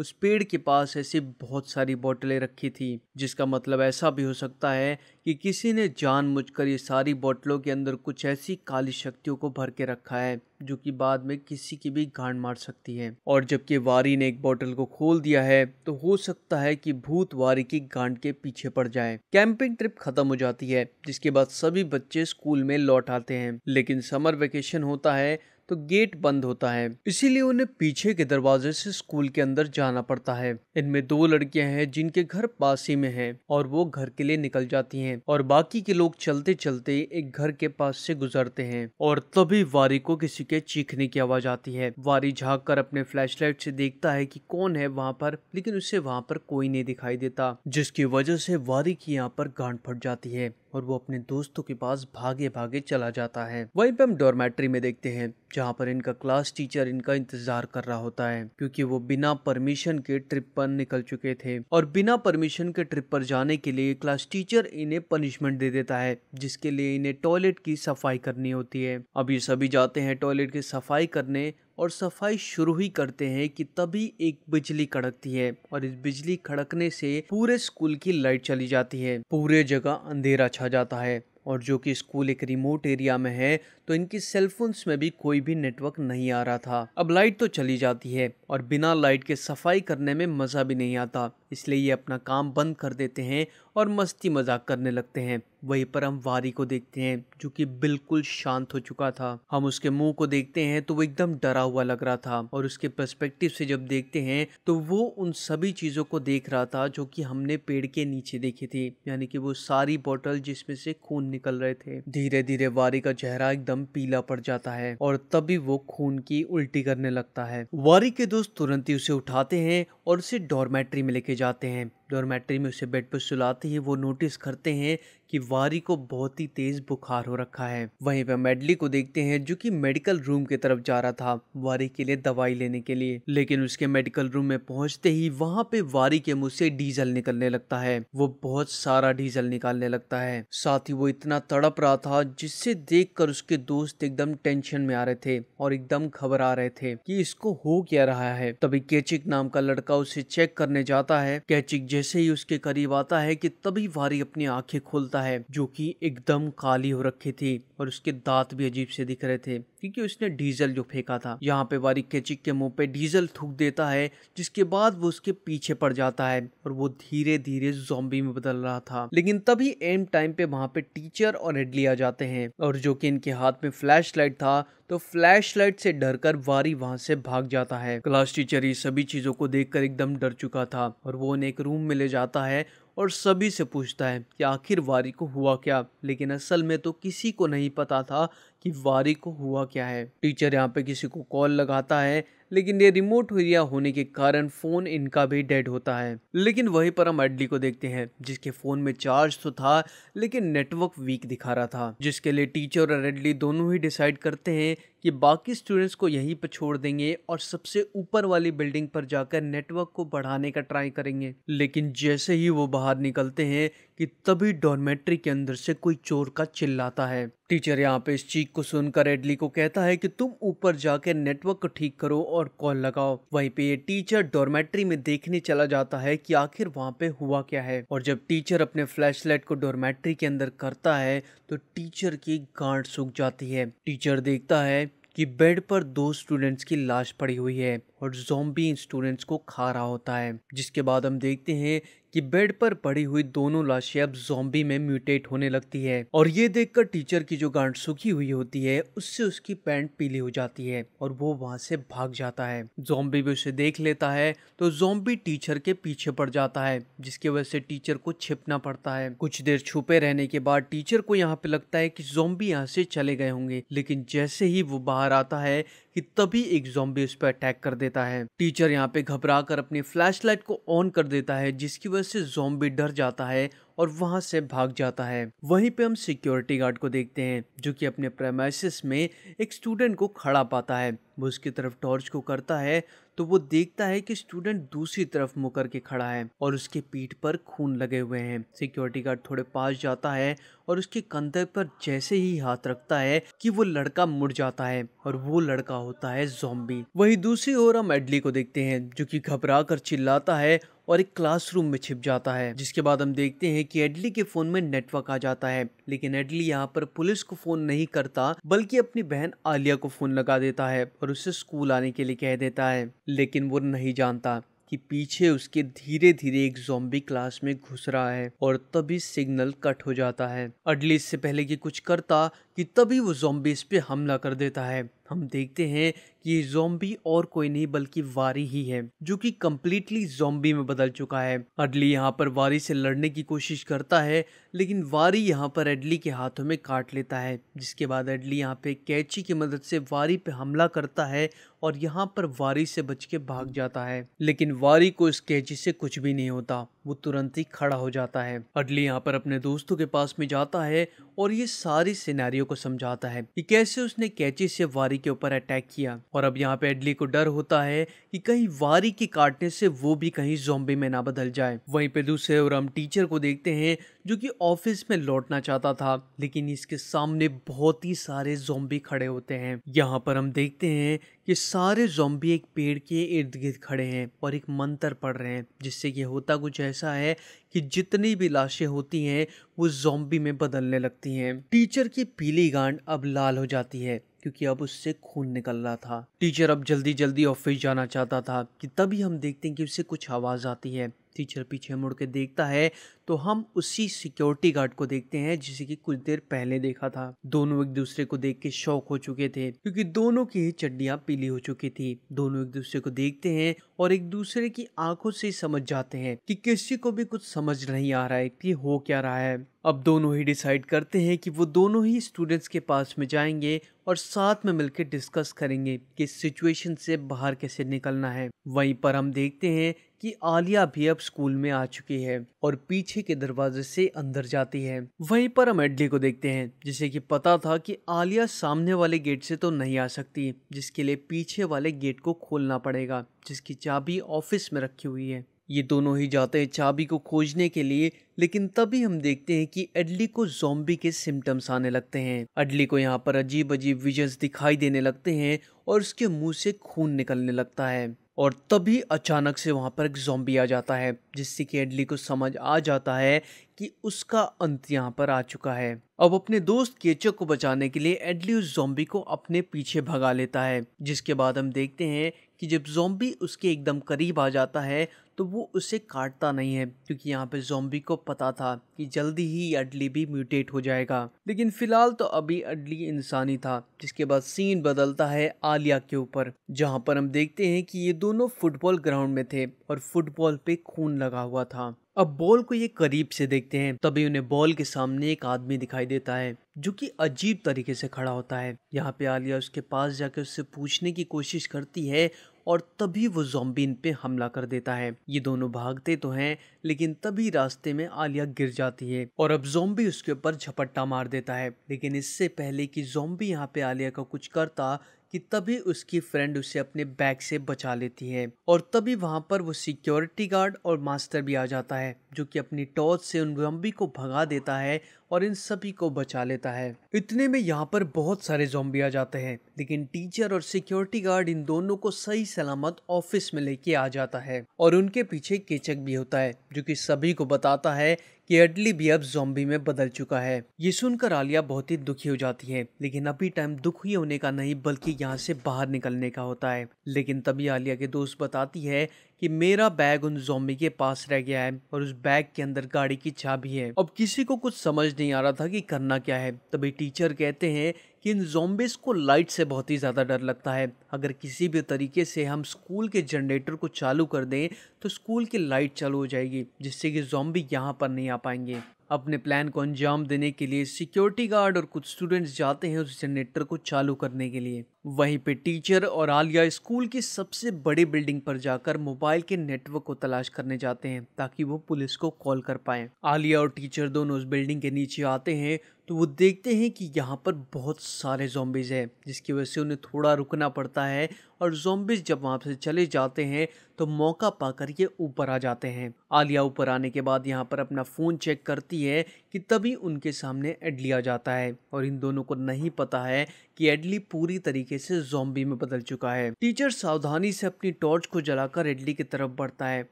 उस पेड़ के पास ऐसी बहुत सारी बोतलें रखी थी जिसका मतलब ऐसा भी हो सकता है कि किसी ने कर ये सारी बोतलों के अंदर कुछ ऐसी काली शक्तियों को भर के रखा है जो कि बाद में किसी की भी गांड मार सकती है और जबकि वारी ने एक बोतल को खोल दिया है तो हो सकता है कि भूत वारी की गांड के पीछे पड़ जाए कैंपिंग ट्रिप खत्म हो जाती है जिसके बाद सभी बच्चे स्कूल में लौट आते हैं लेकिन समर वेकेशन होता है तो गेट बंद होता है इसीलिए उन्हें पीछे के दरवाजे से स्कूल के अंदर जाना पड़ता है इनमें दो लड़कियां हैं जिनके घर पास ही में है और वो घर के लिए निकल जाती हैं और बाकी के लोग चलते चलते एक घर के पास से गुजरते हैं और तभी वारी को किसी के चीखने की आवाज आती है वारी झाक कर अपने लाइट से देखता है की कौन है वहाँ पर लेकिन उसे वहाँ पर कोई नहीं दिखाई देता जिसकी वजह से वारी की यहाँ पर गांठ फट जाती है और वो अपने दोस्तों के पास भागे भागे चला जाता है वहीं पे हम डॉर्मेट्री में देखते हैं जहाँ पर इनका क्लास टीचर इनका इंतजार कर रहा होता है क्योंकि वो बिना परमिशन के ट्रिप पर निकल चुके थे और बिना परमिशन के ट्रिप पर जाने के लिए क्लास टीचर इन्हें पनिशमेंट दे देता है जिसके लिए इन्हें टॉयलेट की सफाई करनी होती है अब ये सभी जाते हैं टॉयलेट की सफाई करने और सफाई शुरू ही करते हैं कि तभी एक बिजली कड़कती है और इस बिजली खड़कने से पूरे स्कूल की लाइट चली जाती है पूरे जगह अंधेरा छा जाता है और जो कि स्कूल एक रिमोट एरिया में है तो इनकी सेलफोन्स में भी कोई भी नेटवर्क नहीं आ रहा था अब लाइट तो चली जाती है और बिना लाइट के सफाई करने में मज़ा भी नहीं आता इसलिए ये अपना काम बंद कर देते हैं और मस्ती मजाक करने लगते हैं वहीं पर हम वारी को देखते हैं जो कि बिल्कुल शांत हो चुका था हम उसके मुंह को देखते हैं तो वो एकदम डरा हुआ लग रहा था और उसके पर्सपेक्टिव से जब देखते हैं तो वो उन सभी चीज़ों को देख रहा था जो कि हमने पेड़ के नीचे देखी थी यानी कि वो सारी बॉटल जिसमें से खून निकल रहे थे धीरे धीरे वारी का चेहरा एकदम रंग पीला पड़ जाता है और तभी वो खून की उल्टी करने लगता है वारी के दोस्त तुरंत ही उसे उठाते हैं और उसे डॉर्मेट्री में लेके जाते हैं डॉर्मेट्री में उसे बेड पर सुलाते ही वो नोटिस करते हैं कि वारी को बहुत ही तेज बुखार हो रखा है वहीं पर मेडली को देखते हैं जो कि मेडिकल रूम की तरफ जा रहा था वारी के लिए दवाई लेने के लिए लेकिन उसके मेडिकल रूम में पहुंचते ही वहां पे वारी के मुंह से डीजल निकलने लगता है वो बहुत सारा डीजल निकालने लगता है साथ ही वो इतना तड़प रहा था जिससे देख उसके दोस्त एकदम टेंशन में आ रहे थे और एकदम खबर आ रहे थे की इसको हो क्या रहा है तभी कैचिक नाम का लड़का उसे चेक करने जाता है कैचिक जैसे ही उसके करीब आता है की तभी वारी अपनी आंखें खोलता है जो कि एकदम काली हो रखी थी और उसके दांत भी अजीब से दिख रहे थे क्योंकि उसने डीजल जो फेंका था यहाँ पे बारीक कैचिक के मुंह पे डीजल थूक देता है जिसके बाद वो उसके पीछे पड़ जाता है और वो धीरे धीरे जोम्बी में बदल रहा था लेकिन तभी एम टाइम पे वहाँ पे टीचर और एडली आ जाते हैं और जो कि इनके हाथ में फ्लैश लाइट था तो फ्लैश लाइट से डर कर वारी वहां से भाग जाता है क्लास टीचर ये सभी चीजों को देखकर एकदम डर चुका था और वो उन्हें एक रूम में ले जाता है और सभी से पूछता है कि आखिर वारी को हुआ क्या लेकिन असल में तो किसी को नहीं पता था कि वारी को हुआ क्या है टीचर यहाँ पे किसी को कॉल लगाता है लेकिन ये रिमोट एरिया होने के कारण फ़ोन इनका भी डेड होता है लेकिन वही पर हम एडली को देखते हैं जिसके फ़ोन में चार्ज तो था लेकिन नेटवर्क वीक दिखा रहा था जिसके लिए टीचर और एडली दोनों ही डिसाइड करते हैं कि बाकी स्टूडेंट्स को यहीं पर छोड़ देंगे और सबसे ऊपर वाली बिल्डिंग पर जाकर नेटवर्क को बढ़ाने का ट्राई करेंगे लेकिन जैसे ही वो बाहर निकलते हैं कि तभी डॉर्मेट्री के अंदर से कोई चोर का चिल्लाता है टीचर यहाँ पे इस चीख को सुनकर एडली को कहता है कि तुम ऊपर जाकर नेटवर्क को ठीक करो और कॉल लगाओ वहीं पे ये टीचर डॉर्मेट्री में देखने चला जाता है कि आखिर वहाँ पे हुआ क्या है और जब टीचर अपने फ्लैशलाइट को डॉर्मेट्री के अंदर करता है तो टीचर की गांठ सूख जाती है टीचर देखता है कि बेड पर दो स्टूडेंट्स की लाश पड़ी हुई है और जोम्बी स्टूडेंट्स को खा रहा होता है जिसके बाद हम देखते हैं कि बेड पर पड़ी हुई दोनों लाशें अब जोम्बी में म्यूटेट होने लगती है और ये देखकर टीचर की जो गांठ सूखी हुई होती है उससे उसकी पैंट पीली हो जाती है और वो वहां से भाग जाता है जोम्बी भी उसे देख लेता है तो जोम्बी टीचर के पीछे पड़ जाता है जिसकी वजह से टीचर को छिपना पड़ता है कुछ देर छुपे रहने के बाद टीचर को यहाँ पे लगता है कि जोम्बी यहाँ से चले गए होंगे लेकिन जैसे ही वो बाहर आता है कि तभी एक जोम्बी उस पर अटैक कर देता है टीचर यहाँ पे घबरा कर अपनी फ्लैशलाइट को ऑन कर देता है जिसकी वजह से जोम्बी डर जाता है और वहां से भाग जाता है वहीं पे हम सिक्योरिटी गार्ड को देखते हैं जो कि अपने प्रेमाइसिस में एक स्टूडेंट को खड़ा पाता है वो उसकी तरफ टॉर्च को करता है तो वो देखता है कि स्टूडेंट दूसरी तरफ मुकर के खड़ा है और उसके पीठ पर खून लगे हुए हैं सिक्योरिटी गार्ड थोड़े पास जाता है और उसके कंधे पर जैसे ही हाथ रखता है कि वो लड़का मुड़ जाता है और वो लड़का होता है जोम्बी वही दूसरी ओर हम एडली को देखते हैं जो कि घबरा कर चिल्लाता है और एक क्लासरूम में छिप जाता है जिसके बाद हम देखते हैं कि एडली के फोन में नेटवर्क आ जाता है लेकिन एडली यहाँ पर पुलिस को फोन नहीं करता बल्कि अपनी बहन आलिया को फोन लगा देता है और उसे स्कूल आने के लिए कह देता है लेकिन वो नहीं जानता कि पीछे उसके धीरे धीरे एक जोम्बी क्लास में घुस रहा है और तभी सिग्नल कट हो जाता है अडली इससे पहले कि कुछ करता कि तभी वो जोम्बिस पे हमला कर देता है हम देखते हैं कि ये जोम्बी और कोई नहीं बल्कि वारी ही है जो कि कम्प्लीटली जोम्बी में बदल चुका है अडली यहाँ पर वारी से लड़ने की कोशिश करता है लेकिन वारी यहाँ पर एडली के हाथों में काट लेता है जिसके बाद एडली यहाँ पे कैची की मदद से वारी पे हमला करता है और यहाँ पर वारी से बच के भाग जाता है लेकिन वारी को इस कैची से कुछ भी नहीं होता वो तुरंत ही खड़ा हो जाता है अडली यहाँ पर अपने दोस्तों के पास में जाता है और ये सारी सिनेरियो को समझाता है कि कैसे उसने कैची से वारी के ऊपर अटैक किया और अब यहाँ पे अडली को डर होता है कि कहीं वारी के काटने से वो भी कहीं जोम्बे में ना बदल जाए वहीं पे दूसरे और हम टीचर को देखते हैं जो कि ऑफिस में लौटना चाहता था लेकिन इसके सामने बहुत ही सारे जोम्बी खड़े होते हैं यहाँ पर हम देखते हैं कि सारे जोम्बी एक पेड़ के इर्द गिर्द खड़े हैं और एक मंत्र पढ़ रहे हैं जिससे ये होता कुछ ऐसा है कि जितनी भी लाशें होती हैं वो जोम्बी में बदलने लगती हैं टीचर की पीली गांड अब लाल हो जाती है क्योंकि अब उससे खून निकल रहा था टीचर अब जल्दी जल्दी ऑफिस जाना चाहता था कि तभी हम देखते हैं कि उससे कुछ आवाज़ आती है टीचर पीछे मुड़ के देखता है तो हम उसी सिक्योरिटी गार्ड को देखते हैं जिसे कि कुछ देर पहले देखा था दोनों एक दूसरे को देख के शौक हो चुके थे क्योंकि दोनों की ही चड्डियां पीली हो चुकी थी दोनों एक दूसरे को देखते हैं और एक दूसरे की आंखों से समझ जाते हैं कि किसी को भी कुछ समझ नहीं आ रहा है कि हो क्या रहा है अब दोनों ही डिसाइड करते हैं कि वो दोनों ही स्टूडेंट्स के पास में जाएंगे और साथ में मिलकर डिस्कस करेंगे कि सिचुएशन से बाहर कैसे निकलना है वहीं पर हम देखते हैं कि आलिया भी अब स्कूल में आ चुकी है और पीछे के दरवाजे से अंदर जाती है वहीं पर हम एडली को देखते हैं जिसे कि पता था कि आलिया सामने वाले गेट से तो नहीं आ सकती जिसके लिए पीछे वाले गेट को खोलना पड़ेगा जिसकी चाबी ऑफिस में रखी हुई है ये दोनों ही जाते हैं चाबी को खोजने के लिए लेकिन तभी हम देखते हैं कि एडली को जोम्बी के सिम्टम्स आने लगते हैं एडली को यहाँ पर अजीब अजीब विजन्स दिखाई देने लगते हैं और उसके मुंह से खून निकलने लगता है और तभी अचानक से वहाँ पर एक जोम्बी आ जाता है जिससे कि एडली को समझ आ जाता है कि उसका अंत यहाँ पर आ चुका है अब अपने दोस्त केचक को बचाने के लिए एडली उस जोम्बी को अपने पीछे भगा लेता है जिसके बाद हम देखते हैं कि जब जोम्बी उसके एकदम करीब आ जाता है तो वो उसे काटता नहीं है क्योंकि यहाँ पे जोम्बी को पता था कि जल्दी ही अडली भी म्यूटेट हो जाएगा लेकिन फिलहाल तो अभी अडली इंसानी था जिसके बाद सीन बदलता है आलिया के ऊपर जहाँ पर हम देखते हैं कि ये दोनों फुटबॉल ग्राउंड में थे और फुटबॉल पे खून लगा हुआ था अब बॉल को ये करीब से देखते हैं तभी उन्हें बॉल के सामने एक आदमी दिखाई देता है जो कि अजीब तरीके से खड़ा होता है यहाँ पे आलिया उसके पास जाकर उससे पूछने की कोशिश करती है और तभी वो जोम्बी इन पे हमला कर देता है ये दोनों भागते तो हैं लेकिन तभी रास्ते में आलिया गिर जाती है और अब जोम्बी उसके ऊपर झपट्टा मार देता है लेकिन इससे पहले कि जोम्बी यहाँ पे आलिया का कुछ करता कि तभी उसकी फ्रेंड उसे अपने बैग से बचा लेती है और तभी वहां पर वो सिक्योरिटी गार्ड और मास्टर भी आ जाता है जो कि अपनी टॉर्च से उन जोम्बी को भगा देता है और इन सभी को बचा लेता है इतने में यहाँ पर बहुत सारे जोम्बी आ जाते हैं लेकिन टीचर और सिक्योरिटी गार्ड इन दोनों को सही सलामत ऑफिस में लेके आ जाता है और उनके पीछे केचक भी होता है जो कि सभी को बताता है कि एडली भी अब जोम्बी में बदल चुका है ये सुनकर आलिया बहुत ही दुखी हो जाती है लेकिन अभी टाइम दुखी होने का नहीं बल्कि यहाँ से बाहर निकलने का होता है लेकिन तभी आलिया के दोस्त बताती है कि मेरा बैग उन जोम्बी के पास रह गया है और उस बैग के अंदर गाड़ी की चाबी है अब किसी को कुछ समझ नहीं आ रहा था कि करना क्या है तभी टीचर कहते हैं कि इन जोम्बिस को लाइट से बहुत ही ज़्यादा डर लगता है अगर किसी भी तरीके से हम स्कूल के जनरेटर को चालू कर दें तो स्कूल की लाइट चालू हो जाएगी जिससे कि जोम्बी यहाँ पर नहीं आ पाएंगे अपने प्लान को अंजाम देने के लिए सिक्योरिटी गार्ड और कुछ स्टूडेंट्स जाते हैं उस जनरेटर को चालू करने के लिए वहीं पे टीचर और आलिया स्कूल की सबसे बड़ी बिल्डिंग पर जाकर मोबाइल के नेटवर्क को तलाश करने जाते हैं ताकि वो पुलिस को कॉल कर पाए आलिया और टीचर दोनों उस बिल्डिंग के नीचे आते हैं तो वो देखते हैं कि यहाँ पर बहुत सारे जोम्बिज़ हैं जिसकी वजह से उन्हें थोड़ा रुकना पड़ता है और जोम्बिज़ जब वहाँ से चले जाते हैं तो मौका पाकर ये ऊपर आ जाते हैं आलिया ऊपर आने के बाद यहाँ पर अपना फ़ोन चेक करती है कि तभी उनके सामने एडली आ जाता है और इन दोनों को नहीं पता है कि एडली पूरी तरीके से जोम्बी में बदल चुका है टीचर सावधानी से अपनी टॉर्च को जलाकर एडली की तरफ बढ़ता है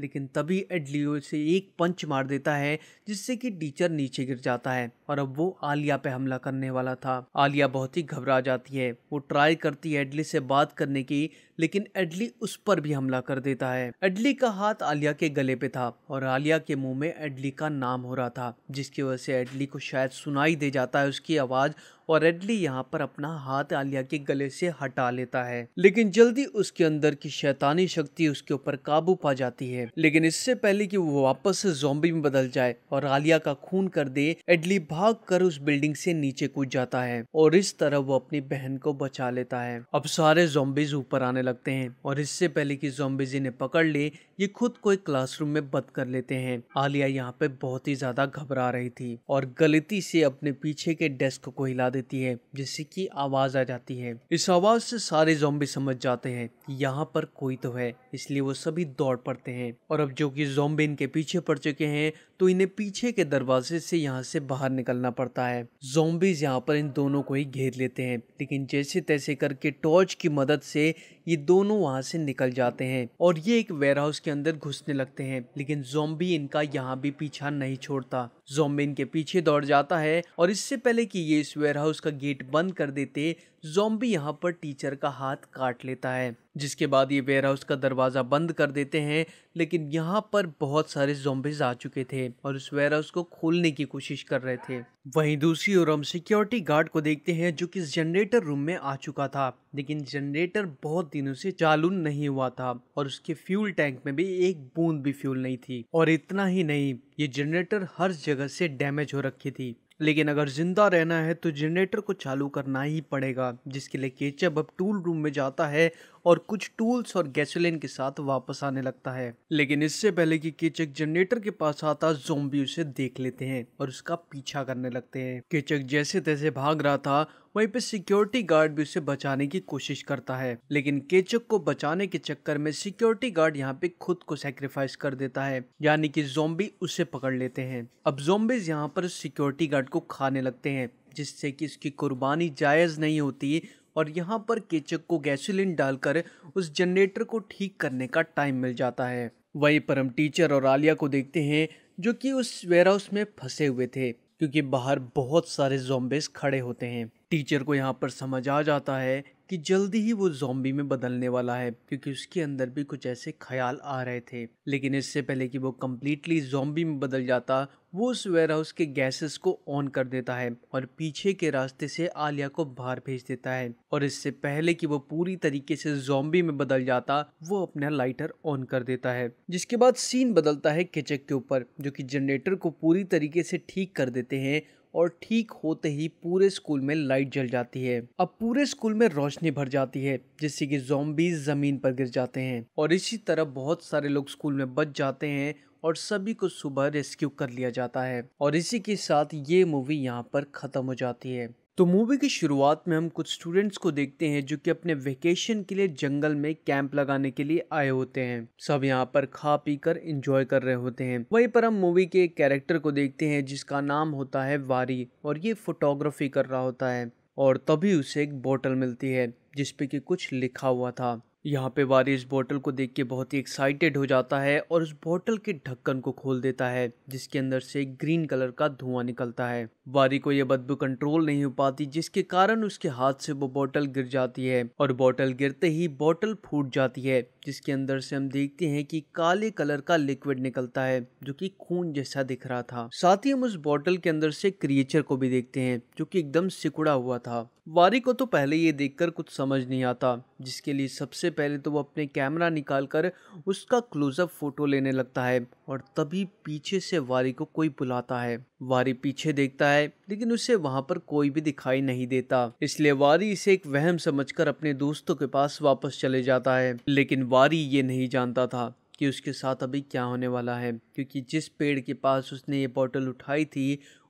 लेकिन तभी एडली से एक पंच मार देता है जिससे कि टीचर नीचे गिर जाता है और अब वो आलिया पे हमला करने वाला था आलिया बहुत ही घबरा जाती है वो ट्राई करती है एडली से बात करने की लेकिन एडली उस पर भी हमला कर देता है एडली का हाथ आलिया के गले पे था और आलिया के मुंह में एडली का नाम हो रहा था जिसकी वजह से एडली को शायद सुनाई दे जाता है उसकी आवाज और रेडली यहाँ पर अपना हाथ आलिया के गले से हटा लेता है लेकिन जल्दी उसके अंदर की शैतानी शक्ति उसके ऊपर काबू पा जाती है लेकिन इससे पहले कि वो वापस से जोम्बी में बदल जाए और आलिया का खून कर दे एडली भाग कर उस बिल्डिंग से नीचे कूद जाता है और इस तरह वो अपनी बहन को बचा लेता है अब सारे जोम्बिज ऊपर आने लगते हैं और इससे पहले की जोम्बिज इन्हें पकड़ ले ये खुद को एक क्लासरूम में बंद कर लेते हैं आलिया यहाँ पे बहुत ही ज्यादा घबरा रही थी और गलती से अपने पीछे के डेस्क को हिला देती है जिससे कि आवाज़ आ जाती है इस आवाज़ से सारे जोम्बी समझ जाते हैं यहाँ पर कोई तो है इसलिए वो सभी दौड़ पड़ते हैं और अब जो कि जोम्बे इनके पीछे पड़ चुके हैं तो इन्हें पीछे के दरवाजे से यहाँ से बाहर निकलना पड़ता है जोम्बिज यहाँ पर इन दोनों को ही घेर लेते हैं लेकिन जैसे तैसे करके टॉर्च की मदद से ये दोनों वहाँ से निकल जाते हैं और ये एक वेयरहाउस के अंदर घुसने लगते हैं लेकिन जोम्बी इनका यहाँ भी पीछा नहीं छोड़ता जोम्बी इनके पीछे दौड़ जाता है और इससे पहले कि ये इस वेयरहाउस का गेट बंद कर देते जोम्बी यहाँ पर टीचर का हाथ काट लेता है जिसके बाद ये वेयर हाउस का दरवाज़ा बंद कर देते हैं लेकिन यहाँ पर बहुत सारे जोम्बिज आ चुके थे और उस वेयर हाउस को खोलने की कोशिश कर रहे थे वहीं दूसरी ओर हम सिक्योरिटी गार्ड को देखते हैं जो कि जनरेटर रूम में आ चुका था लेकिन जनरेटर बहुत दिनों से चालू नहीं हुआ था और उसके फ्यूल टैंक में भी एक बूंद भी फ्यूल नहीं थी और इतना ही नहीं ये जनरेटर हर जगह से डैमेज हो रखी थी लेकिन अगर ज़िंदा रहना है तो जनरेटर को चालू करना ही पड़ेगा जिसके लिए केचप अब टूल रूम में जाता है और कुछ टूल्स और गैसोलिन के साथ वापस आने लगता है लेकिन इससे पहले कि केचक जनरेटर के पास आता जोम्बी उसे देख लेते हैं और उसका पीछा करने लगते हैं केचक जैसे तैसे भाग रहा था वहीं पे सिक्योरिटी गार्ड भी उसे बचाने की कोशिश करता है लेकिन केचक को बचाने के चक्कर में सिक्योरिटी गार्ड यहाँ पे खुद को सेक्रीफाइस कर देता है यानी कि जोम्बी उसे पकड़ लेते हैं अब जोम्बिस यहाँ पर सिक्योरिटी गार्ड को खाने लगते हैं जिससे कि इसकी कुर्बानी जायज़ नहीं होती और यहाँ पर केचक को गैसोलिन डालकर उस जनरेटर को ठीक करने का टाइम मिल जाता है वहीं पर हम टीचर और आलिया को देखते हैं जो कि उस वेयर हाउस में फंसे हुए थे क्योंकि बाहर बहुत सारे जोम्बेज खड़े होते हैं टीचर को यहाँ पर समझ आ जाता है कि जल्दी ही वो जॉम्बी में बदलने वाला है क्योंकि उसके अंदर भी कुछ ऐसे ख्याल आ रहे थे लेकिन इससे पहले कि वो कम्प्लीटली जॉम्बी में बदल जाता वो उस वेयर हाउस के गैसेस को ऑन कर देता है और पीछे के रास्ते से आलिया को बाहर भेज देता है और इससे पहले कि वो पूरी तरीके से जॉम्बी में बदल जाता वो अपना लाइटर ऑन कर देता है जिसके बाद सीन बदलता है किचक के ऊपर जो कि जनरेटर को पूरी तरीके से ठीक कर देते हैं और ठीक होते ही पूरे स्कूल में लाइट जल जाती है अब पूरे स्कूल में रोशनी भर जाती है जिससे कि जोम्बीज जमीन पर गिर जाते हैं और इसी तरह बहुत सारे लोग स्कूल में बच जाते हैं और सभी को सुबह रेस्क्यू कर लिया जाता है और इसी के साथ ये मूवी यहाँ पर ख़त्म हो जाती है तो मूवी की शुरुआत में हम कुछ स्टूडेंट्स को देखते हैं जो कि अपने वेकेशन के लिए जंगल में कैंप लगाने के लिए आए होते हैं सब यहाँ पर खा पी कर इंजॉय कर रहे होते हैं वहीं पर हम मूवी के एक कैरेक्टर को देखते हैं जिसका नाम होता है वारी और ये फोटोग्राफी कर रहा होता है और तभी उसे एक बोतल मिलती है जिसपे कि कुछ लिखा हुआ था यहाँ पे वारी इस बोतल को देख के बहुत ही एक्साइटेड हो जाता है और उस बोतल के ढक्कन को खोल देता है जिसके अंदर से ग्रीन कलर का धुआं निकलता है वारी को यह बदबू कंट्रोल नहीं हो पाती जिसके कारण उसके हाथ से वो बोतल गिर जाती है और बोतल गिरते ही बोतल फूट जाती है जिसके अंदर से हम देखते हैं कि काले कलर का लिक्विड निकलता है जो कि खून जैसा दिख रहा था साथ ही हम उस बोतल के अंदर से क्रिएचर को भी देखते हैं जो कि एकदम सिकुड़ा हुआ था वारी को तो पहले ये देखकर कुछ समझ नहीं आता जिसके लिए सबसे पहले तो वो अपने कैमरा निकालकर उसका क्लोजअप फोटो लेने लगता है और तभी पीछे से वारी को कोई बुलाता है वारी पीछे देखता है लेकिन उसे वहां पर कोई भी दिखाई नहीं देता इसलिए वारी इसे एक वहम समझकर अपने दोस्तों के पास वापस चले जाता है लेकिन वारी ये नहीं जानता था कि उसके साथ अभी क्या होने वाला है क्योंकि जिस पेड़ के पास उसने ये बॉटल उठाई थी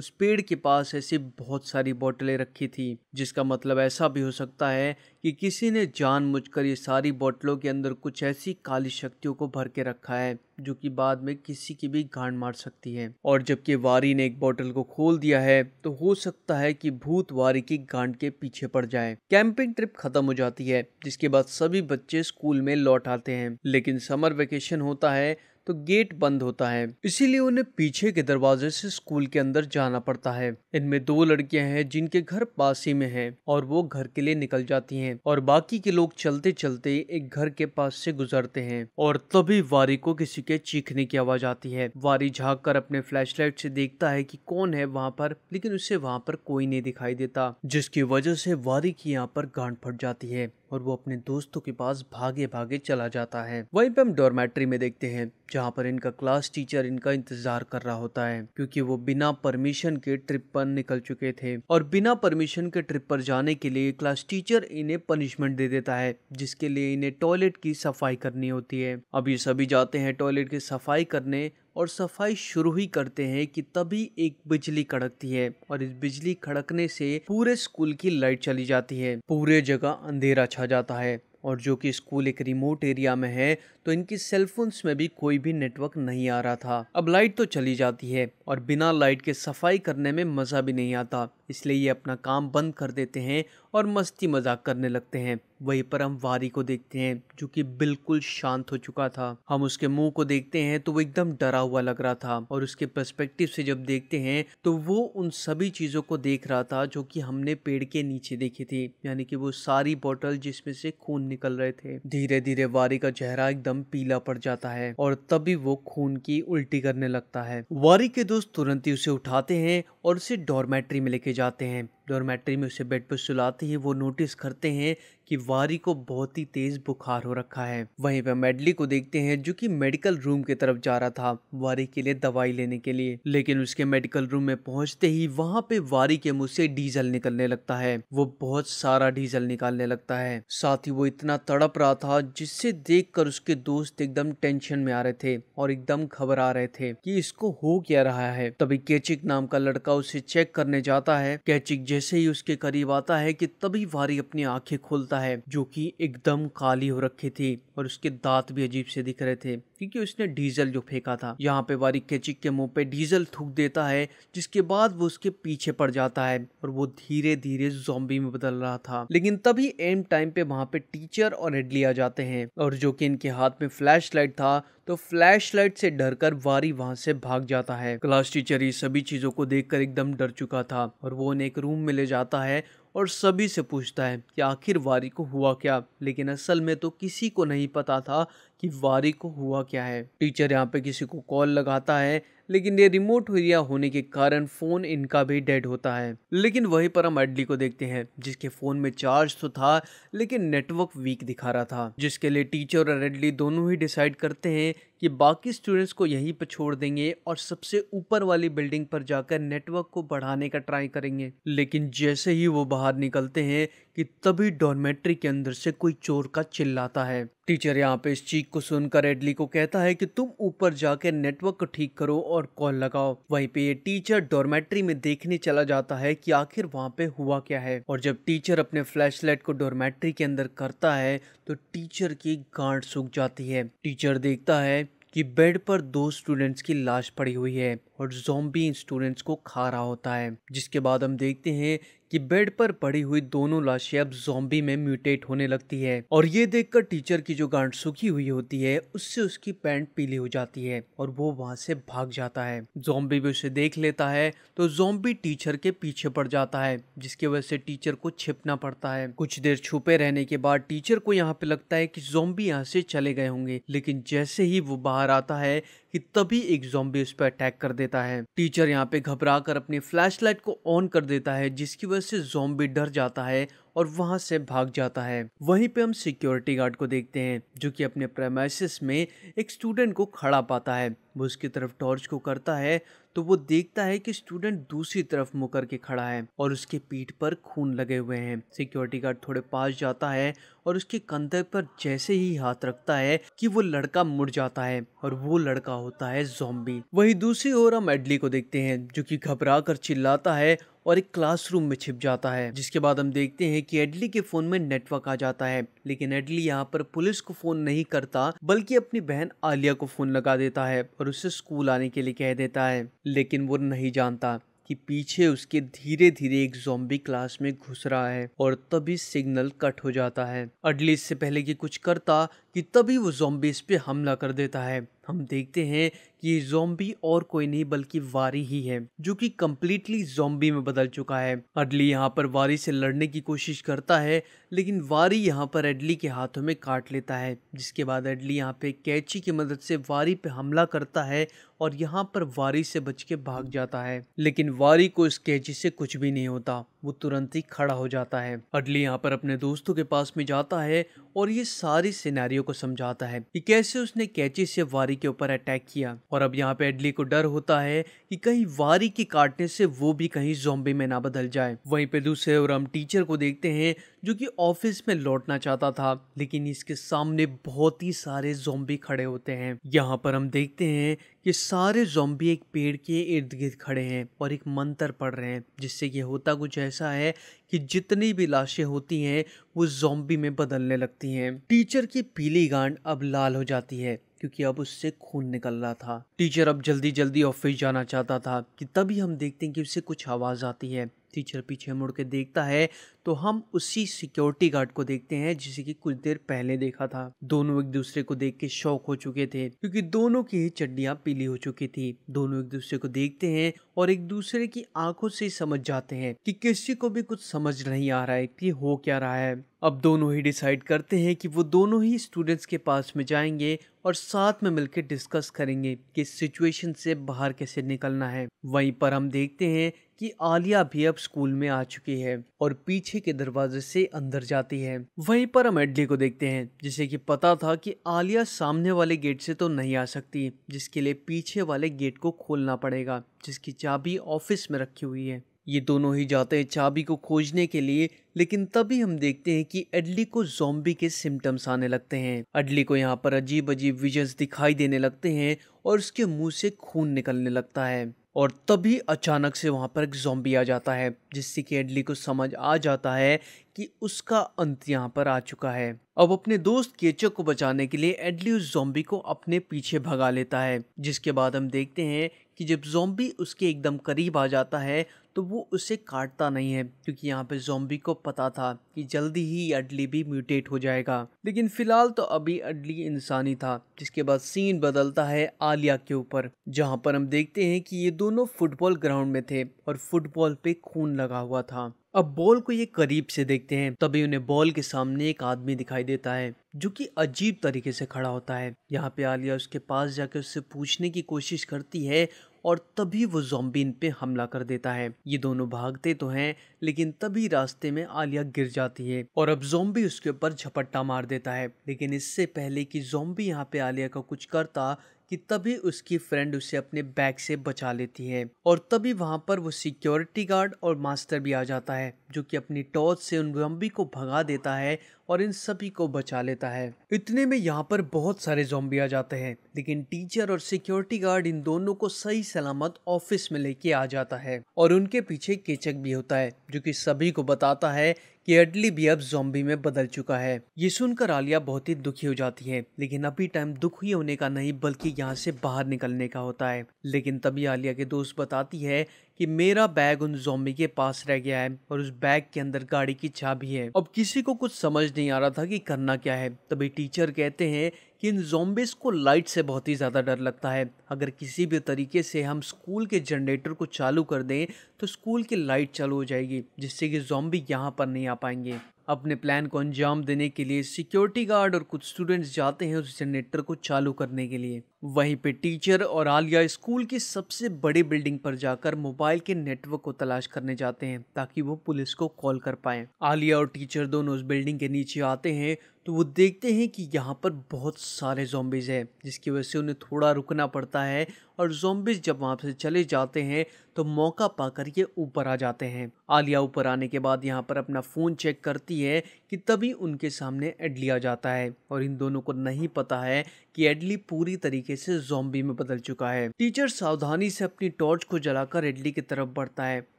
उस पेड़ के पास ऐसी बहुत सारी बोतलें रखी थी जिसका मतलब ऐसा भी हो सकता है कि किसी ने जानबूझकर ये सारी बोतलों के अंदर कुछ ऐसी काली शक्तियों को भर के रखा है जो कि बाद में किसी की भी गांड मार सकती है और जबकि वारी ने एक बोतल को खोल दिया है तो हो सकता है कि भूत वारी की गांड के पीछे पड़ जाए कैंपिंग ट्रिप खत्म हो जाती है जिसके बाद सभी बच्चे स्कूल में लौट आते हैं लेकिन समर वेकेशन होता है तो गेट बंद होता है इसीलिए उन्हें पीछे के दरवाजे से स्कूल के अंदर जाना पड़ता है इनमें दो लड़कियां हैं जिनके घर पास ही में है और वो घर के लिए निकल जाती हैं और बाकी के लोग चलते चलते एक घर के पास से गुजरते हैं और तभी वारी को किसी के चीखने की आवाज आती है वारी झाक कर अपने लाइट से देखता है की कौन है वहाँ पर लेकिन उसे वहाँ पर कोई नहीं दिखाई देता जिसकी वजह से वारी की यहाँ पर गांठ फट जाती है और वो अपने दोस्तों के पास भागे भागे चला जाता है वहीं पे हम डॉर्मेट्री में देखते हैं जहाँ पर इनका क्लास टीचर इनका इंतजार कर रहा होता है क्योंकि वो बिना परमिशन के ट्रिप पर निकल चुके थे और बिना परमिशन के ट्रिप पर जाने के लिए क्लास टीचर इन्हें पनिशमेंट दे देता है जिसके लिए इन्हें टॉयलेट की सफाई करनी होती है अब ये सभी जाते हैं टॉयलेट की सफाई करने और सफाई शुरू ही करते हैं कि तभी एक बिजली कड़कती है और इस बिजली खड़कने से पूरे स्कूल की लाइट चली जाती है पूरे जगह अंधेरा छा जाता है और जो कि स्कूल एक रिमोट एरिया में है तो इनकी सेलफोन्स में भी कोई भी नेटवर्क नहीं आ रहा था अब लाइट तो चली जाती है और बिना लाइट के सफाई करने में मज़ा भी नहीं आता इसलिए ये अपना काम बंद कर देते हैं और मस्ती मजाक करने लगते हैं वहीं पर हम वारी को देखते हैं जो कि बिल्कुल शांत हो चुका था हम उसके मुंह को देखते हैं तो वो एकदम डरा हुआ लग रहा था और उसके पर्सपेक्टिव से जब देखते हैं तो वो उन सभी चीज़ों को देख रहा था जो कि हमने पेड़ के नीचे देखी थी यानी कि वो सारी बोतल जिसमें से खून निकल रहे थे धीरे धीरे वारी का चेहरा एकदम पीला पड़ जाता है और तभी वो खून की उल्टी करने लगता है वारी के दोस्त तुरंत ही उसे उठाते हैं और उसे डॉर्मेट्री में लेके जाते हैं डोरमेट्री में उसे बेड पर सुलाते ही वो नोटिस करते हैं कि वारी को बहुत ही तेज बुखार हो रखा है वहीं पर मेडली को देखते हैं जो कि मेडिकल रूम की तरफ जा रहा था वारी के लिए दवाई लेने के लिए लेकिन उसके मेडिकल रूम में पहुंचते ही वहां पे वारी के मुंह से डीजल निकलने लगता है वो बहुत सारा डीजल निकालने लगता है साथ ही वो इतना तड़प रहा था जिससे देख उसके दोस्त एकदम टेंशन में आ रहे थे और एकदम आ रहे थे की इसको हो क्या रहा है तभी कैचिक नाम का लड़का उसे चेक करने जाता है कैचिक जैसे ही उसके करीब आता है कि तभी वारी अपनी आंखें खोलता है जो कि एकदम काली हो रखी थी और उसके दांत भी अजीब से दिख रहे थे क्योंकि उसने डीजल जो फेंका था यहाँ पे वारिक के चिक के मुंह पे डीजल थूक देता है जिसके बाद वो उसके पीछे पड़ जाता है और वो धीरे धीरे जोम्बी में बदल रहा था लेकिन तभी एम टाइम पे वहाँ पे टीचर और एडली आ जाते हैं और जो कि इनके हाथ में फ्लैश लाइट था तो फ्लैश लाइट से कर वारी वहां से भाग जाता है क्लास टीचर ये सभी चीजों को देखकर एकदम डर चुका था और वो उन्हें एक रूम में ले जाता है और सभी से पूछता है कि आखिर वारी को हुआ क्या लेकिन असल में तो किसी को नहीं पता था कि वारी को हुआ क्या है टीचर यहाँ पे किसी को कॉल लगाता है लेकिन ये रिमोट एरिया होने के कारण फ़ोन इनका भी डेड होता है लेकिन वहीं पर हम एडली को देखते हैं जिसके फ़ोन में चार्ज तो था लेकिन नेटवर्क वीक दिखा रहा था जिसके लिए टीचर और एडली दोनों ही डिसाइड करते हैं कि बाकी स्टूडेंट्स को यहीं पर छोड़ देंगे और सबसे ऊपर वाली बिल्डिंग पर जाकर नेटवर्क को बढ़ाने का ट्राई करेंगे लेकिन जैसे ही वो बाहर निकलते हैं कि तभी डॉर्मेट्री के अंदर से कोई चोर का चिल्लाता है टीचर यहाँ पे इस चीख को सुनकर एडली को कहता है कि तुम ऊपर जाकर नेटवर्क को ठीक करो और कॉल लगाओ वहीं पे ये टीचर डॉर्मेट्री में देखने चला जाता है कि आखिर वहाँ पे हुआ क्या है और जब टीचर अपने फ्लैशलाइट को डॉर्मेट्री के अंदर करता है तो टीचर की गांड सूख जाती है टीचर देखता है कि बेड पर दो स्टूडेंट्स की लाश पड़ी हुई है और जोम्बी स्टूडेंट्स को खा रहा होता है जिसके बाद हम देखते हैं कि बेड पर पड़ी हुई दोनों लाशें अब जोम्बी में म्यूटेट होने लगती है और ये देखकर टीचर की जो गांड सूखी हुई होती है उससे उसकी पैंट पीली हो जाती है और वो वहां से भाग जाता है जोम्बी भी उसे देख लेता है तो जोम्बी टीचर के पीछे पड़ जाता है जिसकी वजह से टीचर को छिपना पड़ता है कुछ देर छुपे रहने के बाद टीचर को यहाँ पे लगता है कि जोम्बी यहाँ से चले गए होंगे लेकिन जैसे ही वो बाहर आता है कि तभी एक जोम्बी उस पर अटैक कर देता है टीचर यहाँ पे घबरा कर अपनी लाइट को ऑन कर देता है जिसकी वजह से जोम्बी डर जाता है और वहां से भाग जाता है वहीं पे हम सिक्योरिटी गार्ड को देखते हैं जो कि अपने प्रेमाइसिस में एक स्टूडेंट को खड़ा पाता है वो उसकी तरफ टॉर्च को करता है तो वो देखता है कि स्टूडेंट दूसरी तरफ मुकर के खड़ा है और उसके पीठ पर खून लगे हुए हैं सिक्योरिटी गार्ड थोड़े पास जाता है और उसके कंधे पर जैसे ही हाथ रखता है कि वो लड़का मुड़ जाता है और वो लड़का होता है जोम्बी वही दूसरी ओर हम एडली को देखते हैं जो कि घबरा कर चिल्लाता है और एक क्लासरूम में छिप जाता है जिसके बाद हम देखते हैं कि एडली के फोन में नेटवर्क आ जाता है लेकिन एडली यहाँ पर पुलिस को फोन नहीं करता बल्कि अपनी बहन आलिया को फोन लगा देता है और उसे स्कूल आने के लिए कह देता है लेकिन वो नहीं जानता कि पीछे उसके धीरे धीरे एक जोम्बी क्लास में घुस रहा है और तभी सिग्नल कट हो जाता है अडली इससे पहले कि कुछ करता कि तभी वो जोम्बी इस पे हमला कर देता है हम देखते हैं कि ये जोम्बी और कोई नहीं बल्कि वारी ही है जो कि कम्प्लीटली जोम्बी में बदल चुका है अडली यहाँ पर वारी से लड़ने की कोशिश करता है लेकिन वारी यहाँ पर एडली के हाथों में काट लेता है जिसके बाद एडली यहाँ पे कैची की मदद से वारी पे हमला करता है और यहाँ पर वारी से बच के भाग जाता है लेकिन वारी को इस कैची से कुछ भी नहीं होता वो तुरंत ही खड़ा हो जाता है अडली यहाँ पर अपने दोस्तों के पास में जाता है और ये सारी सिनेरियो को समझाता है कि कैसे उसने कैची से वारी वारी के ऊपर अटैक किया और अब यहाँ पे एडली को डर होता है कि कहीं वारी के काटने से वो भी कहीं जोम्बी में ना बदल जाए वहीं पे दूसरे और हम टीचर को देखते हैं जो कि ऑफिस में लौटना चाहता था लेकिन इसके सामने बहुत ही सारे जोम्बी खड़े होते हैं यहाँ पर हम देखते हैं कि सारे जोम्बी एक पेड़ के इर्द गिर्द खड़े हैं और एक मंत्र पढ़ रहे हैं जिससे ये होता कुछ ऐसा है कि जितनी भी लाशें होती हैं वो जोम्बी में बदलने लगती हैं टीचर की पीली गांड अब लाल हो जाती है क्योंकि अब उससे खून निकल रहा था टीचर अब जल्दी जल्दी ऑफिस जाना चाहता था कि तभी हम देखते हैं कि उससे कुछ आवाज़ आती है टीचर पीछे मुड़ के देखता है तो हम उसी सिक्योरिटी गार्ड को देखते हैं जिसे कि कुछ देर पहले देखा था दोनों एक दूसरे को देख के शौक हो चुके थे क्योंकि दोनों की ही चड्डियां पीली हो चुकी थी दोनों एक दूसरे को देखते हैं और एक दूसरे की आंखों से समझ जाते हैं कि किसी को भी कुछ समझ नहीं आ रहा है कि हो क्या रहा है अब दोनों ही डिसाइड करते हैं कि वो दोनों ही स्टूडेंट्स के पास में जाएंगे और साथ में मिलकर डिस्कस करेंगे कि सिचुएशन से बाहर कैसे निकलना है वहीं पर हम देखते हैं कि आलिया भी अब स्कूल में आ चुकी है और पीछे के दरवाजे से अंदर जाती है वहीं पर हम एडली को देखते हैं जिसे कि पता था कि आलिया सामने वाले गेट से तो नहीं आ सकती जिसके लिए पीछे वाले गेट को खोलना पड़ेगा जिसकी चाबी ऑफिस में रखी हुई है ये दोनों ही जाते हैं चाबी को खोजने के लिए लेकिन तभी हम देखते हैं कि एडली को जोम्बी के सिम्टम्स आने लगते हैं एडली को यहाँ पर अजीब अजीब विजन्स दिखाई देने लगते हैं और उसके मुंह से खून निकलने लगता है और तभी अचानक से वहाँ पर एक जोम्बी आ जाता है जिससे कि एडली को समझ आ जाता है कि उसका अंत यहाँ पर आ चुका है अब अपने दोस्त केचक को बचाने के लिए एडली उस जोम्बी को अपने पीछे भगा लेता है जिसके बाद हम देखते हैं कि जब जोम्बी उसके एकदम करीब आ जाता है तो वो उसे काटता नहीं है क्योंकि यहाँ पे जोम्बी को पता था कि जल्दी ही अडली भी म्यूटेट हो जाएगा लेकिन फिलहाल तो अभी अडली इंसानी था जिसके बाद सीन बदलता है आलिया के ऊपर जहाँ पर हम देखते हैं कि ये दोनों फुटबॉल ग्राउंड में थे और फुटबॉल पे खून लगा हुआ था अब बॉल को ये करीब से देखते हैं तभी उन्हें बॉल के सामने एक आदमी दिखाई देता है जो कि अजीब तरीके से खड़ा होता है यहाँ पे आलिया उसके पास जाकर उससे पूछने की कोशिश करती है और तभी वो जोम्बी इन पे हमला कर देता है ये दोनों भागते तो हैं लेकिन तभी रास्ते में आलिया गिर जाती है और अब जोम्बी उसके ऊपर झपट्टा मार देता है लेकिन इससे पहले कि जोम्बी यहाँ पे आलिया का कुछ करता कि तभी उसकी फ्रेंड उसे अपने बैग से बचा लेती है और तभी वहां पर वो सिक्योरिटी गार्ड और मास्टर भी आ जाता है जो कि अपनी टॉर्च से उन जोम्बी को भगा देता है और इन सभी को बचा लेता है इतने में यहाँ पर बहुत सारे जोम्बी आ जाते हैं लेकिन टीचर और सिक्योरिटी गार्ड इन दोनों को सही सलामत ऑफिस में लेके आ जाता है और उनके पीछे केचक भी होता है जो कि सभी को बताता है कि एडली भी अब जोम्बी में बदल चुका है ये सुनकर आलिया बहुत ही दुखी हो जाती है लेकिन अभी टाइम दुखी होने का नहीं बल्कि यहाँ से बाहर निकलने का होता है लेकिन तभी आलिया के दोस्त बताती है कि मेरा बैग उन जोम्बी के पास रह गया है और उस बैग के अंदर गाड़ी की चाबी है अब किसी को कुछ समझ नहीं आ रहा था कि करना क्या है तभी टीचर कहते हैं कि इन जोम्बिस को लाइट से बहुत ही ज़्यादा डर लगता है अगर किसी भी तरीके से हम स्कूल के जनरेटर को चालू कर दें तो स्कूल की लाइट चालू हो जाएगी जिससे कि जोम्बी यहाँ पर नहीं आ पाएंगे अपने प्लान को अंजाम देने के लिए सिक्योरिटी गार्ड और कुछ स्टूडेंट्स जाते हैं उस जनरेटर को चालू करने के लिए वहीं पे टीचर और आलिया स्कूल की सबसे बड़ी बिल्डिंग पर जाकर मोबाइल के नेटवर्क को तलाश करने जाते हैं ताकि वो पुलिस को कॉल कर पाए आलिया और टीचर दोनों उस बिल्डिंग के नीचे आते हैं तो वो देखते हैं कि यहाँ पर बहुत सारे जोम्बिज हैं जिसकी वजह से उन्हें थोड़ा रुकना पड़ता है और जोम्बिज जब वहाँ से चले जाते हैं तो मौका पाकर ये ऊपर आ जाते हैं आलिया ऊपर आने के बाद यहाँ पर अपना फ़ोन चेक करती है कि तभी उनके सामने एडली आ जाता है और इन दोनों को नहीं पता है कि एडली पूरी तरीके से जोम्बी में बदल चुका है टीचर सावधानी से अपनी टॉर्च को जलाकर एडली की तरफ बढ़ता है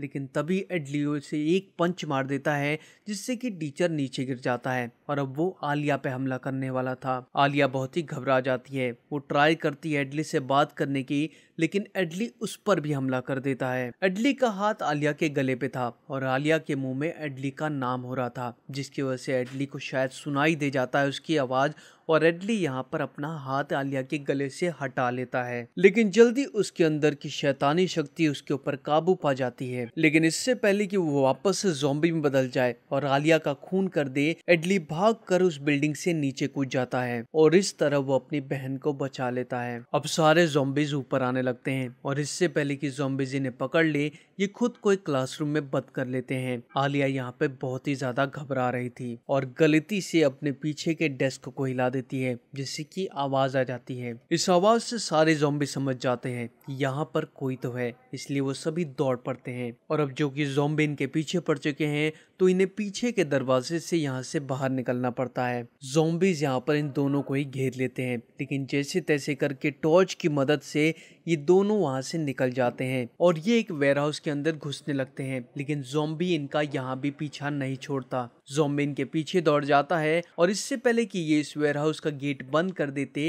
लेकिन तभी एडली उसे एक पंच मार देता है जिससे कि टीचर नीचे गिर जाता है और अब वो आलिया पे हमला करने वाला था आलिया बहुत ही घबरा जाती है वो ट्राई करती है एडली से बात करने की लेकिन एडली उस पर भी हमला कर देता है एडली का हाथ आलिया के गले पे था और आलिया के मुंह में एडली का नाम हो रहा था जिसकी वजह से एडली को शायद सुनाई दे जाता है उसकी आवाज़ और रेडली यहाँ पर अपना हाथ आलिया के गले से हटा लेता है लेकिन जल्दी उसके अंदर की शैतानी शक्ति उसके ऊपर काबू पा जाती है लेकिन इससे पहले कि वो वापस से जोम्बी में बदल जाए और आलिया का खून कर दे एडली भाग कर उस बिल्डिंग से नीचे कूद जाता है और इस तरह वो अपनी बहन को बचा लेता है अब सारे जोम्बिज ऊपर आने लगते हैं और इससे पहले की जोम्बिज इन्हें पकड़ ले ये खुद को एक क्लासरूम में बंद कर लेते हैं आलिया यहाँ पे बहुत ही ज्यादा घबरा रही थी और गलती से अपने पीछे के डेस्क को हिला दे देती है जिससे कि आवाज़ आ जाती है इस आवाज़ से सारे जोम्बी समझ जाते हैं यहाँ पर कोई तो है इसलिए वो सभी दौड़ पड़ते हैं और अब जो कि जोम्बे इनके पीछे पड़ चुके हैं तो इन्हें पीछे के दरवाजे से यहाँ से बाहर निकलना पड़ता है जोम्बीज यहाँ पर इन दोनों को ही घेर लेते हैं लेकिन जैसे तैसे करके टॉर्च की मदद से ये दोनों वहाँ से निकल जाते हैं और ये एक वेयरहाउस के अंदर घुसने लगते हैं लेकिन जोम्बी इनका यहाँ भी पीछा नहीं छोड़ता जोम्बे इनके पीछे दौड़ जाता है और इससे पहले कि ये इस वेयरहाउस हाउस का गेट बंद कर देते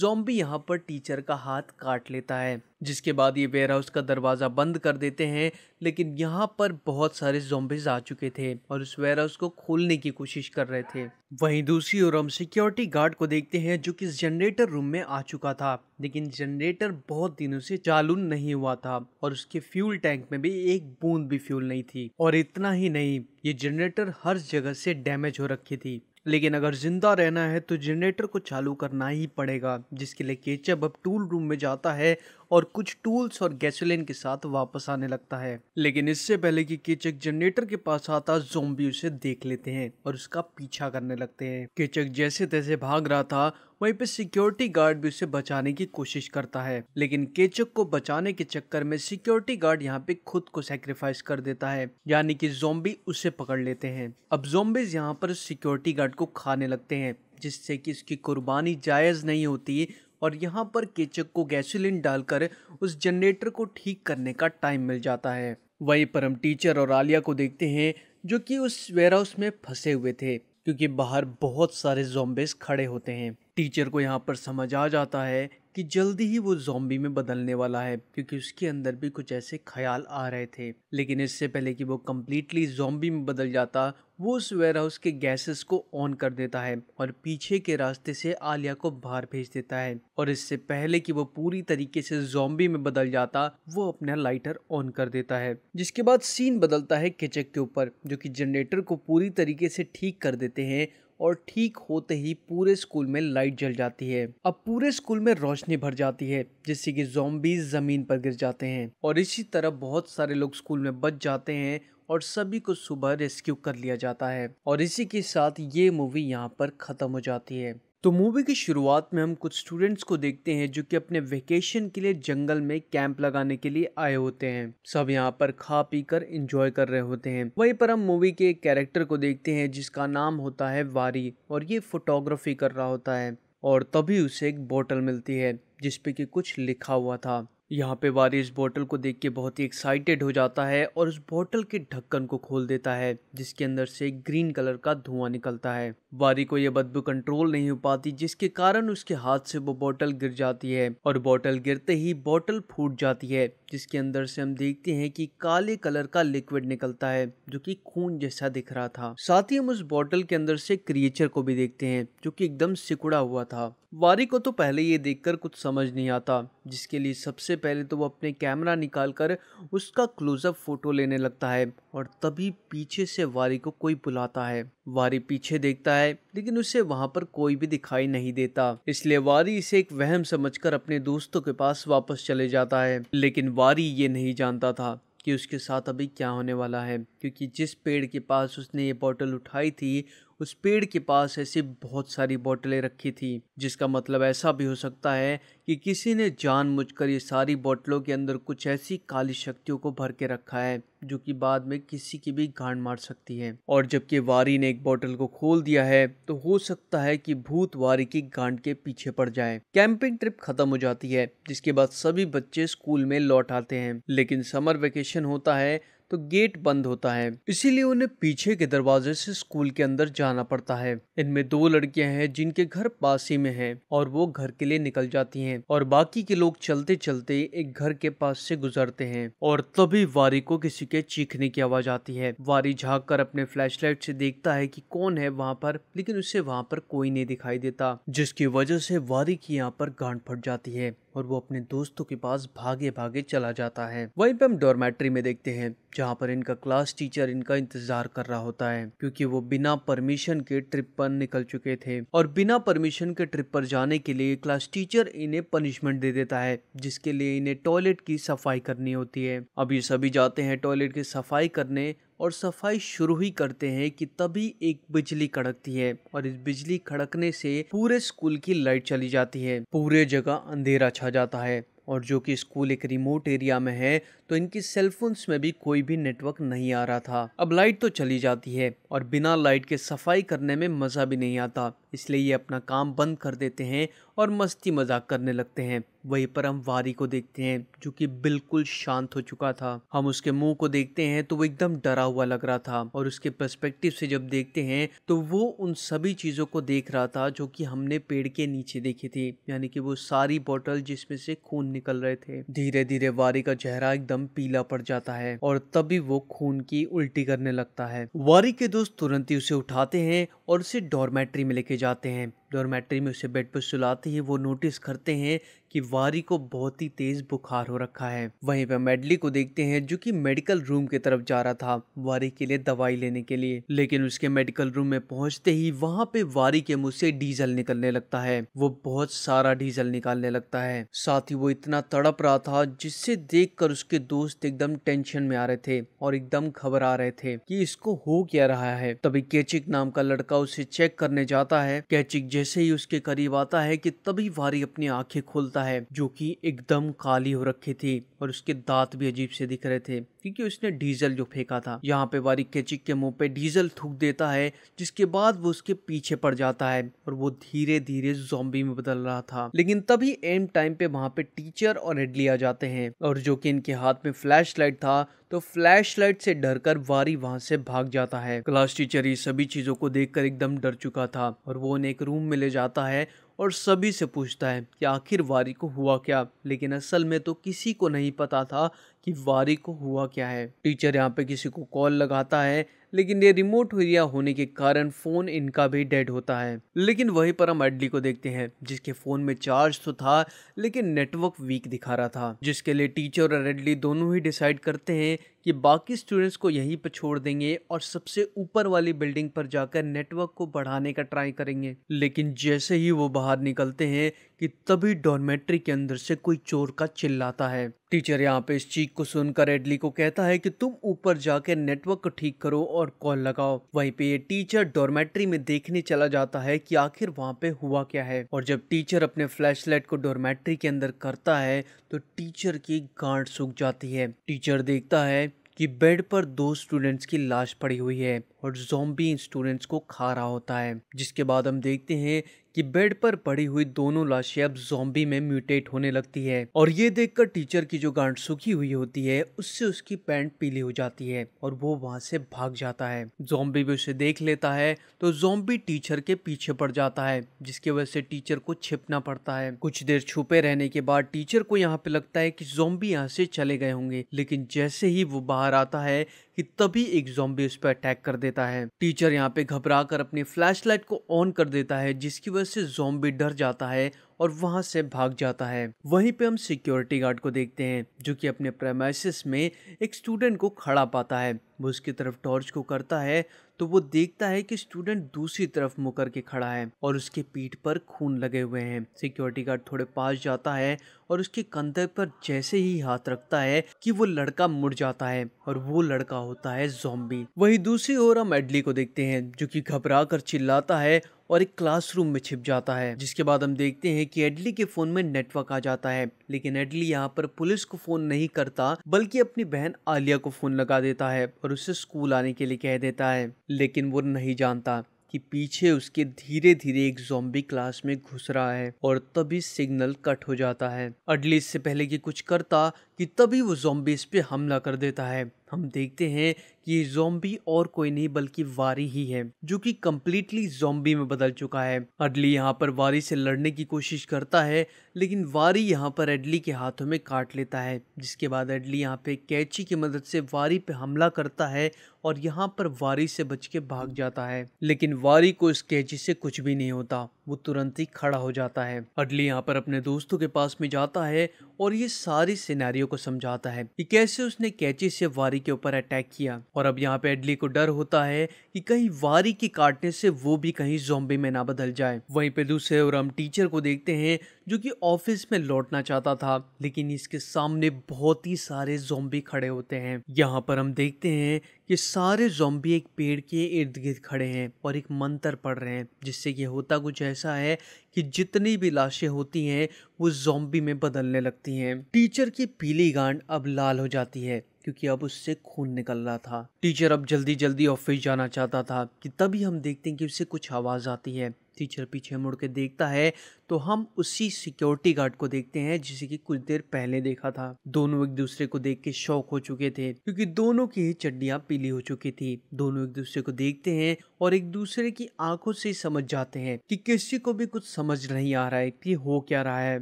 जोम्बी यहाँ पर टीचर का हाथ काट लेता है जिसके बाद ये वेयर हाउस का दरवाज़ा बंद कर देते हैं लेकिन यहाँ पर बहुत सारे जोम्बिज आ चुके थे और उस वेयर हाउस को खोलने की कोशिश कर रहे थे वहीं दूसरी ओर हम सिक्योरिटी गार्ड को देखते हैं जो कि जनरेटर रूम में आ चुका था लेकिन जनरेटर बहुत दिनों से चालू नहीं हुआ था और उसके फ्यूल टैंक में भी एक बूंद भी फ्यूल नहीं थी और इतना ही नहीं ये जनरेटर हर जगह से डैमेज हो रखी थी लेकिन अगर ज़िंदा रहना है तो जनरेटर को चालू करना ही पड़ेगा जिसके लिए केचप अब टूल रूम में जाता है और कुछ टूल्स और गैसोलिन के साथ वापस आने लगता है लेकिन इससे पहले कि केचक जनरेटर के पास आता जोम्बी उसे देख लेते हैं और उसका पीछा करने लगते हैं केचक जैसे तैसे भाग रहा था वहीं पे सिक्योरिटी गार्ड भी उसे बचाने की कोशिश करता है लेकिन केचक को बचाने के चक्कर में सिक्योरिटी गार्ड यहाँ पे खुद को सेक्रीफाइस कर देता है यानी कि जोम्बी उसे पकड़ लेते हैं अब जोम्बिज यहाँ पर सिक्योरिटी गार्ड को खाने लगते हैं जिससे कि इसकी कुर्बानी जायज़ नहीं होती और यहाँ पर केचक को गैसोलीन डालकर उस जनरेटर को ठीक करने का टाइम मिल जाता है वहीं पर हम टीचर और आलिया को देखते हैं जो कि उस वेयरहाउस में फंसे हुए थे क्योंकि बाहर बहुत सारे जोम्बेस खड़े होते हैं टीचर को यहाँ पर समझ आ जाता है कि जल्दी ही वो जॉम्बी में बदलने वाला है क्योंकि उसके अंदर भी कुछ ऐसे ख्याल आ रहे थे लेकिन इससे पहले कि वो कम्प्लीटली जोम्बी में बदल जाता वो उस हाउस के गैसेस को ऑन कर देता है और पीछे के रास्ते से आलिया को बाहर भेज देता है और इससे पहले कि वो पूरी तरीके से जोम्बी में बदल जाता वो अपना लाइटर ऑन कर देता है जिसके बाद सीन बदलता है किचक के ऊपर जो कि जनरेटर को पूरी तरीके से ठीक कर देते हैं और ठीक होते ही पूरे स्कूल में लाइट जल जाती है अब पूरे स्कूल में रोशनी भर जाती है जिससे कि जोम्बीज जमीन पर गिर जाते हैं और इसी तरह बहुत सारे लोग स्कूल में बच जाते हैं और सभी को सुबह रेस्क्यू कर लिया जाता है और इसी के साथ ये मूवी यहाँ पर ख़त्म हो जाती है तो मूवी की शुरुआत में हम कुछ स्टूडेंट्स को देखते हैं जो कि अपने वेकेशन के लिए जंगल में कैंप लगाने के लिए आए होते हैं सब यहाँ पर खा पी कर इंजॉय कर रहे होते हैं वहीं पर हम मूवी के एक कैरेक्टर को देखते हैं जिसका नाम होता है वारी और ये फोटोग्राफी कर रहा होता है और तभी उसे एक बोतल मिलती है जिसपे कि कुछ लिखा हुआ था यहाँ पे इस बोतल को देख के बहुत ही एक्साइटेड हो जाता है और उस बोतल के ढक्कन को खोल देता है जिसके अंदर से ग्रीन कलर का धुआं निकलता है वारी को यह बदबू कंट्रोल नहीं हो पाती जिसके कारण उसके हाथ से वो बोतल गिर जाती है और बोतल गिरते ही बोतल फूट जाती है जिसके अंदर से हम देखते हैं कि काले कलर का लिक्विड निकलता है जो कि खून जैसा दिख रहा था साथ ही हम उस बोतल के अंदर से क्रिएचर को भी देखते हैं जो कि एकदम सिकुड़ा हुआ था वारी को तो पहले ये देखकर कुछ समझ नहीं आता जिसके लिए सबसे पहले तो वो अपने कैमरा निकालकर उसका क्लोजअप फोटो लेने लगता है और तभी पीछे से वारी को कोई बुलाता है वारी पीछे देखता है लेकिन उसे वहाँ पर कोई भी दिखाई नहीं देता इसलिए वारी इसे एक वहम समझकर अपने दोस्तों के पास वापस चले जाता है लेकिन वारी ये नहीं जानता था कि उसके साथ अभी क्या होने वाला है क्योंकि जिस पेड़ के पास उसने ये बॉटल उठाई थी उस पेड़ के पास ऐसी बहुत सारी बोतलें रखी थी जिसका मतलब ऐसा भी हो सकता है कि किसी ने जानबूझकर ये सारी बोतलों के अंदर कुछ ऐसी काली शक्तियों को भर के रखा है जो कि बाद में किसी की भी गांड मार सकती है और जबकि वारी ने एक बोतल को खोल दिया है तो हो सकता है कि भूत वारी की गांड के पीछे पड़ जाए कैंपिंग ट्रिप खत्म हो जाती है जिसके बाद सभी बच्चे स्कूल में लौट आते हैं लेकिन समर वेकेशन होता है तो गेट बंद होता है इसीलिए उन्हें पीछे के दरवाजे से स्कूल के अंदर जाना पड़ता है इनमें दो लड़कियां हैं जिनके घर पास ही में है और वो घर के लिए निकल जाती हैं और बाकी के लोग चलते चलते एक घर के पास से गुजरते हैं और तभी वारी को किसी के चीखने की आवाज आती है वारी झाक कर अपने फ्लैश से देखता है की कौन है वहाँ पर लेकिन उसे वहाँ पर कोई नहीं दिखाई देता जिसकी वजह से वारी की यहाँ पर गांठ फट जाती है और वो अपने दोस्तों के पास भागे भागे चला जाता है वहीं पे हम डॉर्मेट्री में देखते हैं जहाँ पर इनका क्लास टीचर इनका इंतजार कर रहा होता है क्योंकि वो बिना परमिशन के ट्रिप पर निकल चुके थे और बिना परमिशन के ट्रिप पर जाने के लिए क्लास टीचर इन्हें पनिशमेंट दे देता है जिसके लिए इन्हें टॉयलेट की सफाई करनी होती है अब ये सभी जाते हैं टॉयलेट की सफाई करने और सफाई शुरू ही करते हैं कि तभी एक बिजली कड़कती है और इस बिजली खड़कने से पूरे स्कूल की लाइट चली जाती है पूरे जगह अंधेरा छा जाता है और जो कि स्कूल एक रिमोट एरिया में है तो इनकी सेलफोन्स में भी कोई भी नेटवर्क नहीं आ रहा था अब लाइट तो चली जाती है और बिना लाइट के सफाई करने में मज़ा भी नहीं आता इसलिए ये अपना काम बंद कर देते हैं और मस्ती मजाक करने लगते हैं वहीं पर हम वारी को देखते हैं जो कि बिल्कुल शांत हो चुका था हम उसके मुंह को देखते हैं तो वो एकदम डरा हुआ लग रहा था और उसके पर्सपेक्टिव से जब देखते हैं तो वो उन सभी चीज़ों को देख रहा था जो कि हमने पेड़ के नीचे देखी थी यानी कि वो सारी बोतल जिसमें से खून निकल रहे थे धीरे धीरे वारी का चेहरा एकदम पीला पड़ जाता है और तभी वो खून की उल्टी करने लगता है वारी के दोस्त तुरंत ही उसे उठाते हैं और उसे डॉर्मेट्री में लेके जाते हैं डोरमेट्री में उसे बेड पर सुलाते ही वो नोटिस करते हैं कि वारी को बहुत ही तेज बुखार हो रखा है वहीं पर मेडली को देखते हैं जो कि मेडिकल रूम की तरफ जा रहा था वारी के लिए दवाई लेने के लिए लेकिन उसके मेडिकल रूम में पहुंचते ही वहां पे वारी के मुंह से डीजल निकलने लगता है वो बहुत सारा डीजल निकालने लगता है साथ ही वो इतना तड़प रहा था जिससे देख कर उसके दोस्त एकदम टेंशन में आ रहे थे और एकदम आ रहे थे की इसको हो क्या रहा है तभी कैचिक नाम का लड़का उसे चेक करने जाता है कैचिक जैसे जैसे ही उसके करीब आता है कि तभी वारी अपनी आंखें खोलता है जो कि एकदम काली हो रखी थी और उसके दांत भी अजीब से दिख रहे थे क्योंकि उसने डीजल जो फेंका था यहाँ पे वारी केचिक के मुंह पे डीजल थूक देता है जिसके बाद वो उसके पीछे पड़ जाता है और वो धीरे धीरे जोम्बी में बदल रहा था लेकिन तभी एम टाइम पे वहां पे टीचर और एडली आ जाते हैं और जो कि इनके हाथ में फ्लैश था तो फ्लैशलाइट से डरकर वारी वहां से भाग जाता है क्लास टीचर ये सभी चीजों को देखकर एकदम डर चुका था और वो उन्हें एक रूम में ले जाता है और सभी से पूछता है कि आखिर वारी को हुआ क्या लेकिन असल में तो किसी को नहीं पता था कि वारी को हुआ क्या है टीचर यहाँ पे किसी को कॉल लगाता है लेकिन ये रिमोट एरिया होने के कारण फ़ोन इनका भी डेड होता है लेकिन वही पर हम एडली को देखते हैं जिसके फ़ोन में चार्ज तो था लेकिन नेटवर्क वीक दिखा रहा था जिसके लिए टीचर और एडली दोनों ही डिसाइड करते हैं कि बाकी स्टूडेंट्स को यहीं पर छोड़ देंगे और सबसे ऊपर वाली बिल्डिंग पर जाकर नेटवर्क को बढ़ाने का ट्राई करेंगे लेकिन जैसे ही वो बाहर निकलते हैं कि तभी डॉर्मेट्री के अंदर से कोई चोर का चिल्लाता है टीचर यहाँ पे इस चीख को सुनकर एडली को कहता है कि तुम ऊपर जाकर नेटवर्क को ठीक करो और कॉल लगाओ वहीं पे ये टीचर डॉर्मेट्री में देखने चला जाता है कि आखिर वहाँ पे हुआ क्या है और जब टीचर अपने फ्लैशलाइट को डॉर्मेट्री के अंदर करता है तो टीचर की गांड सूख जाती है टीचर देखता है कि बेड पर दो स्टूडेंट्स की लाश पड़ी हुई है और जोम्बी इन स्टूडेंट्स को खा रहा होता है जिसके बाद हम देखते हैं कि बेड पर पड़ी हुई दोनों लाशें अब जोम्बी में म्यूटेट होने लगती है और ये देखकर टीचर की जो गांड सूखी हुई होती है उससे उसकी पैंट पीली हो जाती है और वो वहां से भाग जाता है जोम्बी भी उसे देख लेता है तो जोम्बी टीचर के पीछे पड़ जाता है जिसकी वजह से टीचर को छिपना पड़ता है कुछ देर छुपे रहने के बाद टीचर को यहाँ पे लगता है कि जोम्बी यहाँ से चले गए होंगे लेकिन जैसे ही वो बाहर आता है कि तभी एक जोम्बी उस पर अटैक कर देता है टीचर यहाँ पे घबरा कर अपनी लाइट को ऑन कर देता है जिसकी वजह से जोम्बी डर जाता है और वहां से भाग जाता है वहीं पे हम सिक्योरिटी गार्ड को देखते हैं जो कि अपने प्रेमाइसिस में एक स्टूडेंट को खड़ा पाता है वो उसकी तरफ टॉर्च को करता है तो वो देखता है कि स्टूडेंट दूसरी तरफ मुकर के खड़ा है और उसके पीठ पर खून लगे हुए हैं सिक्योरिटी गार्ड थोड़े पास जाता है और उसके कंधे पर जैसे ही हाथ रखता है कि वो लड़का मुड़ जाता है और वो लड़का होता है जोम्बी वही दूसरी ओर हम एडली को देखते हैं जो कि घबरा कर चिल्लाता है और एक क्लासरूम में छिप जाता है जिसके बाद हम देखते हैं कि एडली के फोन में नेटवर्क आ जाता है लेकिन एडली यहाँ पर पुलिस को फोन नहीं करता बल्कि अपनी बहन आलिया को फोन लगा देता है और उसे स्कूल आने के लिए कह देता है लेकिन वो नहीं जानता कि पीछे उसके धीरे धीरे एक जोम्बी क्लास में घुस रहा है और तभी सिग्नल कट हो जाता है अडली इससे पहले कि कुछ करता कि तभी वो जोम्बी इस पे हमला कर देता है हम देखते हैं कि ये जोम्बी और कोई नहीं बल्कि वारी ही है जो कि कम्प्लीटली जोम्बी में बदल चुका है अडली यहाँ पर वारी से लड़ने की कोशिश करता है लेकिन वारी यहाँ पर एडली के हाथों में काट लेता है जिसके बाद एडली यहाँ पे कैची की मदद से वारी पे हमला करता है और यहाँ पर वारी से बच के भाग जाता है लेकिन वारी को इस कैची से कुछ भी नहीं होता वो तुरंत ही खड़ा हो जाता है अडली यहाँ पर अपने दोस्तों के पास में जाता है और ये सारी सिनेरियो को समझाता है कि कैसे उसने कैची से वारी के ऊपर अटैक किया और अब यहाँ पे अडली को डर होता है कि कहीं वारी के काटने से वो भी कहीं जोम्बे में ना बदल जाए वहीं पे दूसरे और हम टीचर को देखते हैं जो कि ऑफिस में लौटना चाहता था लेकिन इसके सामने बहुत ही सारे जोम्बी खड़े होते हैं यहाँ पर हम देखते हैं कि सारे जोम्बी एक पेड़ के इर्द गिर्द खड़े हैं और एक मंत्र पढ़ रहे हैं जिससे ये होता कुछ ऐसा है कि जितनी भी लाशें होती हैं वो जोम्बी में बदलने लगती हैं टीचर की पीली गांड अब लाल हो जाती है क्योंकि अब उससे खून निकल रहा था टीचर अब जल्दी जल्दी ऑफिस जाना चाहता था कि तभी हम देखते हैं कि उससे कुछ आवाज़ आती है टीचर पीछे मुड़ के देखता है तो हम उसी सिक्योरिटी गार्ड को देखते हैं जिसे कि कुछ देर पहले देखा था दोनों एक दूसरे को देख के शौक हो चुके थे क्योंकि दोनों की ही चड्डियाँ पीली हो चुकी थी दोनों एक दूसरे को देखते हैं और एक दूसरे की आंखों से समझ जाते हैं कि किसी को भी कुछ समझ नहीं आ रहा है कि हो क्या रहा है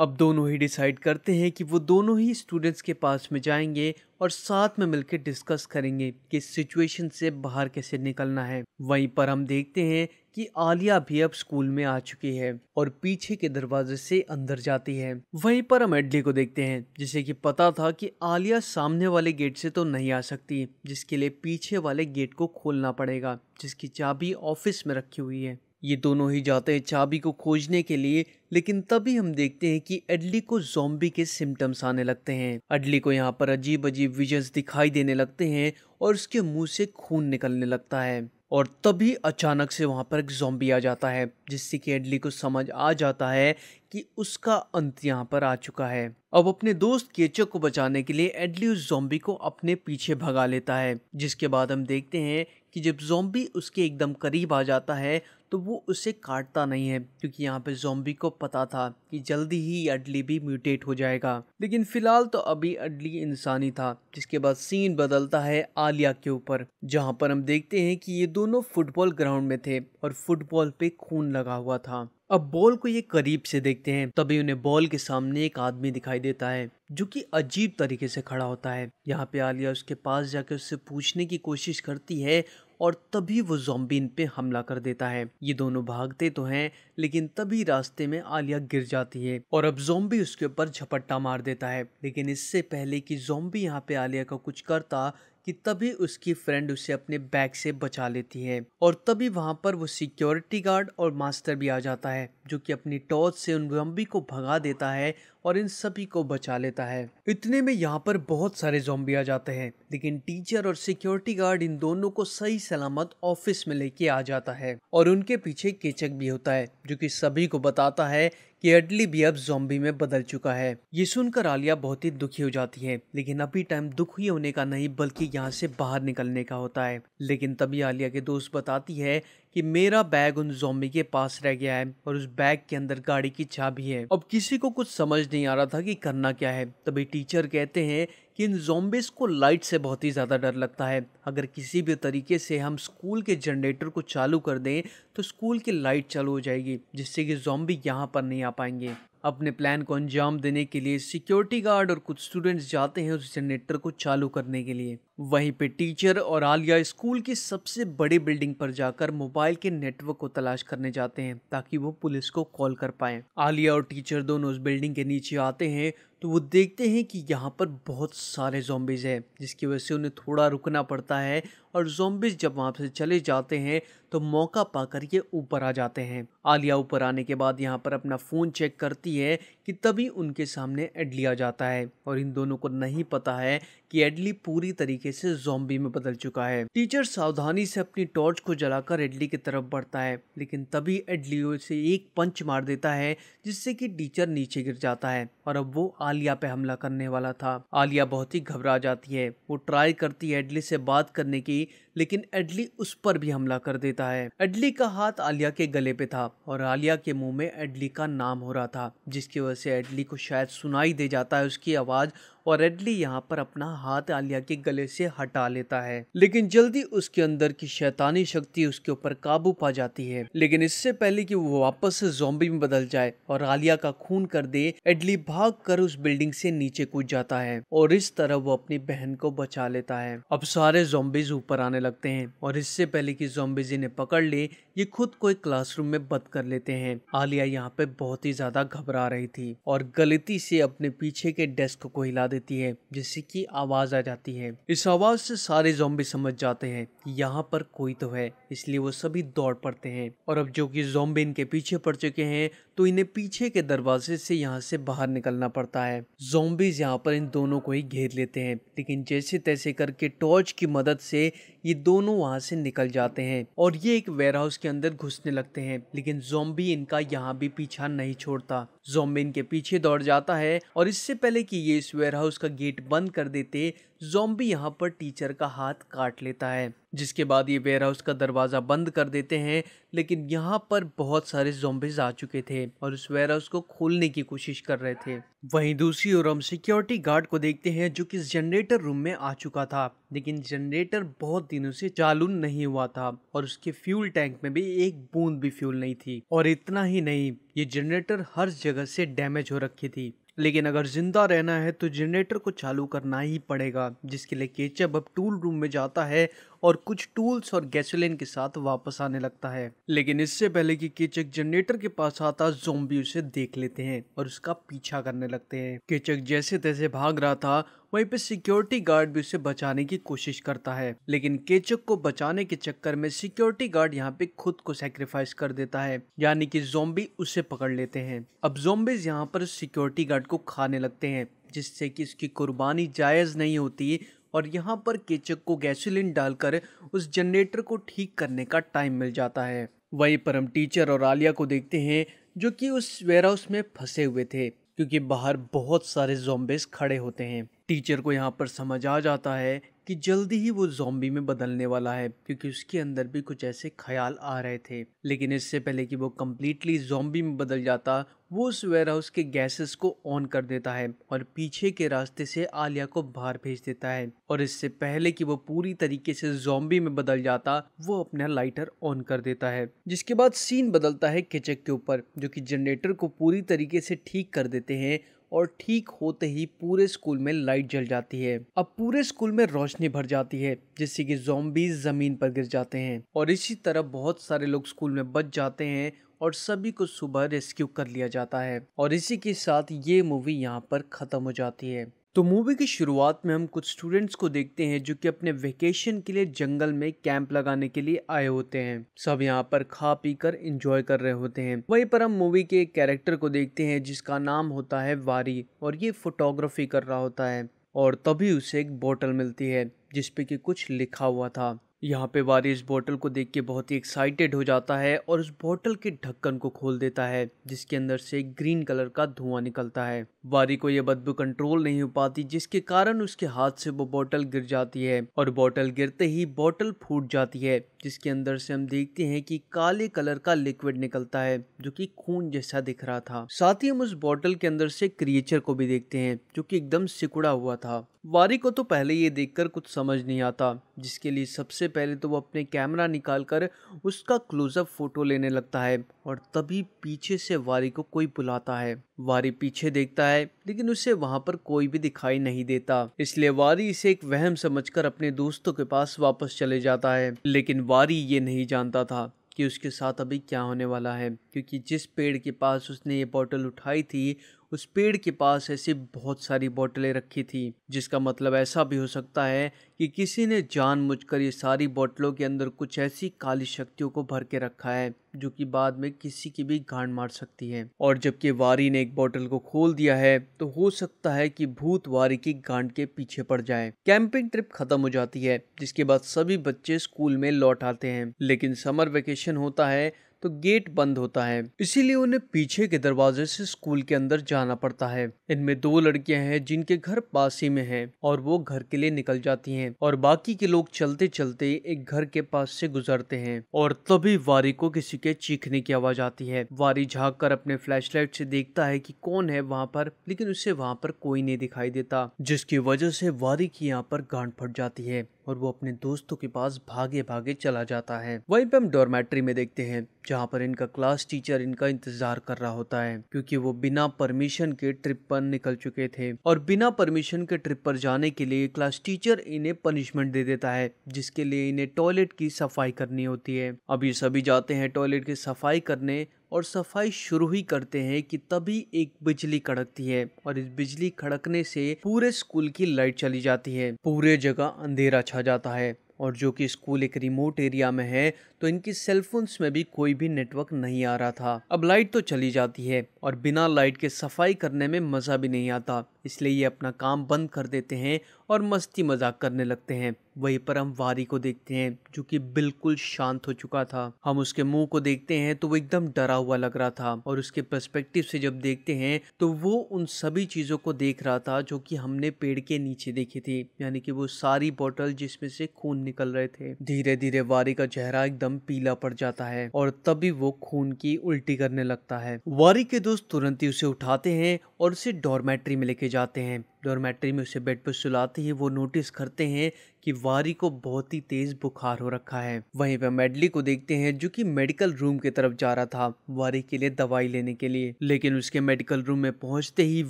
अब दोनों ही डिसाइड करते हैं कि वो दोनों ही स्टूडेंट्स के पास में जाएंगे और साथ में मिलकर डिस्कस करेंगे कि सिचुएशन से बाहर कैसे निकलना है वहीं पर हम देखते हैं कि आलिया भी अब स्कूल में आ चुकी है और पीछे के दरवाजे से अंदर जाती है वहीं पर हम एडली को देखते हैं जिसे कि पता था कि आलिया सामने वाले गेट से तो नहीं आ सकती जिसके लिए पीछे वाले गेट को खोलना पड़ेगा जिसकी चाबी ऑफिस में रखी हुई है ये दोनों ही जाते हैं चाबी को खोजने के लिए लेकिन तभी हम देखते हैं कि एडली को जोम्बी के सिम्टम्स आने लगते हैं एडली को यहाँ पर अजीब अजीब विजन्स दिखाई देने लगते हैं और उसके मुंह से खून निकलने लगता है और तभी अचानक से वहाँ पर एक जोम्बी आ जाता है जिससे कि एडली को समझ आ जाता है कि उसका अंत यहाँ पर आ चुका है अब अपने दोस्त केचक को बचाने के लिए एडली उस जोम्बी को अपने पीछे भगा लेता है जिसके बाद हम देखते हैं कि जब जोम्बी उसके एकदम करीब आ जाता है तो वो उसे काटता नहीं है क्योंकि यहाँ पे जोम्बी को पता था कि जल्दी ही अडली भी म्यूटेट हो जाएगा लेकिन फिलहाल तो अभी अडली इंसानी था जिसके बाद सीन बदलता है आलिया के ऊपर जहाँ पर हम देखते हैं कि ये दोनों फुटबॉल ग्राउंड में थे और फुटबॉल पे खून लगा हुआ था अब बॉल को ये करीब से देखते हैं तभी उन्हें बॉल के सामने एक आदमी दिखाई देता है जो कि अजीब तरीके से खड़ा होता है यहाँ पे आलिया उसके पास जाकर उससे पूछने की कोशिश करती है और तभी वो जोम्बी इन पे हमला कर देता है ये दोनों भागते तो हैं लेकिन तभी रास्ते में आलिया गिर जाती है और अब जोम्बी उसके ऊपर झपट्टा मार देता है लेकिन इससे पहले कि जोम्बी यहाँ पे आलिया का कुछ करता कि तभी उसकी फ्रेंड उसे अपने बैग से बचा लेती है और तभी वहां पर वो सिक्योरिटी गार्ड और मास्टर भी आ जाता है जो कि अपनी टॉर्च से उन जोम्बी को भगा देता है और इन सभी को बचा लेता है इतने में यहाँ पर बहुत सारे जोम्बी आ जाते हैं लेकिन टीचर और सिक्योरिटी गार्ड इन दोनों को सही सलामत ऑफिस में लेके आ जाता है और उनके पीछे केचक भी होता है जो कि सभी को बताता है कि एडली भी अब जोम्बी में बदल चुका है ये सुनकर आलिया बहुत ही दुखी हो जाती है लेकिन अभी टाइम दुखी होने का नहीं बल्कि यहाँ से बाहर निकलने का होता है लेकिन तभी आलिया के दोस्त बताती है कि मेरा बैग उन जोम्बी के पास रह गया है और उस बैग के अंदर गाड़ी की चाबी है अब किसी को कुछ समझ नहीं आ रहा था कि करना क्या है तभी टीचर कहते हैं कि इन जोम्बिस को लाइट से बहुत ही ज़्यादा डर लगता है अगर किसी भी तरीके से हम स्कूल के जनरेटर को चालू कर दें तो स्कूल की लाइट चालू हो जाएगी जिससे कि जोम्बी यहाँ पर नहीं आ पाएंगे अपने प्लान को अंजाम देने के लिए सिक्योरिटी गार्ड और कुछ स्टूडेंट्स जाते हैं उस जनरेटर को चालू करने के लिए वहीं पे टीचर और आलिया स्कूल की सबसे बड़ी बिल्डिंग पर जाकर मोबाइल के नेटवर्क को तलाश करने जाते हैं ताकि वो पुलिस को कॉल कर पाए आलिया और टीचर दोनों उस बिल्डिंग के नीचे आते हैं तो वो देखते हैं कि यहाँ पर बहुत सारे जोम्बिज हैं जिसकी वजह से उन्हें थोड़ा रुकना पड़ता है और जोम्बिस जब वहाँ से चले जाते हैं तो मौका पाकर ये ऊपर आ जाते हैं आलिया ऊपर आने के बाद यहाँ पर अपना फ़ोन चेक करती है कि तभी उनके सामने एडली आ जाता है और इन दोनों को नहीं पता है कि एडली पूरी तरीके से जोम्बी में बदल चुका है टीचर सावधानी से अपनी टॉर्च को जलाकर एडली की तरफ बढ़ता है लेकिन तभी एडली उसे एक पंच मार देता है जिससे कि टीचर नीचे गिर जाता है और अब वो आलिया पे हमला करने वाला था आलिया बहुत ही घबरा जाती है वो ट्राई करती है एडली से बात करने की movie लेकिन एडली उस पर भी हमला कर देता है एडली का हाथ आलिया के गले पे था और आलिया के मुंह में एडली का नाम हो रहा था जिसकी वजह से एडली को शायद सुनाई दे जाता है उसकी आवाज और एडली यहाँ पर अपना हाथ आलिया के गले से हटा लेता है लेकिन जल्दी उसके अंदर की शैतानी शक्ति उसके ऊपर काबू पा जाती है लेकिन इससे पहले कि वो वापस से जोम्बी में बदल जाए और आलिया का खून कर दे एडली भाग कर उस बिल्डिंग से नीचे कूद जाता है और इस तरह वो अपनी बहन को बचा लेता है अब सारे जोम्बिज ऊपर आने लगते हैं और इससे पहले कि जोम्बिज इन्हें पकड़ ले ये खुद को एक क्लासरूम में बंद कर लेते हैं आलिया यहाँ पे बहुत ही ज्यादा घबरा रही थी और गलती से अपने पीछे के डेस्क को हिला देती है जिससे कि आवाज आ जाती है इस आवाज से सारे जोम्बी समझ जाते हैं यहाँ पर कोई तो है इसलिए वो सभी दौड़ पड़ते हैं और अब जो कि जोम्बे इनके पीछे पड़ चुके हैं तो इन्हें पीछे के दरवाजे से यहाँ से बाहर निकलना पड़ता है जोम्बीज यहाँ पर इन दोनों को ही घेर लेते हैं लेकिन जैसे तैसे करके टॉर्च की मदद से ये दोनों वहाँ से निकल जाते हैं और ये एक वेयरहाउस के अंदर घुसने लगते हैं लेकिन जोम्बी इनका यहाँ भी पीछा नहीं छोड़ता जोम्बिन के पीछे दौड़ जाता है और इससे पहले कि ये इस वेयर हाउस का गेट बंद कर देते जोम्बी यहाँ पर टीचर का हाथ काट लेता है जिसके बाद ये वेयर हाउस का दरवाज़ा बंद कर देते हैं लेकिन यहाँ पर बहुत सारे जोम्बे आ चुके थे और उस हाउस को खोलने की कोशिश कर रहे थे वहीं दूसरी ओर हम सिक्योरिटी गार्ड को देखते हैं जो कि जनरेटर रूम में आ चुका था लेकिन जनरेटर बहुत दिनों से चालू नहीं हुआ था और उसके फ्यूल टैंक में भी एक बूंद भी फ्यूल नहीं थी और इतना ही नहीं ये जनरेटर हर जगह जगह से डैमेज हो रखी थी लेकिन अगर ज़िंदा रहना है तो जनरेटर को चालू करना ही पड़ेगा जिसके लिए केचप अब टूल रूम में जाता है और कुछ टूल्स और गैसोलिन के साथ वापस आने लगता है लेकिन इससे पहले कि केचक जनरेटर के पास आता जोम्बी उसे देख लेते हैं और उसका पीछा करने लगते हैं केचक जैसे तैसे भाग रहा था वहीं पे सिक्योरिटी गार्ड भी उसे बचाने की कोशिश करता है लेकिन केचक को बचाने के चक्कर में सिक्योरिटी गार्ड यहाँ पे खुद को सेक्रीफाइस कर देता है यानी कि जोम्बी उसे पकड़ लेते हैं अब जोम्बिज यहाँ पर सिक्योरिटी गार्ड को खाने लगते हैं जिससे कि इसकी कुर्बानी जायज़ नहीं होती और यहाँ पर केचक को गैसोलीन डालकर उस जनरेटर को ठीक करने का टाइम मिल जाता है वहीं परम टीचर और आलिया को देखते हैं जो कि उस हाउस में फंसे हुए थे क्योंकि बाहर बहुत सारे जोम्बेस खड़े होते हैं टीचर को यहाँ पर समझ आ जाता है कि जल्दी ही वो जॉम्बी में बदलने वाला है क्योंकि उसके अंदर भी कुछ ऐसे ख्याल आ रहे थे लेकिन इससे पहले कि वो कम्प्लीटली जॉम्बी में बदल जाता वो उस वेयर हाउस के गैसेस को ऑन कर देता है और पीछे के रास्ते से आलिया को बाहर भेज देता है और इससे पहले कि वो पूरी तरीके से जॉम्बी में बदल जाता वो अपना लाइटर ऑन कर देता है जिसके बाद सीन बदलता है किचक के ऊपर जो कि जनरेटर को पूरी तरीके से ठीक कर देते हैं और ठीक होते ही पूरे स्कूल में लाइट जल जाती है अब पूरे स्कूल में रोशनी भर जाती है जिससे कि जोम्बीज जमीन पर गिर जाते हैं और इसी तरह बहुत सारे लोग स्कूल में बच जाते हैं और सभी को सुबह रेस्क्यू कर लिया जाता है और इसी के साथ ये मूवी यहाँ पर ख़त्म हो जाती है तो मूवी की शुरुआत में हम कुछ स्टूडेंट्स को देखते हैं जो कि अपने वेकेशन के लिए जंगल में कैंप लगाने के लिए आए होते हैं सब यहाँ पर खा पी कर इंजॉय कर रहे होते हैं वहीं पर हम मूवी के एक कैरेक्टर को देखते हैं जिसका नाम होता है वारी और ये फोटोग्राफी कर रहा होता है और तभी उसे एक बोतल मिलती है जिसपे कि कुछ लिखा हुआ था यहाँ पे वारी इस बोतल को देख के बहुत ही एक्साइटेड हो जाता है और उस बोतल के ढक्कन को खोल देता है जिसके अंदर से ग्रीन कलर का धुआं निकलता है वारी को यह बदबू कंट्रोल नहीं हो पाती जिसके कारण उसके हाथ से वो बोतल गिर जाती है और बोतल गिरते ही बोतल फूट जाती है जिसके अंदर से हम देखते हैं कि काले कलर का लिक्विड निकलता है जो कि खून जैसा दिख रहा था साथ ही हम उस बोतल के अंदर से क्रिएचर को भी देखते हैं जो कि एकदम सिकुड़ा हुआ था वारी को तो पहले ये देखकर कुछ समझ नहीं आता जिसके लिए सबसे सबसे पहले तो वो अपने कैमरा निकाल कर उसका क्लोजअप फोटो लेने लगता है और तभी पीछे से वारी को कोई बुलाता है वारी पीछे देखता है लेकिन उसे वहां पर कोई भी दिखाई नहीं देता इसलिए वारी इसे एक वहम समझकर अपने दोस्तों के पास वापस चले जाता है लेकिन वारी ये नहीं जानता था कि उसके साथ अभी क्या होने वाला है क्योंकि जिस पेड़ के पास उसने ये बॉटल उठाई थी उस पेड़ के पास ऐसी बहुत सारी बोतलें रखी थी जिसका मतलब ऐसा भी हो सकता है कि किसी ने कर ये सारी बोतलों के अंदर कुछ ऐसी काली शक्तियों को भर के रखा है जो कि बाद में किसी की भी गांड मार सकती है और जबकि वारी ने एक बोतल को खोल दिया है तो हो सकता है कि भूत वारी की गांड के पीछे पड़ जाए कैंपिंग ट्रिप खत्म हो जाती है जिसके बाद सभी बच्चे स्कूल में लौट आते हैं लेकिन समर वेकेशन होता है तो गेट बंद होता है इसीलिए उन्हें पीछे के दरवाजे से स्कूल के अंदर जाना पड़ता है इनमें दो लड़कियां हैं जिनके घर पास ही में है और वो घर के लिए निकल जाती हैं और बाकी के लोग चलते चलते एक घर के पास से गुजरते हैं और तभी वारी को किसी के चीखने की आवाज आती है वारी झाक कर अपने लाइट से देखता है की कौन है वहाँ पर लेकिन उसे वहाँ पर कोई नहीं दिखाई देता जिसकी वजह से वारी की यहाँ पर गांठ फट जाती है और वो अपने दोस्तों के पास भागे भागे चला जाता है वहीं पे हम डॉर्मेट्री में देखते हैं जहाँ पर इनका क्लास टीचर इनका इंतजार कर रहा होता है क्योंकि वो बिना परमिशन के ट्रिप पर निकल चुके थे और बिना परमिशन के ट्रिप पर जाने के लिए क्लास टीचर इन्हें पनिशमेंट दे देता है जिसके लिए इन्हें टॉयलेट की सफाई करनी होती है अब ये सभी जाते हैं टॉयलेट की सफाई करने और सफाई शुरू ही करते हैं कि तभी एक बिजली कड़कती है और इस बिजली खड़कने से पूरे स्कूल की लाइट चली जाती है पूरे जगह अंधेरा छा जाता है और जो कि स्कूल एक रिमोट एरिया में है तो इनकी सेलफोन्स में भी कोई भी नेटवर्क नहीं आ रहा था अब लाइट तो चली जाती है और बिना लाइट के सफाई करने में मज़ा भी नहीं आता इसलिए ये अपना काम बंद कर देते हैं और मस्ती मजाक करने लगते हैं वहीं पर हम वारी को देखते हैं जो कि बिल्कुल शांत हो चुका था हम उसके मुंह को देखते हैं तो वो एकदम डरा हुआ लग रहा था और उसके पर्सपेक्टिव से जब देखते हैं तो वो उन सभी चीज़ों को देख रहा था जो कि हमने पेड़ के नीचे देखी थी यानी कि वो सारी बॉटल जिसमें से खून निकल रहे थे धीरे धीरे वारी का चेहरा एकदम एकदम पीला पड़ जाता है और तभी वो खून की उल्टी करने लगता है वारी के दोस्त तुरंत ही उसे उठाते हैं और उसे डॉर्मेट्री में लेके जाते हैं डॉर्मेट्री में उसे बेड पर सुलाते ही वो नोटिस करते हैं कि वारी को बहुत ही तेज बुखार हो रखा है वहीं पर मेडली को देखते हैं जो कि मेडिकल रूम की तरफ जा रहा था वारी के लिए दवाई लेने के लिए लेकिन उसके मेडिकल रूम में पहुंचते ही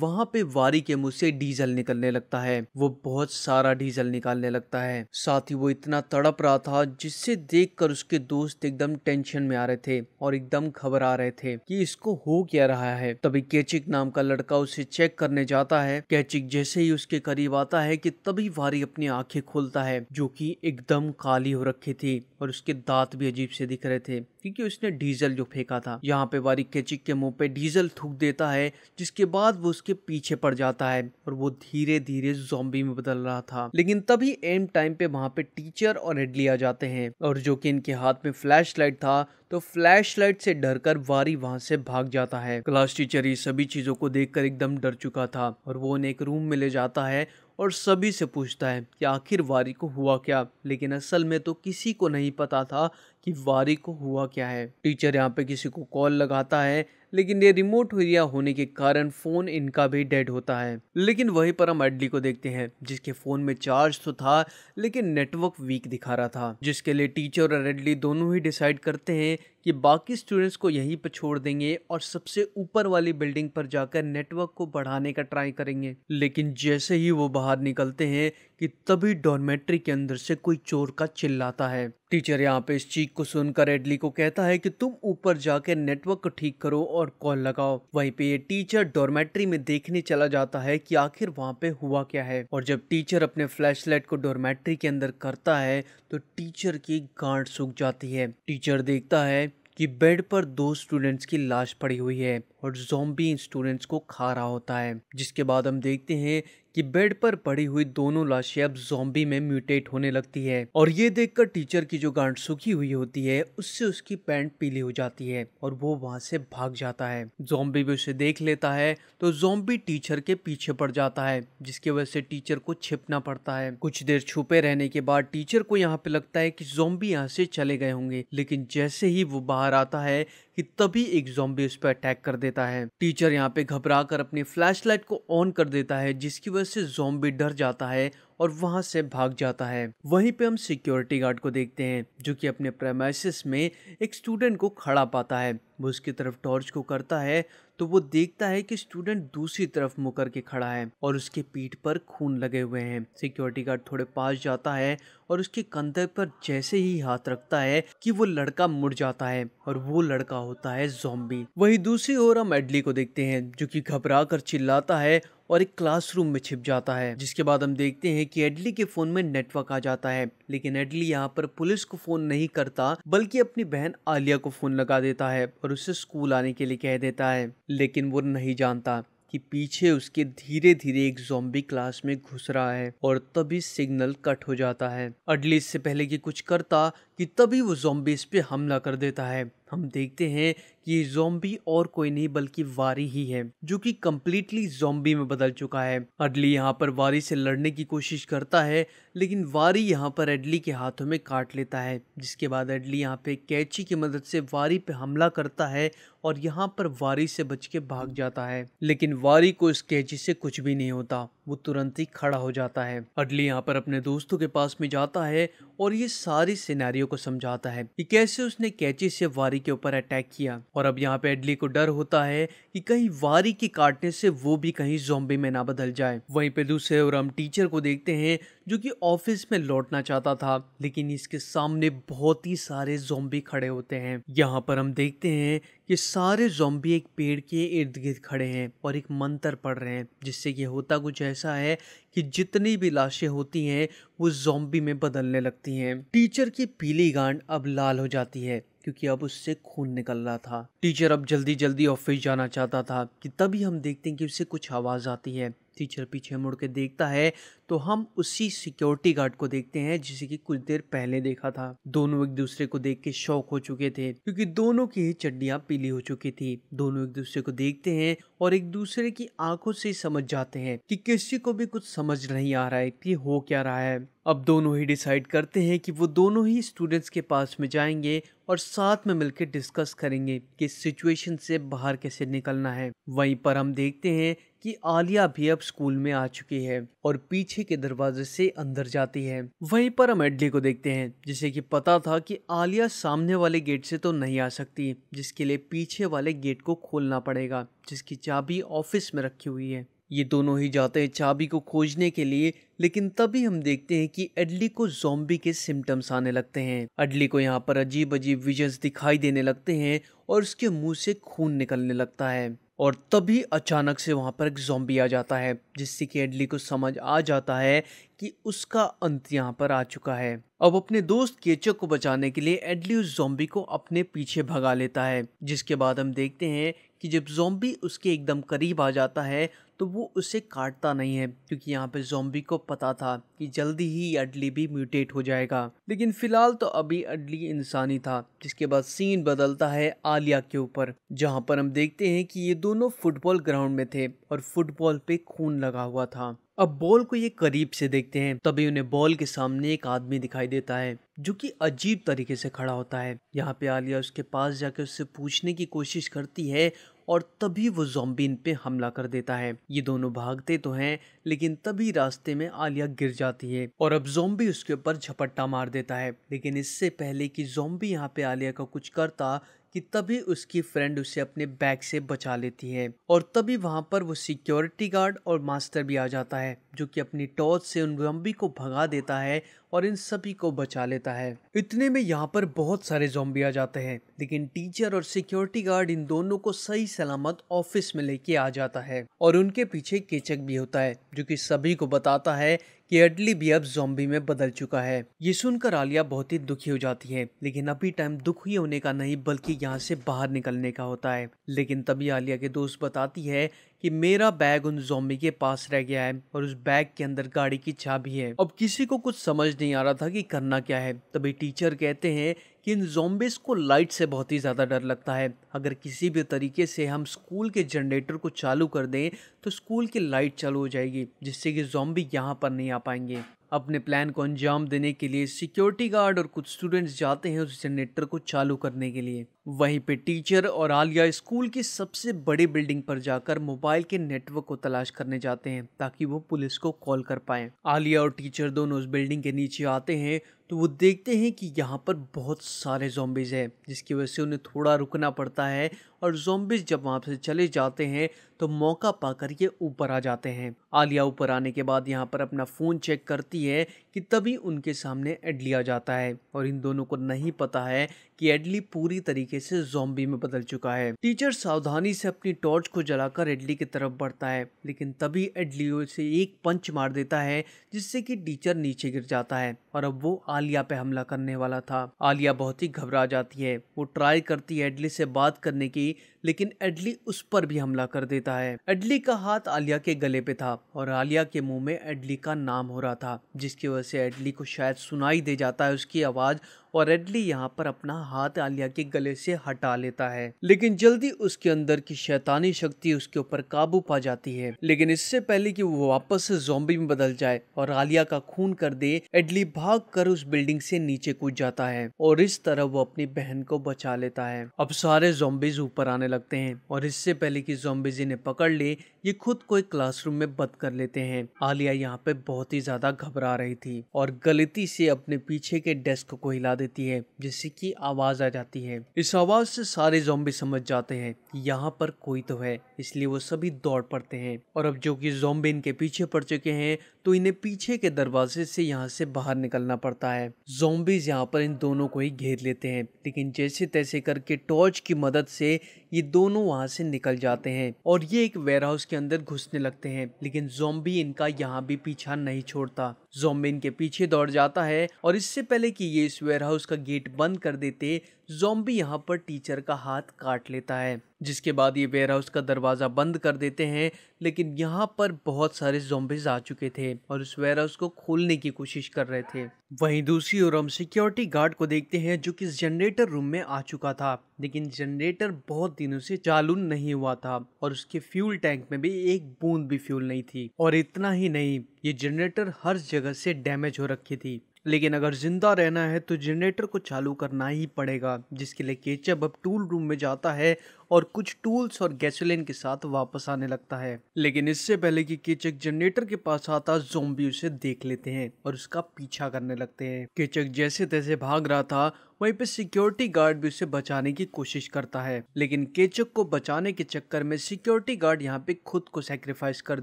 वहां पे वारी के मुंह से डीजल निकलने लगता है वो बहुत सारा डीजल निकालने लगता है साथ ही वो इतना तड़प रहा था जिससे देख उसके दोस्त एकदम टेंशन में आ रहे थे और एकदम खबर आ रहे थे की इसको हो क्या रहा है तभी कैचिक नाम का लड़का उसे चेक करने जाता है कैचिक जैसे ही उसके करीब आता है की तभी वारी अपनी आंखें खोलता है जो कि एकदम काली हो रखी थी और उसके दांत भी अजीब से दिख रहे थे क्योंकि उसने डीजल जो फेंका था यहाँ पे बारीक चिक के मुंह पे डीजल थूक देता है जिसके बाद वो उसके पीछे पड़ जाता है और वो धीरे धीरे जोम्बी में बदल रहा था लेकिन तभी एम टाइम पे वहाँ पे टीचर और हेडली आ जाते हैं और जो कि इनके हाथ में फ्लैश लाइट था तो फ्लैश लाइट से डर कर वारी वहां से भाग जाता है क्लास टीचर ये सभी चीजों को देखकर एकदम डर चुका था और वो उन्हें एक रूम में ले जाता है और सभी से पूछता है कि आखिर वारी को हुआ क्या लेकिन असल में तो किसी को नहीं पता था कि वारी को हुआ क्या है टीचर यहाँ पे किसी को कॉल लगाता है लेकिन ये रिमोट एरिया होने के कारण फोन इनका भी डेड होता है लेकिन वहीं पर हम एडली को देखते हैं जिसके फोन में चार्ज तो था लेकिन नेटवर्क वीक दिखा रहा था जिसके लिए टीचर और एडली दोनों ही डिसाइड करते हैं कि बाकी स्टूडेंट्स को यहीं पर छोड़ देंगे और सबसे ऊपर वाली बिल्डिंग पर जाकर नेटवर्क को बढ़ाने का ट्राई करेंगे लेकिन जैसे ही वो बाहर निकलते हैं कि तभी डॉर्मेट्री के अंदर से कोई चोर का चिल्लाता है टीचर यहाँ पे इस चीख को सुनकर एडली को कहता है कि तुम ऊपर जाके नेटवर्क को ठीक करो और कॉल लगाओ वहीं पे ये टीचर डॉर्मेट्री में देखने चला जाता है कि आखिर वहाँ पे हुआ क्या है और जब टीचर अपने फ्लैशलाइट को डॉर्मेट्री के अंदर करता है तो टीचर की गांठ सूख जाती है टीचर देखता है कि बेड पर दो स्टूडेंट्स की लाश पड़ी हुई है और जोम्बी स्टूडेंट्स को खा रहा होता है जिसके बाद हम देखते हैं कि बेड पर पड़ी हुई दोनों लाशें अब जोम्बी में म्यूटेट होने लगती है और ये देखकर टीचर की जो गांठ सूखी हुई होती है उससे उसकी पैंट पीली हो जाती है और वो वहां से भाग जाता है जोम्बी भी उसे देख लेता है तो जोम्बी टीचर के पीछे पड़ जाता है जिसकी वजह से टीचर को छिपना पड़ता है कुछ देर छुपे रहने के बाद टीचर को यहाँ पे लगता है कि जोम्बी यहाँ से चले गए होंगे लेकिन जैसे ही वो बाहर आता है कि तभी एक जोम्बी उस पर अटैक कर देता है टीचर यहाँ पे घबरा कर अपनी लाइट को ऑन कर देता है जिसकी वजह से जोम्बी डर जाता है और वहां से भाग जाता है वहीं पे हम सिक्योरिटी गार्ड को देखते हैं जो कि अपने प्रेमाइसिस में एक स्टूडेंट को खड़ा पाता है वो उसकी तरफ टॉर्च को करता है तो वो देखता है कि स्टूडेंट दूसरी तरफ मुकर के खड़ा है और उसके पीठ पर खून लगे हुए हैं सिक्योरिटी गार्ड थोड़े पास जाता है और उसके कंधे पर जैसे ही हाथ रखता है कि वो लड़का मुड़ जाता है और वो लड़का होता है जोम्बी वही दूसरी ओर हम एडली को देखते हैं जो कि घबरा कर चिल्लाता है और एक क्लासरूम में छिप जाता है जिसके बाद हम देखते हैं कि एडली के फोन में नेटवर्क आ जाता है लेकिन एडली यहाँ पर पुलिस को फोन नहीं करता बल्कि अपनी बहन आलिया को फोन लगा देता है और उसे स्कूल आने के लिए कह देता है लेकिन वो नहीं जानता कि पीछे उसके धीरे धीरे एक जोम्बी क्लास में घुस रहा है और तभी सिग्नल कट हो जाता है अडली इससे पहले कि कुछ करता कि तभी वो जोम्बिस पे हमला कर देता है हम देखते हैं कि ये जोम्बी और कोई नहीं बल्कि वारी ही है जो कि कम्प्लीटली जोम्बी में बदल चुका है अडली यहाँ पर वारी से लड़ने की कोशिश करता है लेकिन वारी यहाँ पर एडली के हाथों में काट लेता है जिसके बाद एडली यहाँ पे कैची की मदद से वारी पे हमला करता है और यहाँ पर वारी से बच के भाग जाता है लेकिन वारी को इस कैची से कुछ भी नहीं होता वो तुरंत ही खड़ा हो जाता है अडली यहाँ पर अपने दोस्तों के पास में जाता है और ये सारी सिनेरियो को समझाता है कि कैसे उसने कैची से वारी के ऊपर अटैक किया और अब यहाँ पे अडली को डर होता है कि कहीं वारी के काटने से वो भी कहीं जोम्बे में ना बदल जाए वहीं पे दूसरे और हम टीचर को देखते हैं जो कि ऑफिस में लौटना चाहता था लेकिन इसके सामने बहुत ही सारे जोम्बे खड़े होते हैं यहाँ पर हम देखते हैं ये सारे जोम्बी एक पेड़ के इर्द गिर्द खड़े हैं और एक मंत्र पढ़ रहे हैं जिससे ये होता कुछ ऐसा है कि जितनी भी लाशें होती हैं वो जोम्बी में बदलने लगती हैं टीचर की पीली गांड अब लाल हो जाती है क्योंकि अब उससे खून निकल रहा था टीचर अब जल्दी जल्दी ऑफिस जाना चाहता था कि तभी हम देखते हैं कि उससे कुछ आवाज़ आती है टीचर पीछे मुड़ के देखता है तो हम उसी सिक्योरिटी गार्ड को देखते हैं जिसे कि कुछ देर पहले देखा था दोनों एक दूसरे को देख के शौक हो चुके थे क्योंकि दोनों की चड्डियां पीली हो चुकी थी दोनों एक दूसरे को देखते हैं और एक दूसरे की आंखों से समझ जाते हैं कि किसी को भी कुछ समझ नहीं आ रहा है कि हो क्या रहा है अब दोनों ही डिसाइड करते हैं कि वो दोनों ही स्टूडेंट्स के पास में जाएंगे और साथ में मिलकर डिस्कस करेंगे कि सिचुएशन से बाहर कैसे निकलना है वहीं पर हम देखते हैं कि आलिया भी अब स्कूल में आ चुकी है और पीछे के दरवाजे से अंदर जाती है वहीं पर हम एडली को देखते हैं जिसे कि पता था कि आलिया सामने वाले गेट से तो नहीं आ सकती जिसके लिए पीछे वाले गेट को खोलना पड़ेगा जिसकी चाबी ऑफिस में रखी हुई है ये दोनों ही जाते हैं चाबी को खोजने के लिए लेकिन तभी हम देखते हैं कि एडली को जोम्बी के सिम्टम्स आने लगते हैं एडली को यहाँ पर अजीब अजीब विजन्स दिखाई देने लगते हैं और उसके मुंह से खून निकलने लगता है और तभी अचानक से वहाँ पर एक जोम्बी आ जाता है जिससे कि एडली को समझ आ जाता है कि उसका अंत यहाँ पर आ चुका है अब अपने दोस्त केचक को बचाने के लिए एडली उस जोम्बी को अपने पीछे भगा लेता है जिसके बाद हम देखते हैं कि जब जोम्बी उसके एकदम करीब आ जाता है तो वो उसे काटता नहीं है क्योंकि यहाँ पे जोम्बी को पता था कि जल्दी ही अडली भी म्यूटेट हो जाएगा लेकिन फिलहाल तो अभी अडली इंसानी था जिसके बाद सीन बदलता है आलिया के ऊपर जहाँ पर हम देखते हैं कि ये दोनों फुटबॉल ग्राउंड में थे और फुटबॉल पे खून लगा हुआ था अब बॉल को ये करीब से देखते हैं तभी उन्हें बॉल के सामने एक आदमी दिखाई देता है जो कि अजीब तरीके से खड़ा होता है यहाँ पे आलिया उसके पास जाकर उससे पूछने की कोशिश करती है और तभी वो जोम्बी इन पे हमला कर देता है ये दोनों भागते तो हैं लेकिन तभी रास्ते में आलिया गिर जाती है और अब जोम्बी उसके ऊपर झपट्टा मार देता है लेकिन इससे पहले कि जोम्बी यहाँ पे आलिया का कुछ करता कि तभी उसकी फ्रेंड उसे अपने बैग से बचा लेती है और तभी वहां पर वो सिक्योरिटी गार्ड और मास्टर भी आ जाता है जो कि अपनी टॉर्च से उन जोम्बी को भगा देता है और इन सभी को बचा लेता है इतने में यहाँ पर बहुत सारे जोम्बी आ जाते हैं लेकिन टीचर और सिक्योरिटी गार्ड इन दोनों को सही सलामत ऑफिस में लेके आ जाता है और उनके पीछे केचक भी होता है जो कि सभी को बताता है एडली भी अब जोम्बी में बदल चुका है ये सुनकर आलिया बहुत ही दुखी हो जाती है लेकिन अभी टाइम दुखी होने का नहीं बल्कि यहाँ से बाहर निकलने का होता है लेकिन तभी आलिया के दोस्त बताती है कि मेरा बैग उन जोम्बी के पास रह गया है और उस बैग के अंदर गाड़ी की चाबी है अब किसी को कुछ समझ नहीं आ रहा था कि करना क्या है तभी टीचर कहते हैं कि इन जोम्बिस को लाइट से बहुत ही ज़्यादा डर लगता है अगर किसी भी तरीके से हम स्कूल के जनरेटर को चालू कर दें तो स्कूल की लाइट चालू हो जाएगी जिससे कि जोम्बी यहाँ पर नहीं आ पाएंगे अपने प्लान को अंजाम देने के लिए सिक्योरिटी गार्ड और कुछ स्टूडेंट्स जाते हैं उस जनरेटर को चालू करने के लिए वहीं पे टीचर और आलिया स्कूल की सबसे बड़ी बिल्डिंग पर जाकर मोबाइल के नेटवर्क को तलाश करने जाते हैं ताकि वो पुलिस को कॉल कर पाए आलिया और टीचर दोनों उस बिल्डिंग के नीचे आते हैं तो वो देखते हैं कि यहाँ पर बहुत सारे जोम्बिज़ हैं जिसकी वजह से उन्हें थोड़ा रुकना पड़ता है और जोम्बिज़ जब वहाँ से चले जाते हैं तो मौका पाकर ये ऊपर आ जाते हैं आलिया ऊपर आने के बाद यहाँ पर अपना फ़ोन चेक करती है कि तभी उनके सामने एडली आ जाता है और इन दोनों को नहीं पता है कि एडली पूरी तरीके से जोम्बी में बदल चुका है टीचर सावधानी से अपनी टॉर्च को जलाकर एडली की तरफ बढ़ता है लेकिन तभी एडली उसे एक पंच मार देता है जिससे कि टीचर नीचे गिर जाता है और अब वो आलिया पे हमला करने वाला था आलिया बहुत ही घबरा जाती है वो ट्राई करती है एडली से बात करने की लेकिन एडली उस पर भी हमला कर देता है एडली का हाथ आलिया के गले पे था और आलिया के मुंह में एडली का नाम हो रहा था जिसकी वजह से एडली को शायद सुनाई दे जाता है उसकी आवाज और एडली यहाँ पर अपना हाथ आलिया के गले से हटा लेता है लेकिन जल्दी उसके अंदर की शैतानी शक्ति उसके ऊपर काबू पा जाती है लेकिन इससे पहले कि वो वापस से जोम्बी में बदल जाए और आलिया का खून कर दे एडली भाग कर उस बिल्डिंग से नीचे कूद जाता है और इस तरह वो अपनी बहन को बचा लेता है अब सारे जोम्बिज ऊपर आने लगते हैं और इससे पहले कि जोम्बिजी ने पकड़ ले ये खुद को एक क्लासरूम में बंद कर लेते हैं आलिया यहाँ पे बहुत ही ज्यादा घबरा रही थी और गलती से अपने पीछे के डेस्क को हिला देती है जिससे कि आवाज आ जाती है इस आवाज से सारे जोम्बी समझ जाते हैं यहाँ पर कोई तो है इसलिए वो सभी दौड़ पड़ते हैं और अब जो कि जोम्बे इनके पीछे पड़ चुके हैं तो इन्हें पीछे के दरवाजे से यहाँ से बाहर निकलना पड़ता है जोम्बीज यहाँ पर इन दोनों को ही घेर लेते हैं लेकिन जैसे तैसे करके टॉर्च की मदद से ये दोनों वहाँ से निकल जाते हैं और ये एक वेयरहाउस के उसके अंदर घुसने लगते हैं लेकिन जोम्बी इनका यहाँ भी पीछा नहीं छोड़ता जोम्बी इनके पीछे दौड़ जाता है और इससे पहले कि ये इस वेयर हाउस का गेट बंद कर देते जोम्बी यहाँ पर टीचर का हाथ काट लेता है जिसके बाद ये वेयर हाउस का दरवाज़ा बंद कर देते हैं लेकिन यहाँ पर बहुत सारे जोम्बिज आ चुके थे और उस वेयर हाउस को खोलने की कोशिश कर रहे थे वहीं दूसरी ओर हम सिक्योरिटी गार्ड को देखते हैं जो कि जनरेटर रूम में आ चुका था लेकिन जनरेटर बहुत दिनों से चालू नहीं हुआ था और उसके फ्यूल टैंक में भी एक बूंद भी फ्यूल नहीं थी और इतना ही नहीं ये जनरेटर हर जगह से डैमेज हो रखी थी लेकिन अगर ज़िंदा रहना है तो जनरेटर को चालू करना ही पड़ेगा जिसके लिए केचप अब टूल रूम में जाता है और कुछ टूल्स और गैसोलिन के साथ वापस आने लगता है लेकिन इससे पहले कि केचक जनरेटर के पास आता जोम्बी उसे देख लेते हैं और उसका पीछा करने लगते हैं केचक जैसे तैसे भाग रहा था वहीं पे सिक्योरिटी गार्ड भी उसे बचाने की कोशिश करता है लेकिन केचक को बचाने के चक्कर में सिक्योरिटी गार्ड यहाँ पे खुद को सेक्रीफाइस कर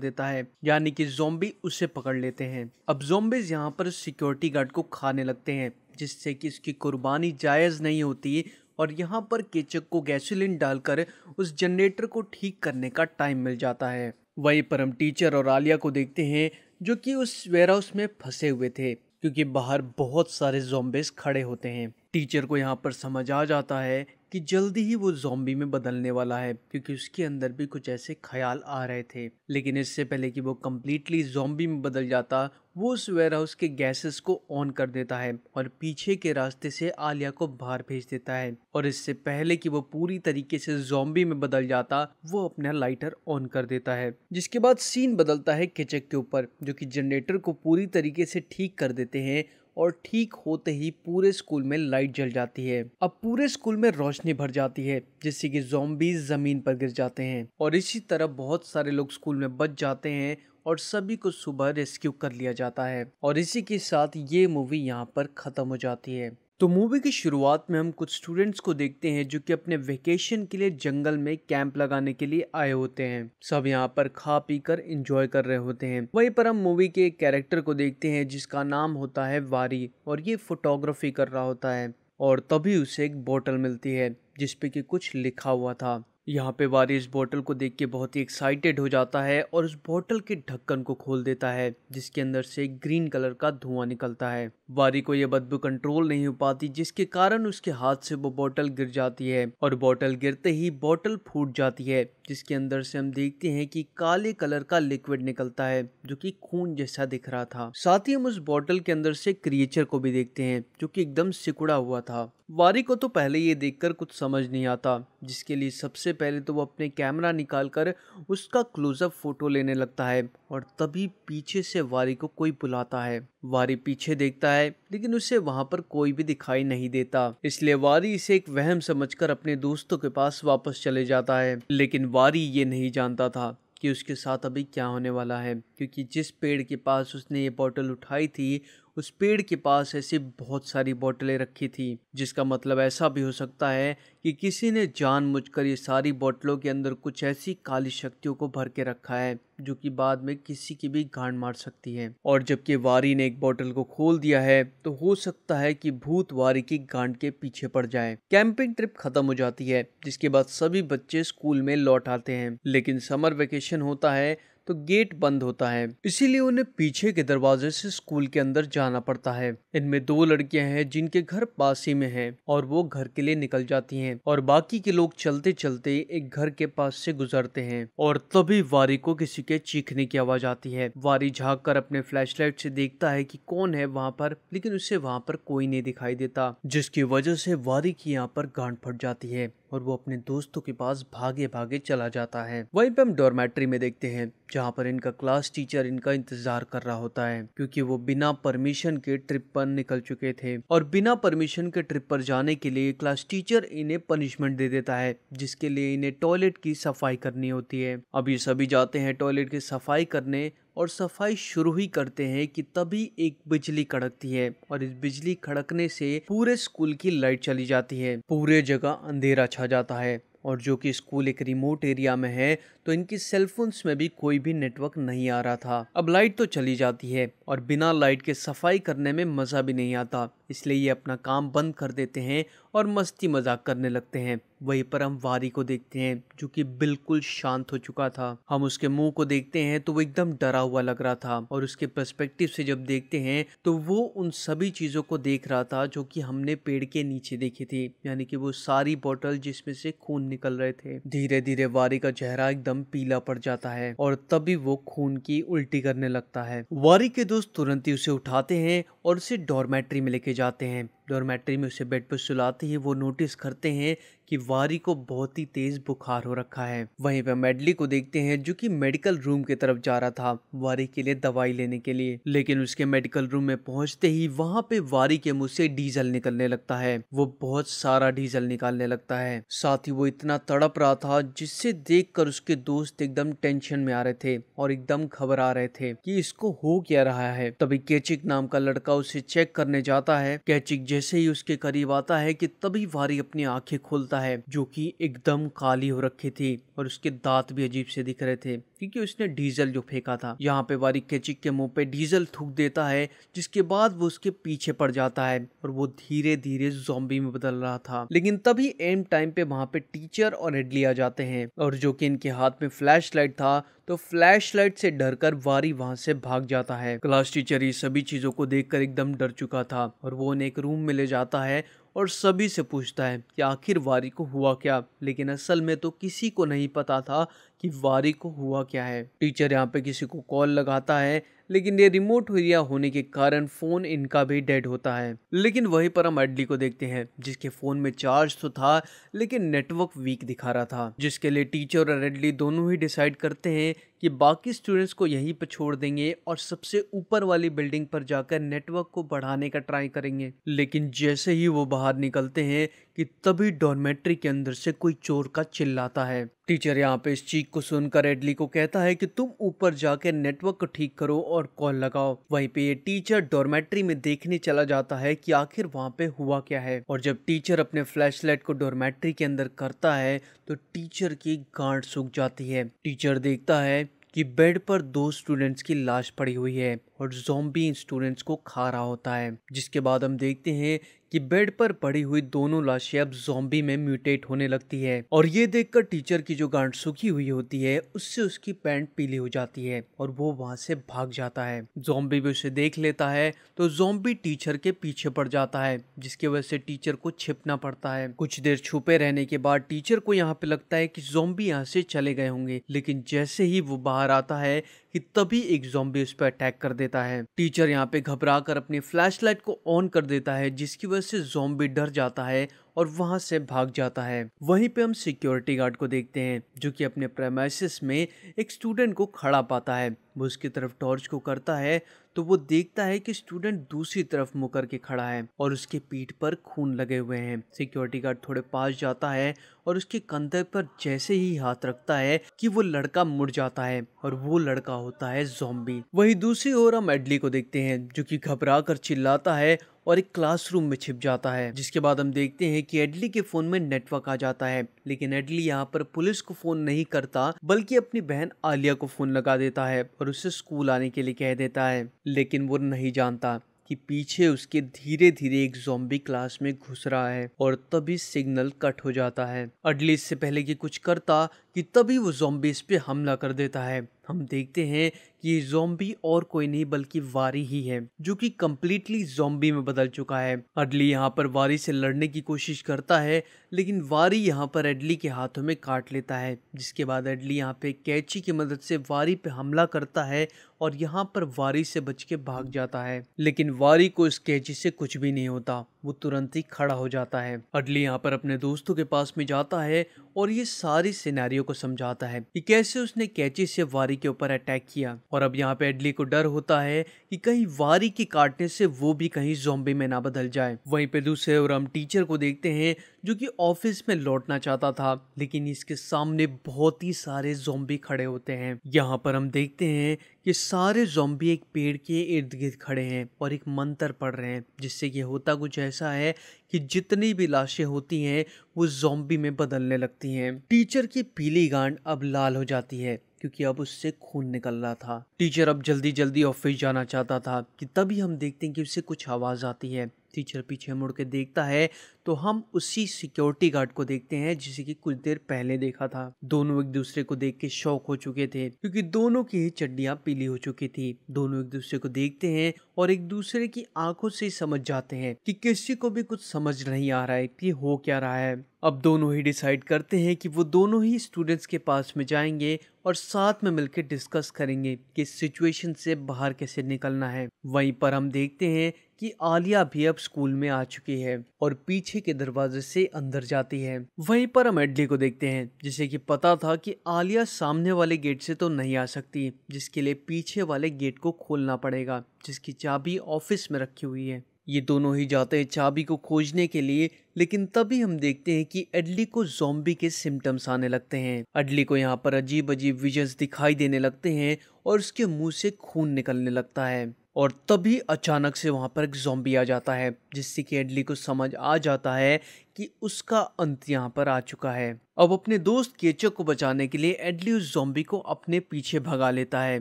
देता है यानी कि जोम्बी उसे पकड़ लेते हैं अब जोम्बिस यहाँ पर सिक्योरिटी गार्ड को खाने लगते हैं जिससे कि इसकी कुर्बानी जायज़ नहीं होती और यहाँ पर केचक को गैसोलिन डालकर उस जनरेटर को ठीक करने का टाइम मिल जाता है वहीं पर हम टीचर और आलिया को देखते हैं जो कि उस हाउस में फंसे हुए थे क्योंकि बाहर बहुत सारे जोम्बेज खड़े होते हैं टीचर को यहाँ पर समझ आ जाता है कि जल्दी ही वो जॉम्बी में बदलने वाला है क्योंकि उसके अंदर भी कुछ ऐसे ख्याल आ रहे थे लेकिन इससे पहले कि वो कम्प्लीटली जॉम्बी में बदल जाता वो उस वेयर हाउस के गैसेस को ऑन कर देता है और पीछे के रास्ते से आलिया को बाहर भेज देता है और इससे पहले कि वो पूरी तरीके से जॉम्बी में बदल जाता वो अपना लाइटर ऑन कर देता है जिसके बाद सीन बदलता है किचक के ऊपर जो कि जनरेटर को पूरी तरीके से ठीक कर देते हैं और ठीक होते ही पूरे स्कूल में लाइट जल जाती है अब पूरे स्कूल में रोशनी भर जाती है जिससे कि जोम्बीज जमीन पर गिर जाते हैं और इसी तरह बहुत सारे लोग स्कूल में बच जाते हैं और सभी को सुबह रेस्क्यू कर लिया जाता है और इसी के साथ ये मूवी यहाँ पर ख़त्म हो जाती है तो मूवी की शुरुआत में हम कुछ स्टूडेंट्स को देखते हैं जो कि अपने वेकेशन के लिए जंगल में कैंप लगाने के लिए आए होते हैं सब यहाँ पर खा पी कर इंजॉय कर रहे होते हैं वहीं पर हम मूवी के एक कैरेक्टर को देखते हैं जिसका नाम होता है वारी और ये फोटोग्राफी कर रहा होता है और तभी उसे एक बोतल मिलती है जिसपे कि कुछ लिखा हुआ था यहाँ पे वारी इस बोतल को देख के बहुत ही एक्साइटेड हो जाता है और उस बोतल के ढक्कन को खोल देता है जिसके अंदर से ग्रीन कलर का धुआं निकलता है वारी को यह बदबू कंट्रोल नहीं हो पाती जिसके कारण उसके हाथ से वो बोतल गिर जाती है और बोतल गिरते ही बोतल फूट जाती है जिसके अंदर से हम देखते हैं कि काले कलर का लिक्विड निकलता है जो कि खून जैसा दिख रहा था साथ ही हम उस बोतल के अंदर से क्रिएचर को भी देखते हैं जो कि एकदम सिकुड़ा हुआ था वारी को तो पहले ये देखकर कुछ समझ नहीं आता जिसके लिए सबसे सबसे पहले तो वो अपने कैमरा निकाल कर उसका क्लोजअप फोटो लेने लगता है और तभी पीछे से वारी को कोई बुलाता है वारी पीछे देखता है लेकिन उसे वहां पर कोई भी दिखाई नहीं देता इसलिए वारी इसे एक वहम समझकर अपने दोस्तों के पास वापस चले जाता है लेकिन वारी ये नहीं जानता था कि उसके साथ अभी क्या होने वाला है क्योंकि जिस पेड़ के पास उसने ये बॉटल उठाई थी उस पेड़ के पास ऐसी बहुत सारी बोतलें रखी थी जिसका मतलब ऐसा भी हो सकता है कि किसी ने कर ये सारी बोतलों के अंदर कुछ ऐसी काली शक्तियों को भर के रखा है जो कि बाद में किसी की भी गांड मार सकती है और जबकि वारी ने एक बोतल को खोल दिया है तो हो सकता है कि भूत वारी की गांड के पीछे पड़ जाए कैंपिंग ट्रिप खत्म हो जाती है जिसके बाद सभी बच्चे स्कूल में लौट आते हैं लेकिन समर वेकेशन होता है तो गेट बंद होता है इसीलिए उन्हें पीछे के दरवाजे से स्कूल के अंदर जाना पड़ता है इनमें दो लड़कियां हैं जिनके घर पास ही में है और वो घर के लिए निकल जाती हैं और बाकी के लोग चलते चलते एक घर के पास से गुजरते हैं और तभी वारी को किसी के चीखने की आवाज आती है वारी झाक कर अपने लाइट से देखता है की कौन है वहाँ पर लेकिन उसे वहाँ पर कोई नहीं दिखाई देता जिसकी वजह से वारी की यहाँ पर गांठ फट जाती है और वो अपने दोस्तों के पास भागे भागे चला जाता है वहीं पे हम डॉर्मेट्री में देखते हैं जहाँ पर इनका क्लास टीचर इनका इंतजार कर रहा होता है क्योंकि वो बिना परमिशन के ट्रिप पर निकल चुके थे और बिना परमिशन के ट्रिप पर जाने के लिए क्लास टीचर इन्हें पनिशमेंट दे देता है जिसके लिए इन्हें टॉयलेट की सफाई करनी होती है अब ये सभी जाते हैं टॉयलेट की सफाई करने और सफाई शुरू ही करते हैं कि तभी एक बिजली कड़कती है और इस बिजली खड़कने से पूरे स्कूल की लाइट चली जाती है पूरे जगह अंधेरा छा जाता है और जो कि स्कूल एक रिमोट एरिया में है तो इनकी सेलफोन्स में भी कोई भी नेटवर्क नहीं आ रहा था अब लाइट तो चली जाती है और बिना लाइट के सफाई करने में मज़ा भी नहीं आता इसलिए ये अपना काम बंद कर देते हैं और मस्ती मजाक करने लगते हैं वहीं पर हम वारी को देखते हैं जो कि बिल्कुल शांत हो चुका था हम उसके मुंह को देखते हैं तो वो एकदम डरा हुआ लग रहा था और उसके पर्सपेक्टिव से जब देखते हैं तो वो उन सभी चीज़ों को देख रहा था जो कि हमने पेड़ के नीचे देखी थी यानी कि वो सारी बोतल जिसमें से खून निकल रहे थे धीरे धीरे वारी का चेहरा एकदम पीला पड़ जाता है और तभी वो खून की उल्टी करने लगता है वारी के दोस्त तुरंत ही उसे उठाते हैं और उसे डॉर्मेट्री में लेके जाते हैं डॉर्मेटरी में उसे बेड पर सुलाते ही वो नोटिस करते हैं कि वारी को बहुत ही तेज बुखार हो रखा है वहीं पर मेडली को देखते हैं जो कि मेडिकल रूम की तरफ जा रहा था वारी के लिए दवाई लेने के लिए लेकिन उसके मेडिकल रूम में पहुंचते ही वहां पे वारी के मुंह से डीजल निकलने लगता है वो बहुत सारा डीजल निकालने लगता है साथ ही वो इतना तड़प रहा था जिससे देख कर उसके दोस्त एकदम टेंशन में आ रहे थे और एकदम खबर आ रहे थे की इसको हो क्या रहा है तभी कैचिक नाम का लड़का उसे चेक करने जाता है कैचिक जैसे जैसे ही उसके करीब आता है कि तभी वारी अपनी आंखें खोलता है जो कि एकदम काली हो रखी थी और उसके दांत भी अजीब से दिख रहे थे क्योंकि उसने डीजल जो फेंका था यहाँ पे वारिक के चिक के मुंह पे डीजल थूक देता है जिसके बाद वो उसके पीछे पड़ जाता है और वो धीरे धीरे जोम्बी में बदल रहा था लेकिन तभी एम टाइम पे वहाँ पे टीचर और एडली आ जाते हैं और जो कि इनके हाथ में फ्लैश लाइट था तो फ्लैश लाइट से डरकर वारी वहां से भाग जाता है क्लास टीचर ये सभी चीजों को देखकर एकदम डर चुका था और वो उन्हें एक रूम में ले जाता है और सभी से पूछता है कि आखिर वारी को हुआ क्या लेकिन असल में तो किसी को नहीं पता था कि वारी को हुआ क्या है टीचर यहाँ पे किसी को कॉल लगाता है लेकिन ये रिमोट एरिया होने के कारण फ़ोन इनका भी डेड होता है लेकिन वही पर हम एडली को देखते हैं जिसके फ़ोन में चार्ज तो था लेकिन नेटवर्क वीक दिखा रहा था जिसके लिए टीचर और एडली दोनों ही डिसाइड करते हैं कि बाकी स्टूडेंट्स को यहीं पर छोड़ देंगे और सबसे ऊपर वाली बिल्डिंग पर जाकर नेटवर्क को बढ़ाने का ट्राई करेंगे लेकिन जैसे ही वो बाहर निकलते हैं कि तभी डॉर्मेट्री के अंदर से कोई चोर का चिल्लाता है टीचर यहाँ पे इस चीख को सुनकर एडली को कहता है कि तुम ऊपर जाके नेटवर्क को ठीक करो और कॉल लगाओ वहीं पे ये टीचर डॉर्मेट्री में देखने चला जाता है कि आखिर वहाँ पे हुआ क्या है और जब टीचर अपने फ्लैशलाइट को डॉर्मेट्री के अंदर करता है तो टीचर की गांठ सूख जाती है टीचर देखता है कि बेड पर दो स्टूडेंट्स की लाश पड़ी हुई है और जोम्बी इन स्टूडेंट्स को खा रहा होता है जिसके बाद हम देखते हैं कि बेड पर पड़ी हुई दोनों लाशें अब जोम्बी में म्यूटेट होने लगती है और ये देखकर टीचर की जो गांठ सूखी हुई होती है उससे उसकी पैंट पीली हो जाती है और वो वहां से भाग जाता है जोम्बी भी उसे देख लेता है तो जोम्बी टीचर के पीछे पड़ जाता है जिसकी वजह से टीचर को छिपना पड़ता है कुछ देर छुपे रहने के बाद टीचर को यहाँ पे लगता है कि जोम्बी यहाँ से चले गए होंगे लेकिन जैसे ही वो बाहर आता है कि तभी एक जोम्बी उस पर अटैक कर देता है टीचर यहाँ पे घबरा कर अपनी फ्लैश को ऑन कर देता है जिसकी वजह से जोम्बी डर जाता है और वहाँ से भाग जाता है वहीं पे हम सिक्योरिटी गार्ड को देखते हैं जो कि अपने प्रेमाइसिस में एक स्टूडेंट को खड़ा पाता है वो उसकी तरफ टॉर्च को करता है तो वो देखता है कि स्टूडेंट दूसरी तरफ मुकर के खड़ा है और उसके पीठ पर खून लगे हुए हैं सिक्योरिटी गार्ड थोड़े पास जाता है और उसके कंधे पर जैसे ही हाथ रखता है कि वो लड़का मुड़ जाता है और वो लड़का होता है जोम्बी वही दूसरी ओर हम एडली को देखते हैं जो कि घबरा कर चिल्लाता है और एक क्लासरूम में छिप जाता है जिसके बाद हम देखते हैं कि एडली के फोन में नेटवर्क आ जाता है लेकिन एडली यहाँ पर पुलिस को फोन नहीं करता बल्कि अपनी बहन आलिया को फोन लगा देता है और उसे स्कूल आने के लिए कह देता है लेकिन वो नहीं जानता कि पीछे उसके धीरे धीरे एक जोम्बी क्लास में घुस रहा है और तभी सिग्नल कट हो जाता है अडली इससे पहले कि कुछ करता कि तभी वो जोम्बिस पे हमला कर देता है हम देखते हैं कि ये जोम्बी और कोई नहीं बल्कि वारी ही है जो कि कम्प्लीटली जोम्बी में बदल चुका है अडली यहाँ पर वारी से लड़ने की कोशिश करता है लेकिन वारी यहाँ पर एडली के हाथों में काट लेता है जिसके बाद एडली यहाँ पे कैची की मदद से वारी पे हमला करता है और यहाँ पर वारी से बच के भाग जाता है लेकिन वारी को इस कैची से कुछ भी नहीं होता वो तुरंत ही खड़ा हो जाता है अडली यहाँ पर अपने दोस्तों के पास में जाता है और ये सारी सिनेरियो शिकारियों को समझाता है कि कैसे उसने कैची से वारी के ऊपर अटैक किया और अब यहाँ पे एडली को डर होता है कि कहीं वारी के काटने से वो भी कहीं जोम्बे में ना बदल जाए वहीं पे दूसरे और हम टीचर को देखते हैं जो कि ऑफिस में लौटना चाहता था लेकिन इसके सामने बहुत ही सारे जोम्बी खड़े होते हैं यहाँ पर हम देखते हैं कि सारे जोम्बी एक पेड़ के इर्द गिर्द खड़े हैं और एक मंत्र पढ़ रहे हैं जिससे ये होता कुछ ऐसा है कि जितनी भी लाशें होती हैं वो जोम्बी में बदलने लगती हैं टीचर की पीली गांड अब लाल हो जाती है क्योंकि अब उससे खून निकल रहा था टीचर अब जल्दी जल्दी ऑफिस जाना चाहता था कि तभी हम देखते हैं कि उससे कुछ आवाज़ आती है टीचर पीछे मुड़ के देखता है तो हम उसी सिक्योरिटी गार्ड को देखते हैं जिसे कि कुछ देर पहले देखा था दोनों एक दूसरे को देख के शौक हो चुके थे क्योंकि दोनों की चड्डियां पीली हो चुकी थी दोनों एक दूसरे को देखते हैं और एक दूसरे की आंखों से समझ जाते हैं कि किसी को भी कुछ समझ नहीं आ रहा है कि हो क्या रहा है अब दोनों ही डिसाइड करते हैं कि वो दोनों ही स्टूडेंट्स के पास में जाएंगे और साथ में मिलकर डिस्कस करेंगे कि सिचुएशन से बाहर कैसे निकलना है वहीं पर हम देखते हैं कि आलिया भी अब स्कूल में आ चुकी है और पीछे के दरवाजे से अंदर जाती है वहीं पर हम एडली को देखते हैं जिसे कि पता था कि आलिया सामने वाले गेट से तो नहीं आ सकती जिसके लिए पीछे वाले गेट को खोलना पड़ेगा जिसकी चाबी ऑफिस में रखी हुई है ये दोनों ही जाते हैं चाबी को खोजने के लिए लेकिन तभी हम देखते हैं कि एडली को जोम्बी के सिम्टम्स आने लगते हैं एडली को यहाँ पर अजीब अजीब विजन्स दिखाई देने लगते हैं और उसके मुंह से खून निकलने लगता है और तभी अचानक से वहाँ पर एक जोम्बी आ जाता है जिससे कि एडली को समझ आ जाता है कि उसका अंत यहाँ पर आ चुका है अब अपने दोस्त केचक को बचाने के लिए एडली उस जोम्बी को अपने पीछे भगा लेता है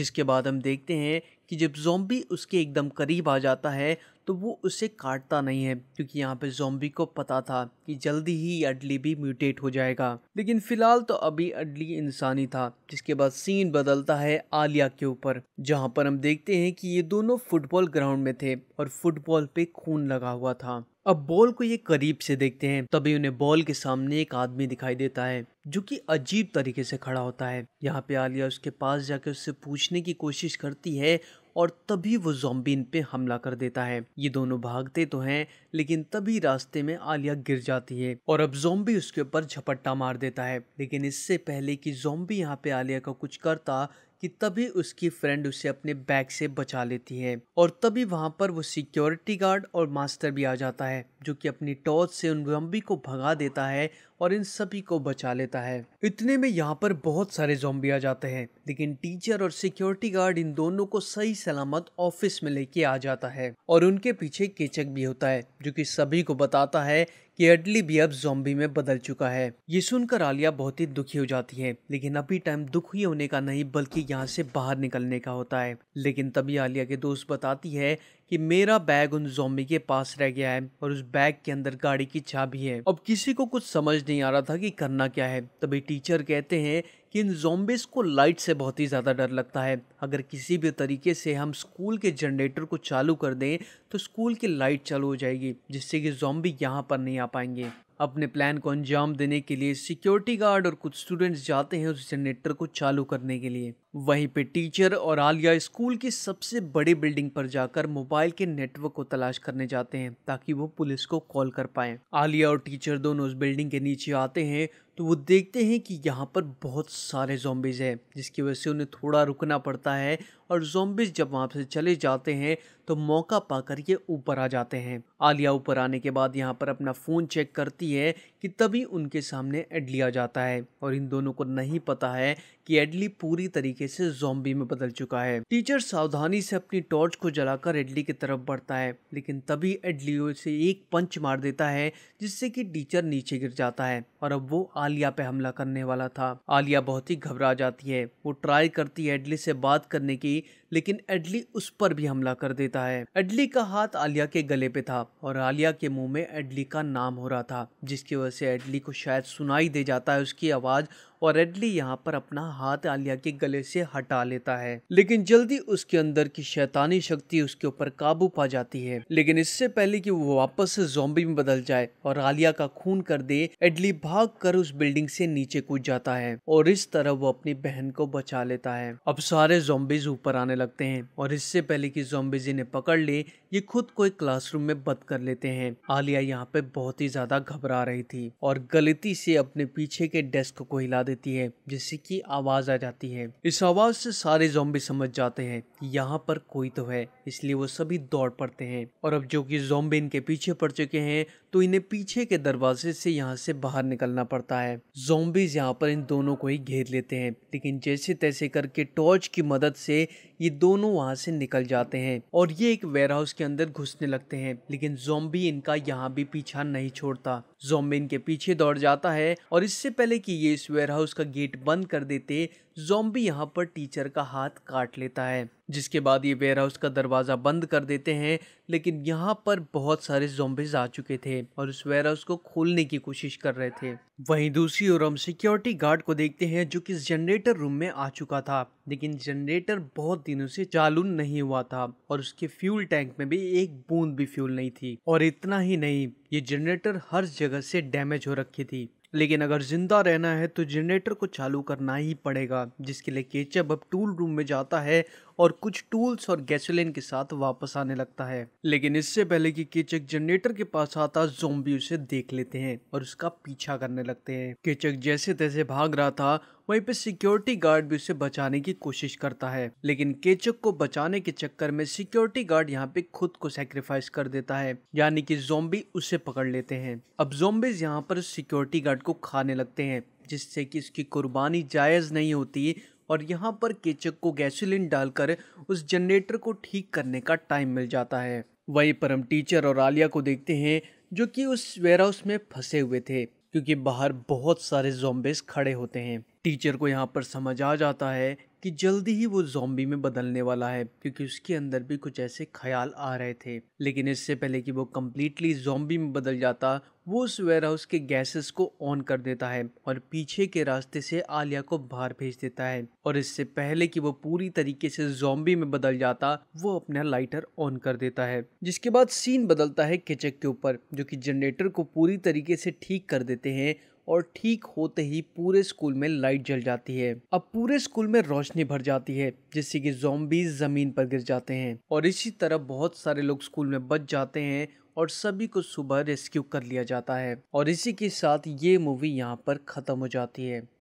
जिसके बाद हम देखते हैं कि जब जोम्बी उसके एकदम करीब आ जाता है तो वो उसे काटता नहीं है क्योंकि यहाँ पे जोम्बी को पता था कि जल्दी ही अडली भी म्यूटेट हो जाएगा लेकिन फिलहाल तो अभी अडली इंसानी था जिसके बाद सीन बदलता है आलिया के ऊपर जहाँ पर हम देखते हैं कि ये दोनों फुटबॉल ग्राउंड में थे और फुटबॉल पे खून लगा हुआ था अब बॉल को ये करीब से देखते हैं तभी उन्हें बॉल के सामने एक आदमी दिखाई देता है जो कि अजीब तरीके से खड़ा होता है यहाँ पे आलिया उसके पास जाकर उससे पूछने की कोशिश करती है और तभी वो जॉम्बी इन पे हमला कर देता है ये दोनों भागते तो हैं लेकिन तभी रास्ते में आलिया गिर जाती है और अब जोम्बी उसके ऊपर झपट्टा मार देता है लेकिन इससे पहले कि जोम्बी यहाँ पे आलिया का कुछ करता कि तभी उसकी फ्रेंड उसे अपने बैग से बचा लेती है और तभी वहां पर वो सिक्योरिटी गार्ड और मास्टर भी आ जाता है जो कि अपनी टॉर्च से उन जोम्बी को भगा देता है और इन सभी को बचा लेता है इतने में यहाँ पर बहुत सारे जोम्बी आ जाते हैं लेकिन टीचर और सिक्योरिटी गार्ड इन दोनों को सही सलामत ऑफिस में लेके आ जाता है और उनके पीछे केचक भी होता है जो कि सभी को बताता है कि एडली भी अब जोम्बी में बदल चुका है ये सुनकर आलिया बहुत ही दुखी हो जाती है लेकिन अभी टाइम दुखी होने का नहीं बल्कि यहाँ से बाहर निकलने का होता है लेकिन तभी आलिया के दोस्त बताती है कि मेरा बैग उन जोम्बी के पास रह गया है और उस बैग के अंदर गाड़ी की चाबी है अब किसी को कुछ समझ नहीं आ रहा था कि करना क्या है तभी टीचर कहते हैं कि इन जोम्बिस को लाइट से बहुत ही ज़्यादा डर लगता है अगर किसी भी तरीके से हम स्कूल के जनरेटर को चालू कर दें तो स्कूल की लाइट चालू हो जाएगी जिससे कि जोम्बी यहाँ पर नहीं आ पाएंगे अपने प्लान को अंजाम देने के लिए सिक्योरिटी गार्ड और कुछ स्टूडेंट्स जाते हैं उस जनरेटर को चालू करने के लिए वहीं पे टीचर और आलिया स्कूल की सबसे बड़ी बिल्डिंग पर जाकर मोबाइल के नेटवर्क को तलाश करने जाते हैं ताकि वो पुलिस को कॉल कर पाए आलिया और टीचर दोनों उस बिल्डिंग के नीचे आते हैं तो वो देखते हैं कि यहाँ पर बहुत सारे जोम्बिज हैं जिसकी वजह से उन्हें थोड़ा रुकना पड़ता है और जोम्बिस जब वहाँ से चले जाते हैं तो मौका पाकर ये ऊपर आ जाते हैं आलिया ऊपर आने के बाद यहाँ पर अपना फ़ोन चेक करती है कि तभी उनके सामने एडली आ जाता है और इन दोनों को नहीं पता है कि एडली पूरी तरीके से जोम्बी में बदल चुका है टीचर सावधानी से अपनी टॉर्च को जलाकर एडली की तरफ बढ़ता है लेकिन तभी एडली से एक पंच मार देता है जिससे कि टीचर नीचे गिर जाता है और अब वो आलिया पे हमला करने वाला था आलिया बहुत ही घबरा जाती है वो ट्राई करती है एडली से बात करने की लेकिन एडली उस पर भी हमला कर देता है एडली का हाथ आलिया के गले पे था और आलिया के मुंह में एडली का नाम हो रहा था जिसकी वजह से एडली को शायद सुनाई दे जाता है उसकी आवाज और रेडली यहाँ पर अपना हाथ आलिया के गले से हटा लेता है लेकिन जल्दी उसके अंदर की शैतानी शक्ति उसके ऊपर काबू पा जाती है लेकिन इससे पहले कि वो वापस से जोम्बी में बदल जाए और आलिया का खून कर दे एडली भाग कर उस बिल्डिंग से नीचे कूद जाता है और इस तरह वो अपनी बहन को बचा लेता है अब सारे जोम्बिज ऊपर आने लगते हैं और इससे पहले की जोम्बिज इन्हें पकड़ ले ये खुद को एक क्लासरूम में बंद कर लेते हैं आलिया यहाँ पे बहुत ही ज्यादा घबरा रही थी और गलती से अपने पीछे के डेस्क को हिला दे देती है जिससे कि आवाज़ आ जाती है इस आवाज़ से सारे जोम्बी समझ जाते हैं यहाँ पर कोई तो है इसलिए वो सभी दौड़ पड़ते हैं और अब जो कि जोम्बे इनके पीछे पड़ चुके हैं तो इन्हें पीछे के दरवाजे से यहाँ से बाहर निकलना पड़ता है जोम्बीज यहाँ पर इन दोनों को ही घेर लेते हैं लेकिन जैसे तैसे करके टॉर्च की मदद से ये दोनों वहाँ से निकल जाते हैं और ये एक हाउस के अंदर घुसने लगते हैं लेकिन जोम्बी इनका यहाँ भी पीछा नहीं छोड़ता जोम्बी इनके पीछे दौड़ जाता है और इससे पहले कि ये इस हाउस हाउस का गेट बंद कर देते जोम्बी यहाँ पर टीचर का हाथ काट लेता है जिसके बाद ये वेयर हाउस का दरवाज़ा बंद कर देते हैं लेकिन यहाँ पर बहुत सारे जोम्बिज आ चुके थे और उस वेयर हाउस को खोलने की कोशिश कर रहे थे वहीं दूसरी ओर हम सिक्योरिटी गार्ड को देखते हैं जो कि जनरेटर रूम में आ चुका था लेकिन जनरेटर बहुत दिनों से चालू नहीं हुआ था और उसके फ्यूल टैंक में भी एक बूंद भी फ्यूल नहीं थी और इतना ही नहीं ये जनरेटर हर जगह से डैमेज हो रखी थी लेकिन अगर ज़िंदा रहना है तो जनरेटर को चालू करना ही पड़ेगा जिसके लिए केचप अब टूल रूम में जाता है और कुछ टूल्स और गैसोलिन के साथ वापस आने लगता है लेकिन इससे पहले कि केचक जनरेटर के पास आता जोम्बी उसे देख लेते हैं और उसका पीछा करने लगते हैं केचक जैसे तैसे भाग रहा था वहीं पे सिक्योरिटी गार्ड भी उसे बचाने की कोशिश करता है लेकिन केचक को बचाने के चक्कर में सिक्योरिटी गार्ड यहाँ पे खुद को सेक्रीफाइस कर देता है यानी कि जोम्बी उसे पकड़ लेते हैं अब जोम्बिज यहाँ पर सिक्योरिटी गार्ड को खाने लगते हैं जिससे कि इसकी कुर्बानी जायज़ नहीं होती और यहाँ पर केचक को गैसोलीन डालकर उस जनरेटर को ठीक करने का टाइम मिल जाता है वहीं पर हम टीचर और आलिया को देखते हैं जो कि उस वेयरहाउस में फंसे हुए थे क्योंकि बाहर बहुत सारे जोम्बेस खड़े होते हैं टीचर को यहाँ पर समझ आ जाता है कि जल्दी ही वो जॉम्बी में बदलने वाला है क्योंकि उसके अंदर भी कुछ ऐसे ख्याल आ रहे थे लेकिन इससे पहले कि वो कम्प्लीटली जोम्बी में बदल जाता वो उस वेयर हाउस के गैसेस को ऑन कर देता है और पीछे के रास्ते से आलिया को बाहर भेज देता है और इससे पहले कि वो पूरी तरीके से जोम्बी में बदल जाता वो अपना लाइटर ऑन कर देता है जिसके बाद सीन बदलता है किचक के ऊपर जो कि जनरेटर को पूरी तरीके से ठीक कर देते हैं और ठीक होते ही पूरे स्कूल में लाइट जल जाती है अब पूरे स्कूल में रोशनी भर जाती है जिससे कि जोम्बीज जमीन पर गिर जाते हैं और इसी तरह बहुत सारे लोग स्कूल में बच जाते हैं और सभी को सुबह रेस्क्यू कर लिया जाता है और इसी के साथ ये मूवी यहाँ पर ख़त्म हो जाती है